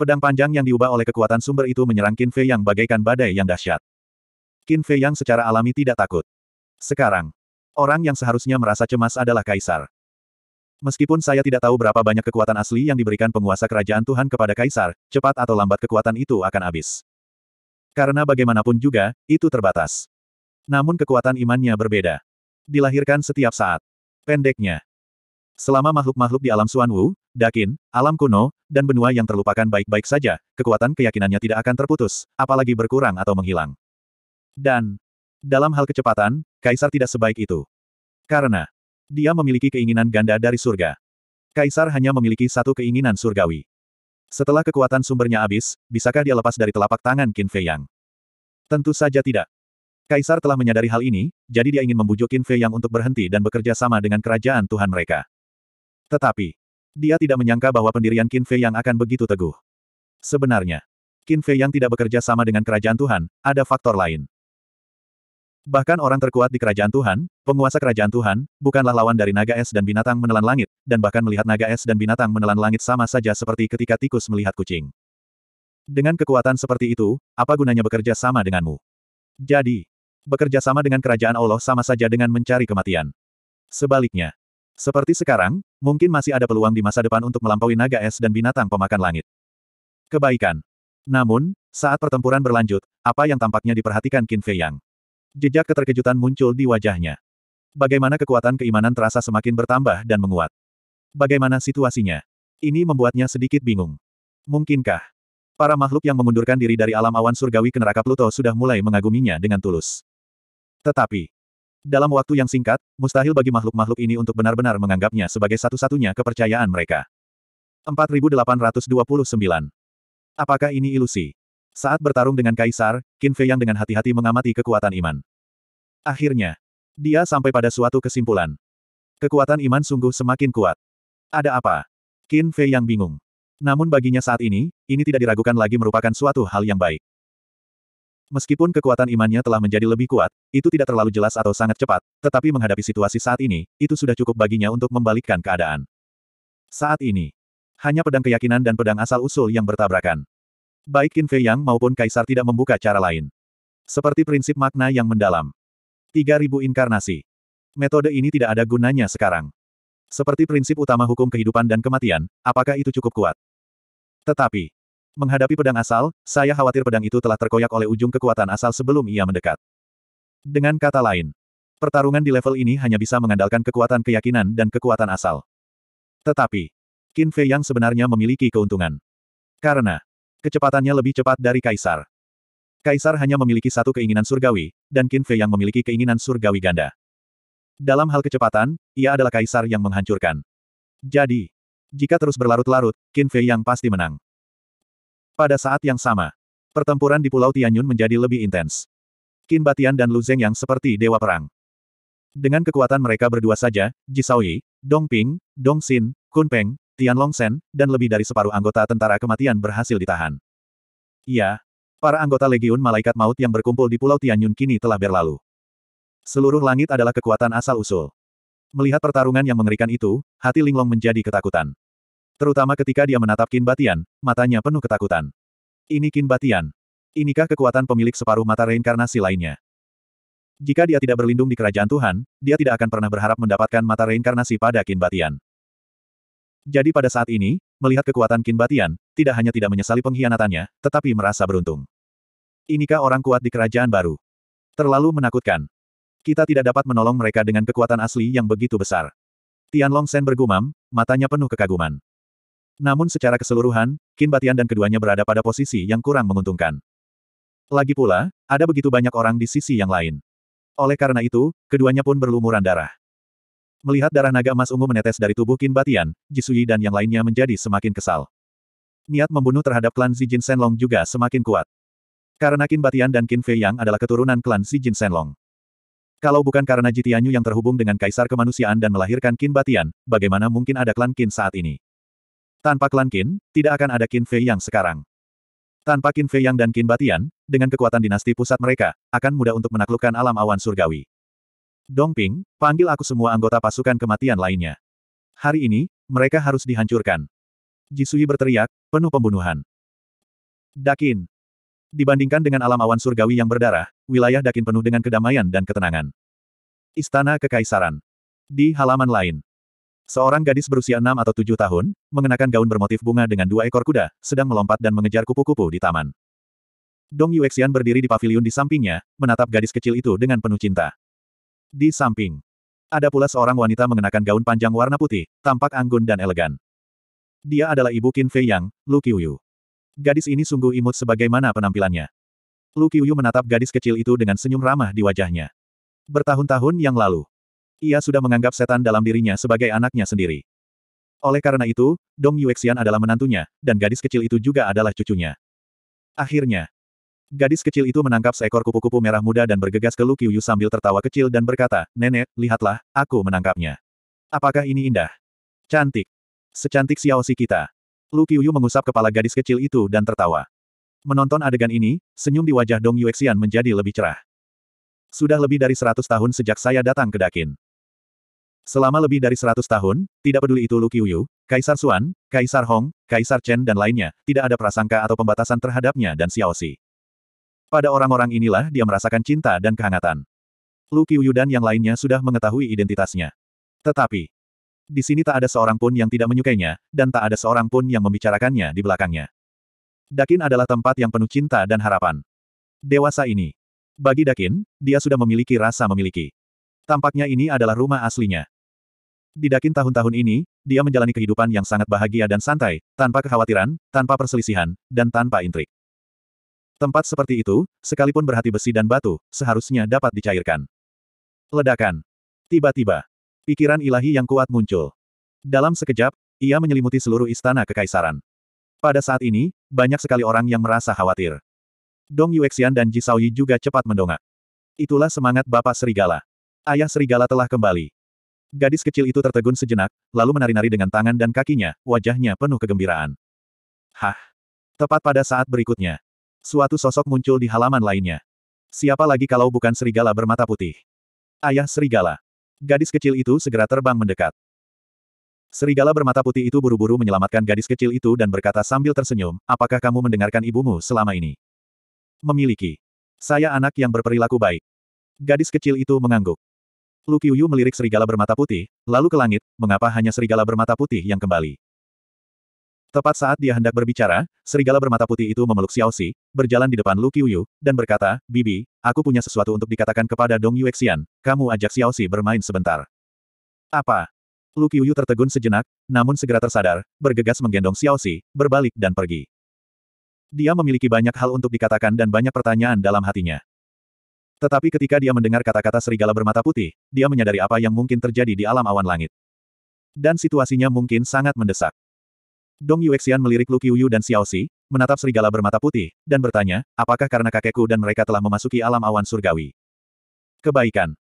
Pedang panjang yang diubah oleh kekuatan sumber itu menyerang Qin Fei yang bagaikan badai yang dahsyat. Qin Fei yang secara alami tidak takut. Sekarang, orang yang seharusnya merasa cemas adalah Kaisar. Meskipun saya tidak tahu berapa banyak kekuatan asli yang diberikan penguasa kerajaan Tuhan kepada Kaisar, cepat atau lambat kekuatan itu akan habis. Karena bagaimanapun juga, itu terbatas. Namun kekuatan imannya berbeda. Dilahirkan setiap saat. Pendeknya. Selama makhluk-makhluk di alam Suanwu, Dakin, alam kuno, dan benua yang terlupakan baik-baik saja, kekuatan keyakinannya tidak akan terputus, apalagi berkurang atau menghilang. Dan, dalam hal kecepatan, Kaisar tidak sebaik itu. Karena, dia memiliki keinginan ganda dari surga. Kaisar hanya memiliki satu keinginan surgawi. Setelah kekuatan sumbernya habis, bisakah dia lepas dari telapak tangan Qin Fei Yang? Tentu saja tidak. Kaisar telah menyadari hal ini, jadi dia ingin membujuk Qin Fei Yang untuk berhenti dan bekerja sama dengan kerajaan Tuhan mereka. Tetapi, dia tidak menyangka bahwa pendirian Qin Fei Yang akan begitu teguh. Sebenarnya, Qin Fei Yang tidak bekerja sama dengan kerajaan Tuhan, ada faktor lain. Bahkan orang terkuat di kerajaan Tuhan, penguasa kerajaan Tuhan, bukanlah lawan dari naga es dan binatang menelan langit, dan bahkan melihat naga es dan binatang menelan langit sama saja seperti ketika tikus melihat kucing. Dengan kekuatan seperti itu, apa gunanya bekerja sama denganmu? Jadi, bekerja sama dengan kerajaan Allah sama saja dengan mencari kematian. Sebaliknya, seperti sekarang, mungkin masih ada peluang di masa depan untuk melampaui naga es dan binatang pemakan langit. Kebaikan. Namun, saat pertempuran berlanjut, apa yang tampaknya diperhatikan Qin Fei Yang? Jejak keterkejutan muncul di wajahnya. Bagaimana kekuatan keimanan terasa semakin bertambah dan menguat. Bagaimana situasinya? Ini membuatnya sedikit bingung. Mungkinkah? Para makhluk yang mengundurkan diri dari alam awan surgawi ke neraka Pluto sudah mulai mengaguminya dengan tulus. Tetapi, dalam waktu yang singkat, mustahil bagi makhluk-makhluk ini untuk benar-benar menganggapnya sebagai satu-satunya kepercayaan mereka. 4829. Apakah ini ilusi? Saat bertarung dengan Kaisar, Qin Fei Yang dengan hati-hati mengamati kekuatan iman. Akhirnya, dia sampai pada suatu kesimpulan. Kekuatan iman sungguh semakin kuat. Ada apa? Qin Fei Yang bingung. Namun baginya saat ini, ini tidak diragukan lagi merupakan suatu hal yang baik. Meskipun kekuatan imannya telah menjadi lebih kuat, itu tidak terlalu jelas atau sangat cepat, tetapi menghadapi situasi saat ini, itu sudah cukup baginya untuk membalikkan keadaan. Saat ini, hanya pedang keyakinan dan pedang asal-usul yang bertabrakan. Baik Qin Fei Yang maupun Kaisar tidak membuka cara lain. Seperti prinsip makna yang mendalam. 3000 inkarnasi. Metode ini tidak ada gunanya sekarang. Seperti prinsip utama hukum kehidupan dan kematian, apakah itu cukup kuat? Tetapi, menghadapi pedang asal, saya khawatir pedang itu telah terkoyak oleh ujung kekuatan asal sebelum ia mendekat. Dengan kata lain, pertarungan di level ini hanya bisa mengandalkan kekuatan keyakinan dan kekuatan asal. Tetapi, Qin Fei yang sebenarnya memiliki keuntungan. Karena, Kecepatannya lebih cepat dari Kaisar. Kaisar hanya memiliki satu keinginan surgawi, dan Qin Fei yang memiliki keinginan surgawi ganda. Dalam hal kecepatan, ia adalah Kaisar yang menghancurkan. Jadi, jika terus berlarut-larut, Qin Fei yang pasti menang. Pada saat yang sama, pertempuran di Pulau Tianyun menjadi lebih intens. Qin Batian dan Lu Zeng yang seperti dewa perang. Dengan kekuatan mereka berdua saja, Jisaoyi, Dong Ping, Dong Xin, Kun Peng, Tian Sen, dan lebih dari separuh anggota tentara kematian berhasil ditahan. Iya, para anggota Legiun Malaikat Maut yang berkumpul di Pulau Tianyun kini telah berlalu. Seluruh langit adalah kekuatan asal-usul. Melihat pertarungan yang mengerikan itu, hati Linglong menjadi ketakutan. Terutama ketika dia menatap Qin Batian, matanya penuh ketakutan. Ini Qin Batian. Inikah kekuatan pemilik separuh mata reinkarnasi lainnya? Jika dia tidak berlindung di kerajaan Tuhan, dia tidak akan pernah berharap mendapatkan mata reinkarnasi pada Qin Batian. Jadi pada saat ini, melihat kekuatan Kin Batian, tidak hanya tidak menyesali pengkhianatannya, tetapi merasa beruntung. Inikah orang kuat di kerajaan baru? Terlalu menakutkan. Kita tidak dapat menolong mereka dengan kekuatan asli yang begitu besar. Tian Long Sen bergumam, matanya penuh kekaguman. Namun secara keseluruhan, Kin Batian dan keduanya berada pada posisi yang kurang menguntungkan. Lagi pula, ada begitu banyak orang di sisi yang lain. Oleh karena itu, keduanya pun berlumuran darah. Melihat darah naga emas ungu menetes dari tubuh Kin Batian, Jisui dan yang lainnya menjadi semakin kesal. Niat membunuh terhadap klan Zijin Senlong juga semakin kuat. Karena Kin Batian dan Kin Fei Yang adalah keturunan klan Zijin Senlong. Kalau bukan karena Jitianyu yang terhubung dengan Kaisar Kemanusiaan dan melahirkan Kin Batian, bagaimana mungkin ada klan Kin saat ini? Tanpa klan Kin, tidak akan ada Kin Fei Yang sekarang. Tanpa Kin Fei Yang dan Kin Batian, dengan kekuatan dinasti pusat mereka, akan mudah untuk menaklukkan alam awan surgawi. Dongping, panggil aku semua anggota pasukan kematian lainnya. Hari ini, mereka harus dihancurkan. Jisui berteriak, penuh pembunuhan. Dakin. Dibandingkan dengan alam awan surgawi yang berdarah, wilayah Dakin penuh dengan kedamaian dan ketenangan. Istana Kekaisaran. Di halaman lain. Seorang gadis berusia enam atau tujuh tahun, mengenakan gaun bermotif bunga dengan dua ekor kuda, sedang melompat dan mengejar kupu-kupu di taman. Dong Yuexian berdiri di pavilion di sampingnya, menatap gadis kecil itu dengan penuh cinta. Di samping, ada pula seorang wanita mengenakan gaun panjang warna putih, tampak anggun dan elegan. Dia adalah ibu Qin Fei Yang, Lu Qiuyu. Gadis ini sungguh imut sebagaimana penampilannya. Lu Qiuyu menatap gadis kecil itu dengan senyum ramah di wajahnya. Bertahun-tahun yang lalu, ia sudah menganggap setan dalam dirinya sebagai anaknya sendiri. Oleh karena itu, Dong Yuexian adalah menantunya, dan gadis kecil itu juga adalah cucunya. Akhirnya, Gadis kecil itu menangkap seekor kupu-kupu merah muda dan bergegas ke Lu Qiuyu sambil tertawa kecil dan berkata, Nenek, lihatlah, aku menangkapnya. Apakah ini indah? Cantik. Secantik Xiao Si kita. Lu Qiuyu mengusap kepala gadis kecil itu dan tertawa. Menonton adegan ini, senyum di wajah Dong Yuexian menjadi lebih cerah. Sudah lebih dari seratus tahun sejak saya datang ke Dakin. Selama lebih dari seratus tahun, tidak peduli itu Lu Qiuyu, Kaisar Suan, Kaisar Hong, Kaisar Chen dan lainnya, tidak ada prasangka atau pembatasan terhadapnya dan Xiao Si. Pada orang-orang inilah dia merasakan cinta dan kehangatan. Lu Qiuyu dan yang lainnya sudah mengetahui identitasnya. Tetapi, di sini tak ada seorang pun yang tidak menyukainya, dan tak ada seorang pun yang membicarakannya di belakangnya. Dakin adalah tempat yang penuh cinta dan harapan. Dewasa ini. Bagi Dakin, dia sudah memiliki rasa memiliki. Tampaknya ini adalah rumah aslinya. Di Dakin tahun-tahun ini, dia menjalani kehidupan yang sangat bahagia dan santai, tanpa kekhawatiran, tanpa perselisihan, dan tanpa intrik. Tempat seperti itu, sekalipun berhati besi dan batu, seharusnya dapat dicairkan. Ledakan. Tiba-tiba, pikiran ilahi yang kuat muncul. Dalam sekejap, ia menyelimuti seluruh istana kekaisaran. Pada saat ini, banyak sekali orang yang merasa khawatir. Dong Yuexian dan Ji Shaoyi juga cepat mendongak. Itulah semangat Bapak Serigala. Ayah Serigala telah kembali. Gadis kecil itu tertegun sejenak, lalu menari-nari dengan tangan dan kakinya, wajahnya penuh kegembiraan. Hah! Tepat pada saat berikutnya, Suatu sosok muncul di halaman lainnya. Siapa lagi kalau bukan serigala bermata putih? Ayah serigala. Gadis kecil itu segera terbang mendekat. Serigala bermata putih itu buru-buru menyelamatkan gadis kecil itu dan berkata sambil tersenyum, apakah kamu mendengarkan ibumu selama ini? Memiliki. Saya anak yang berperilaku baik. Gadis kecil itu mengangguk. Lu Qiuyu melirik serigala bermata putih, lalu ke langit, mengapa hanya serigala bermata putih yang kembali? Tepat saat dia hendak berbicara, serigala bermata putih itu memeluk Xiao Xi, berjalan di depan Lu Qiuyu, dan berkata, Bibi, aku punya sesuatu untuk dikatakan kepada Dong Yuexian, kamu ajak Xiao Xi bermain sebentar. Apa? Lu Qiuyu tertegun sejenak, namun segera tersadar, bergegas menggendong Xiao Xi, berbalik dan pergi. Dia memiliki banyak hal untuk dikatakan dan banyak pertanyaan dalam hatinya. Tetapi ketika dia mendengar kata-kata serigala bermata putih, dia menyadari apa yang mungkin terjadi di alam awan langit. Dan situasinya mungkin sangat mendesak. Dong Yuexian melirik Lu Qiuyu dan Xiao Xi, menatap serigala bermata putih, dan bertanya, apakah karena kakekku dan mereka telah memasuki alam awan surgawi? Kebaikan.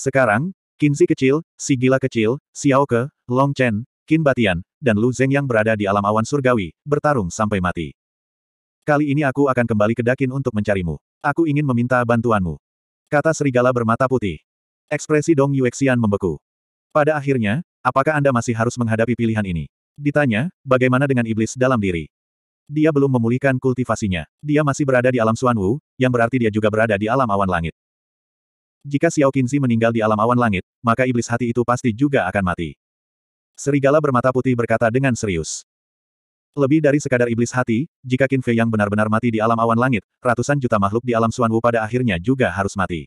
Sekarang, Zi kecil, Si Gila kecil, Xiao Ke, Long Chen, Qin Batian, dan Lu Zeng yang berada di alam awan surgawi, bertarung sampai mati. Kali ini aku akan kembali ke Dakin untuk mencarimu. Aku ingin meminta bantuanmu. Kata serigala bermata putih. Ekspresi Dong Yuexian membeku. Pada akhirnya, apakah Anda masih harus menghadapi pilihan ini? Ditanya, bagaimana dengan iblis dalam diri? Dia belum memulihkan kultivasinya. Dia masih berada di alam Suanwu, yang berarti dia juga berada di alam awan langit. Jika Xiao Qinzi meninggal di alam awan langit, maka iblis hati itu pasti juga akan mati. Serigala bermata putih berkata dengan serius. Lebih dari sekadar iblis hati, jika Qin Fei yang benar-benar mati di alam awan langit, ratusan juta makhluk di alam Suanwu pada akhirnya juga harus mati.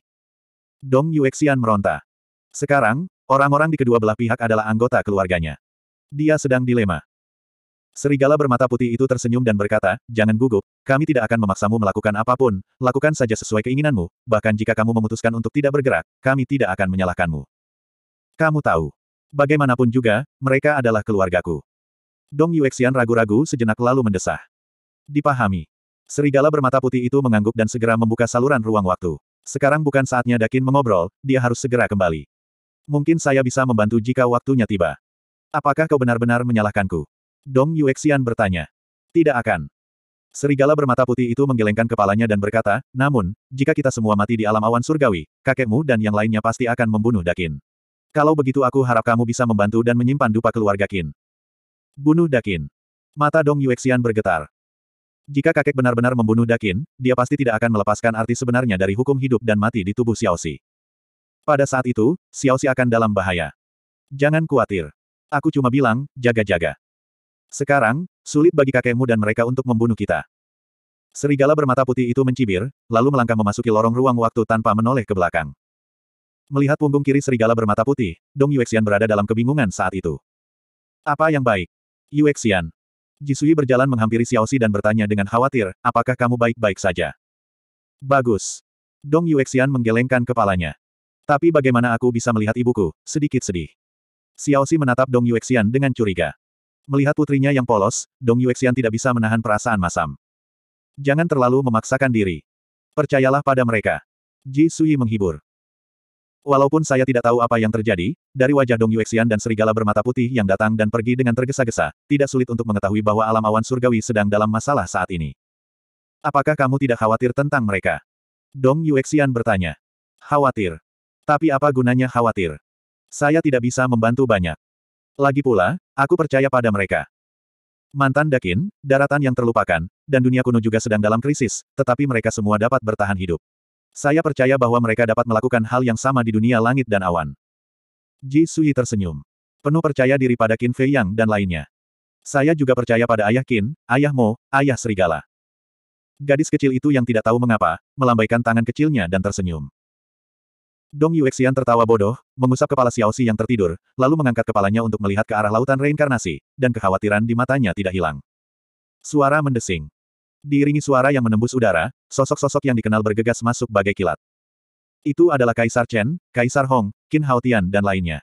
Dong Yuexian meronta. Sekarang, orang-orang di kedua belah pihak adalah anggota keluarganya. Dia sedang dilema. Serigala bermata putih itu tersenyum dan berkata, jangan gugup, kami tidak akan memaksamu melakukan apapun, lakukan saja sesuai keinginanmu, bahkan jika kamu memutuskan untuk tidak bergerak, kami tidak akan menyalahkanmu. Kamu tahu. Bagaimanapun juga, mereka adalah keluargaku. Dong Yuexian ragu-ragu sejenak lalu mendesah. Dipahami. Serigala bermata putih itu mengangguk dan segera membuka saluran ruang waktu. Sekarang bukan saatnya Dakin mengobrol, dia harus segera kembali. Mungkin saya bisa membantu jika waktunya tiba. Apakah kau benar-benar menyalahkanku? Dong Yuexian bertanya. Tidak akan. Serigala bermata putih itu menggelengkan kepalanya dan berkata, namun, jika kita semua mati di alam awan surgawi, kakekmu dan yang lainnya pasti akan membunuh Dakin. Kalau begitu aku harap kamu bisa membantu dan menyimpan dupa keluarga Kin. Bunuh Dakin. Mata Dong Yuexian bergetar. Jika kakek benar-benar membunuh Dakin, dia pasti tidak akan melepaskan arti sebenarnya dari hukum hidup dan mati di tubuh Xiaoxi. Pada saat itu, Xiaoxi akan dalam bahaya. Jangan khawatir. Aku cuma bilang, jaga-jaga. Sekarang, sulit bagi kakekmu dan mereka untuk membunuh kita. Serigala bermata putih itu mencibir, lalu melangkah memasuki lorong ruang waktu tanpa menoleh ke belakang. Melihat punggung kiri serigala bermata putih, Dong Yuexian berada dalam kebingungan saat itu. Apa yang baik? Yuexian. Jisui berjalan menghampiri Xiao Xiaoxi dan bertanya dengan khawatir, apakah kamu baik-baik saja? Bagus. Dong Yuexian menggelengkan kepalanya. Tapi bagaimana aku bisa melihat ibuku, sedikit sedih. Xiao Xi menatap Dong Yuexian dengan curiga. Melihat putrinya yang polos, Dong Yuexian tidak bisa menahan perasaan masam. Jangan terlalu memaksakan diri. Percayalah pada mereka. Ji Sui menghibur. Walaupun saya tidak tahu apa yang terjadi, dari wajah Dong Yuexian dan serigala bermata putih yang datang dan pergi dengan tergesa-gesa, tidak sulit untuk mengetahui bahwa alam awan surgawi sedang dalam masalah saat ini. Apakah kamu tidak khawatir tentang mereka? Dong Yuexian bertanya. Khawatir. Tapi apa gunanya khawatir? Saya tidak bisa membantu banyak. Lagi pula, aku percaya pada mereka. Mantan Dakin, daratan yang terlupakan, dan dunia kuno juga sedang dalam krisis, tetapi mereka semua dapat bertahan hidup. Saya percaya bahwa mereka dapat melakukan hal yang sama di dunia langit dan awan. Ji Sui tersenyum. Penuh percaya diri pada Qin Fei Yang dan lainnya. Saya juga percaya pada ayah Qin, ayah Mo, ayah Serigala. Gadis kecil itu yang tidak tahu mengapa, melambaikan tangan kecilnya dan tersenyum. Dong Yuexian tertawa bodoh, mengusap kepala Xiao Xi yang tertidur, lalu mengangkat kepalanya untuk melihat ke arah lautan reinkarnasi, dan kekhawatiran di matanya tidak hilang. Suara mendesing. Diiringi suara yang menembus udara, sosok-sosok yang dikenal bergegas masuk bagai kilat. Itu adalah Kaisar Chen, Kaisar Hong, Qin Haotian dan lainnya.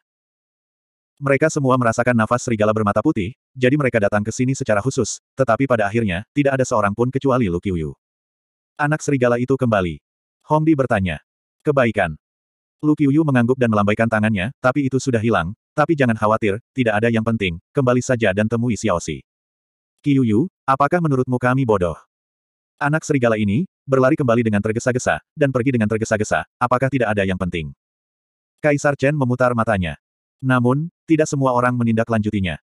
Mereka semua merasakan nafas serigala bermata putih, jadi mereka datang ke sini secara khusus, tetapi pada akhirnya, tidak ada seorang pun kecuali Lu Qiuyu. Anak serigala itu kembali. Hongdi bertanya. Kebaikan, Lu Qiuyu mengangguk dan melambaikan tangannya, tapi itu sudah hilang, tapi jangan khawatir, tidak ada yang penting, kembali saja dan temui Xiao Xiaoxi. Qiuyu, apakah menurutmu kami bodoh? Anak serigala ini, berlari kembali dengan tergesa-gesa, dan pergi dengan tergesa-gesa, apakah tidak ada yang penting? Kaisar Chen memutar matanya. Namun, tidak semua orang menindaklanjutinya.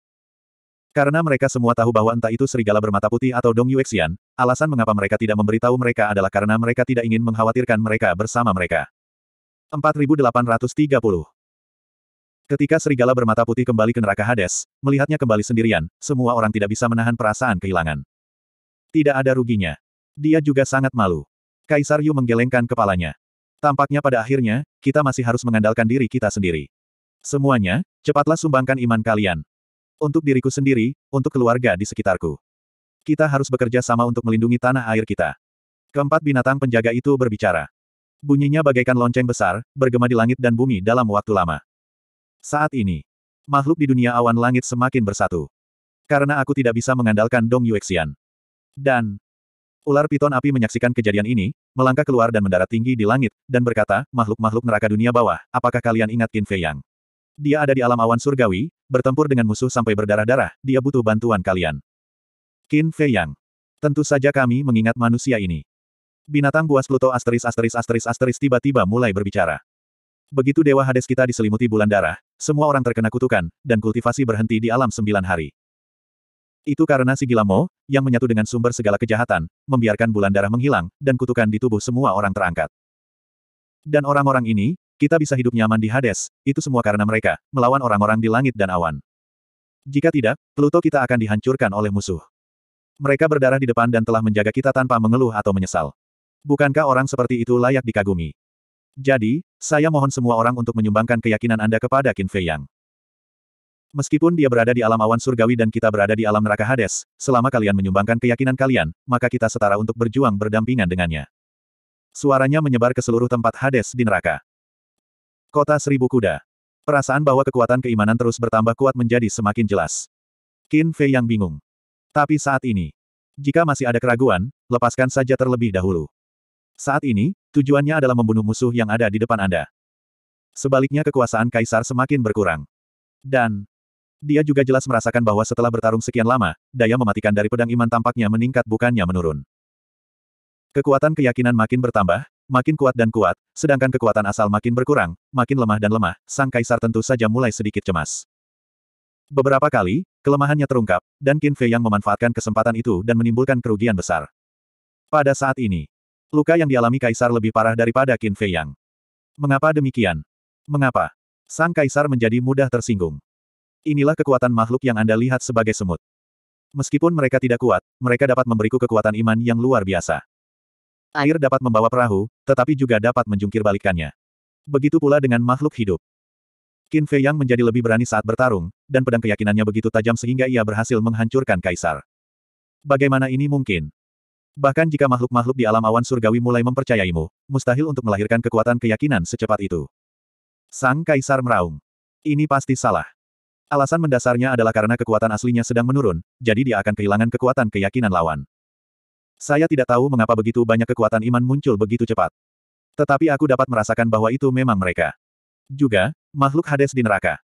Karena mereka semua tahu bahwa entah itu serigala bermata putih atau Dong Yuexian, alasan mengapa mereka tidak memberitahu mereka adalah karena mereka tidak ingin mengkhawatirkan mereka bersama mereka. 4830. Ketika serigala bermata putih kembali ke neraka Hades, melihatnya kembali sendirian, semua orang tidak bisa menahan perasaan kehilangan. Tidak ada ruginya. Dia juga sangat malu. Kaisar Yu menggelengkan kepalanya. Tampaknya pada akhirnya, kita masih harus mengandalkan diri kita sendiri. Semuanya, cepatlah sumbangkan iman kalian. Untuk diriku sendiri, untuk keluarga di sekitarku. Kita harus bekerja sama untuk melindungi tanah air kita. Keempat binatang penjaga itu berbicara. Bunyinya bagaikan lonceng besar, bergema di langit dan bumi dalam waktu lama. Saat ini, makhluk di dunia awan langit semakin bersatu. Karena aku tidak bisa mengandalkan Dong Yuexian. Dan, ular piton api menyaksikan kejadian ini, melangkah keluar dan mendarat tinggi di langit, dan berkata, makhluk-makhluk neraka dunia bawah, apakah kalian ingat Qin Fei Yang? Dia ada di alam awan surgawi, bertempur dengan musuh sampai berdarah-darah, dia butuh bantuan kalian. Qin Fei Yang. Tentu saja kami mengingat manusia ini binatang buas Pluto asteris asteris asteris asteris tiba-tiba mulai berbicara. Begitu Dewa Hades kita diselimuti bulan darah, semua orang terkena kutukan, dan kultivasi berhenti di alam sembilan hari. Itu karena si Gilamo, yang menyatu dengan sumber segala kejahatan, membiarkan bulan darah menghilang, dan kutukan di tubuh semua orang terangkat. Dan orang-orang ini, kita bisa hidup nyaman di Hades, itu semua karena mereka, melawan orang-orang di langit dan awan. Jika tidak, Pluto kita akan dihancurkan oleh musuh. Mereka berdarah di depan dan telah menjaga kita tanpa mengeluh atau menyesal. Bukankah orang seperti itu layak dikagumi? Jadi, saya mohon semua orang untuk menyumbangkan keyakinan Anda kepada Qin Fei Yang. Meskipun dia berada di alam awan surgawi dan kita berada di alam neraka Hades, selama kalian menyumbangkan keyakinan kalian, maka kita setara untuk berjuang berdampingan dengannya. Suaranya menyebar ke seluruh tempat Hades di neraka. Kota Seribu Kuda. Perasaan bahwa kekuatan keimanan terus bertambah kuat menjadi semakin jelas. Qin Fei yang bingung. Tapi saat ini, jika masih ada keraguan, lepaskan saja terlebih dahulu. Saat ini, tujuannya adalah membunuh musuh yang ada di depan Anda. Sebaliknya kekuasaan Kaisar semakin berkurang. Dan, dia juga jelas merasakan bahwa setelah bertarung sekian lama, daya mematikan dari pedang iman tampaknya meningkat bukannya menurun. Kekuatan keyakinan makin bertambah, makin kuat dan kuat, sedangkan kekuatan asal makin berkurang, makin lemah dan lemah, sang kaisar tentu saja mulai sedikit cemas. Beberapa kali, kelemahannya terungkap, dan Qin Fei yang memanfaatkan kesempatan itu dan menimbulkan kerugian besar. Pada saat ini, Luka yang dialami kaisar lebih parah daripada Qin Fei Yang. Mengapa demikian? Mengapa? Sang kaisar menjadi mudah tersinggung. Inilah kekuatan makhluk yang Anda lihat sebagai semut. Meskipun mereka tidak kuat, mereka dapat memberiku kekuatan iman yang luar biasa. Air dapat membawa perahu, tetapi juga dapat menjungkirbalikkannya. Begitu pula dengan makhluk hidup. Qin Fei Yang menjadi lebih berani saat bertarung, dan pedang keyakinannya begitu tajam sehingga ia berhasil menghancurkan kaisar. Bagaimana ini mungkin? Bahkan jika makhluk-makhluk di alam awan surgawi mulai mempercayaimu, mustahil untuk melahirkan kekuatan keyakinan secepat itu. Sang Kaisar meraung. Ini pasti salah. Alasan mendasarnya adalah karena kekuatan aslinya sedang menurun, jadi dia akan kehilangan kekuatan keyakinan lawan. Saya tidak tahu mengapa begitu banyak kekuatan iman muncul begitu cepat. Tetapi aku dapat merasakan bahwa itu memang mereka. Juga, makhluk Hades di neraka.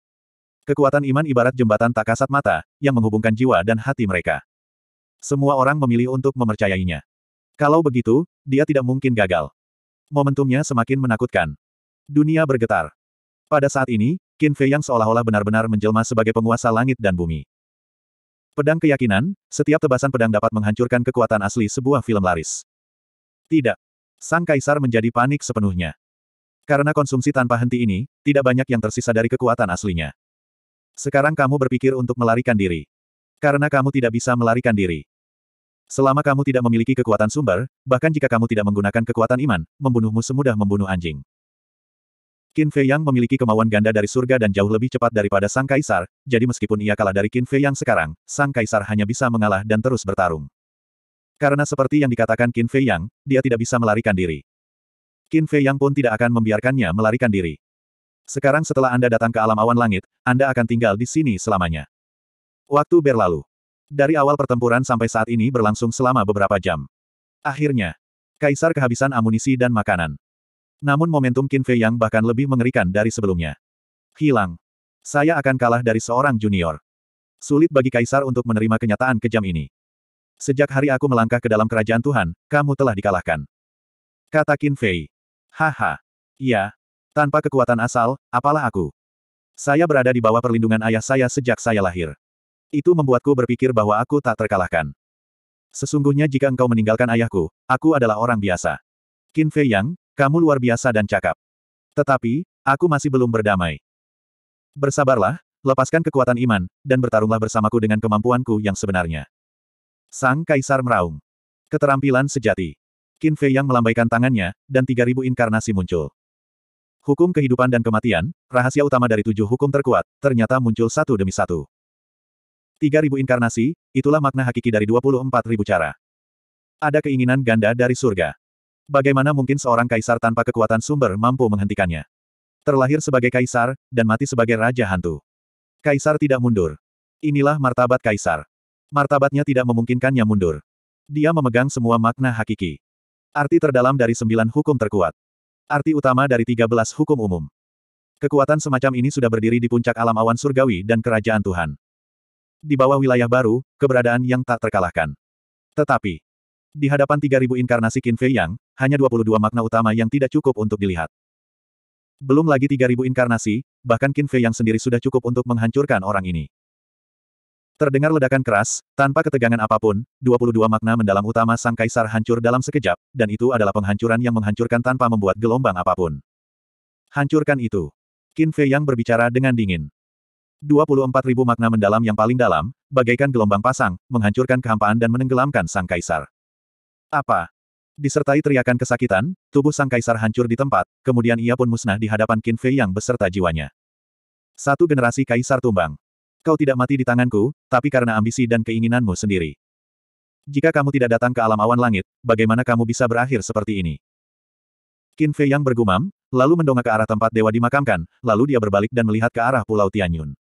Kekuatan iman ibarat jembatan tak kasat mata, yang menghubungkan jiwa dan hati mereka. Semua orang memilih untuk memercayainya. Kalau begitu, dia tidak mungkin gagal. Momentumnya semakin menakutkan. Dunia bergetar. Pada saat ini, Qin Fei yang seolah-olah benar-benar menjelma sebagai penguasa langit dan bumi. Pedang keyakinan, setiap tebasan pedang dapat menghancurkan kekuatan asli sebuah film laris. Tidak. Sang kaisar menjadi panik sepenuhnya. Karena konsumsi tanpa henti ini, tidak banyak yang tersisa dari kekuatan aslinya. Sekarang kamu berpikir untuk melarikan diri. Karena kamu tidak bisa melarikan diri. Selama kamu tidak memiliki kekuatan sumber, bahkan jika kamu tidak menggunakan kekuatan iman, membunuhmu semudah membunuh anjing. Qin Fei Yang memiliki kemauan ganda dari surga dan jauh lebih cepat daripada Sang Kaisar, jadi meskipun ia kalah dari Qin Fei Yang sekarang, Sang Kaisar hanya bisa mengalah dan terus bertarung. Karena seperti yang dikatakan Qin Fei Yang, dia tidak bisa melarikan diri. Qin Fei Yang pun tidak akan membiarkannya melarikan diri. Sekarang setelah Anda datang ke alam awan langit, Anda akan tinggal di sini selamanya. Waktu berlalu. Dari awal pertempuran sampai saat ini berlangsung selama beberapa jam. Akhirnya, Kaisar kehabisan amunisi dan makanan. Namun momentum Qin Fei yang bahkan lebih mengerikan dari sebelumnya. Hilang. Saya akan kalah dari seorang junior. Sulit bagi Kaisar untuk menerima kenyataan kejam ini. Sejak hari aku melangkah ke dalam kerajaan Tuhan, kamu telah dikalahkan. Kata Qin Fei. Haha. Iya. Tanpa kekuatan asal, apalah aku. Saya berada di bawah perlindungan ayah saya sejak saya lahir. Itu membuatku berpikir bahwa aku tak terkalahkan. Sesungguhnya jika engkau meninggalkan ayahku, aku adalah orang biasa. Qin Fei Yang, kamu luar biasa dan cakap. Tetapi, aku masih belum berdamai. Bersabarlah, lepaskan kekuatan iman, dan bertarunglah bersamaku dengan kemampuanku yang sebenarnya. Sang Kaisar meraung. Keterampilan sejati. Qin Fei Yang melambaikan tangannya, dan 3000 inkarnasi muncul. Hukum kehidupan dan kematian, rahasia utama dari tujuh hukum terkuat, ternyata muncul satu demi satu. Tiga ribu inkarnasi, itulah makna hakiki dari dua puluh empat ribu cara. Ada keinginan ganda dari surga. Bagaimana mungkin seorang kaisar tanpa kekuatan sumber mampu menghentikannya? Terlahir sebagai kaisar, dan mati sebagai raja hantu. Kaisar tidak mundur. Inilah martabat kaisar. Martabatnya tidak memungkinkannya mundur. Dia memegang semua makna hakiki. Arti terdalam dari sembilan hukum terkuat. Arti utama dari tiga belas hukum umum. Kekuatan semacam ini sudah berdiri di puncak alam awan surgawi dan kerajaan Tuhan. Di bawah wilayah baru, keberadaan yang tak terkalahkan. Tetapi, di hadapan 3.000 inkarnasi Qin Fei Yang, hanya 22 makna utama yang tidak cukup untuk dilihat. Belum lagi 3.000 inkarnasi, bahkan Qin Fei Yang sendiri sudah cukup untuk menghancurkan orang ini. Terdengar ledakan keras, tanpa ketegangan apapun, 22 makna mendalam utama sang kaisar hancur dalam sekejap, dan itu adalah penghancuran yang menghancurkan tanpa membuat gelombang apapun. Hancurkan itu. Qin Fei Yang berbicara dengan dingin. 24.000 makna mendalam yang paling dalam, bagaikan gelombang pasang, menghancurkan kehampaan dan menenggelamkan sang kaisar. Apa? Disertai teriakan kesakitan, tubuh sang kaisar hancur di tempat, kemudian ia pun musnah di hadapan Qin Fei yang beserta jiwanya. Satu generasi kaisar tumbang. Kau tidak mati di tanganku, tapi karena ambisi dan keinginanmu sendiri. Jika kamu tidak datang ke alam awan langit, bagaimana kamu bisa berakhir seperti ini? Qin Fei yang bergumam, lalu mendongak ke arah tempat dewa dimakamkan, lalu dia berbalik dan melihat ke arah Pulau Tianyun.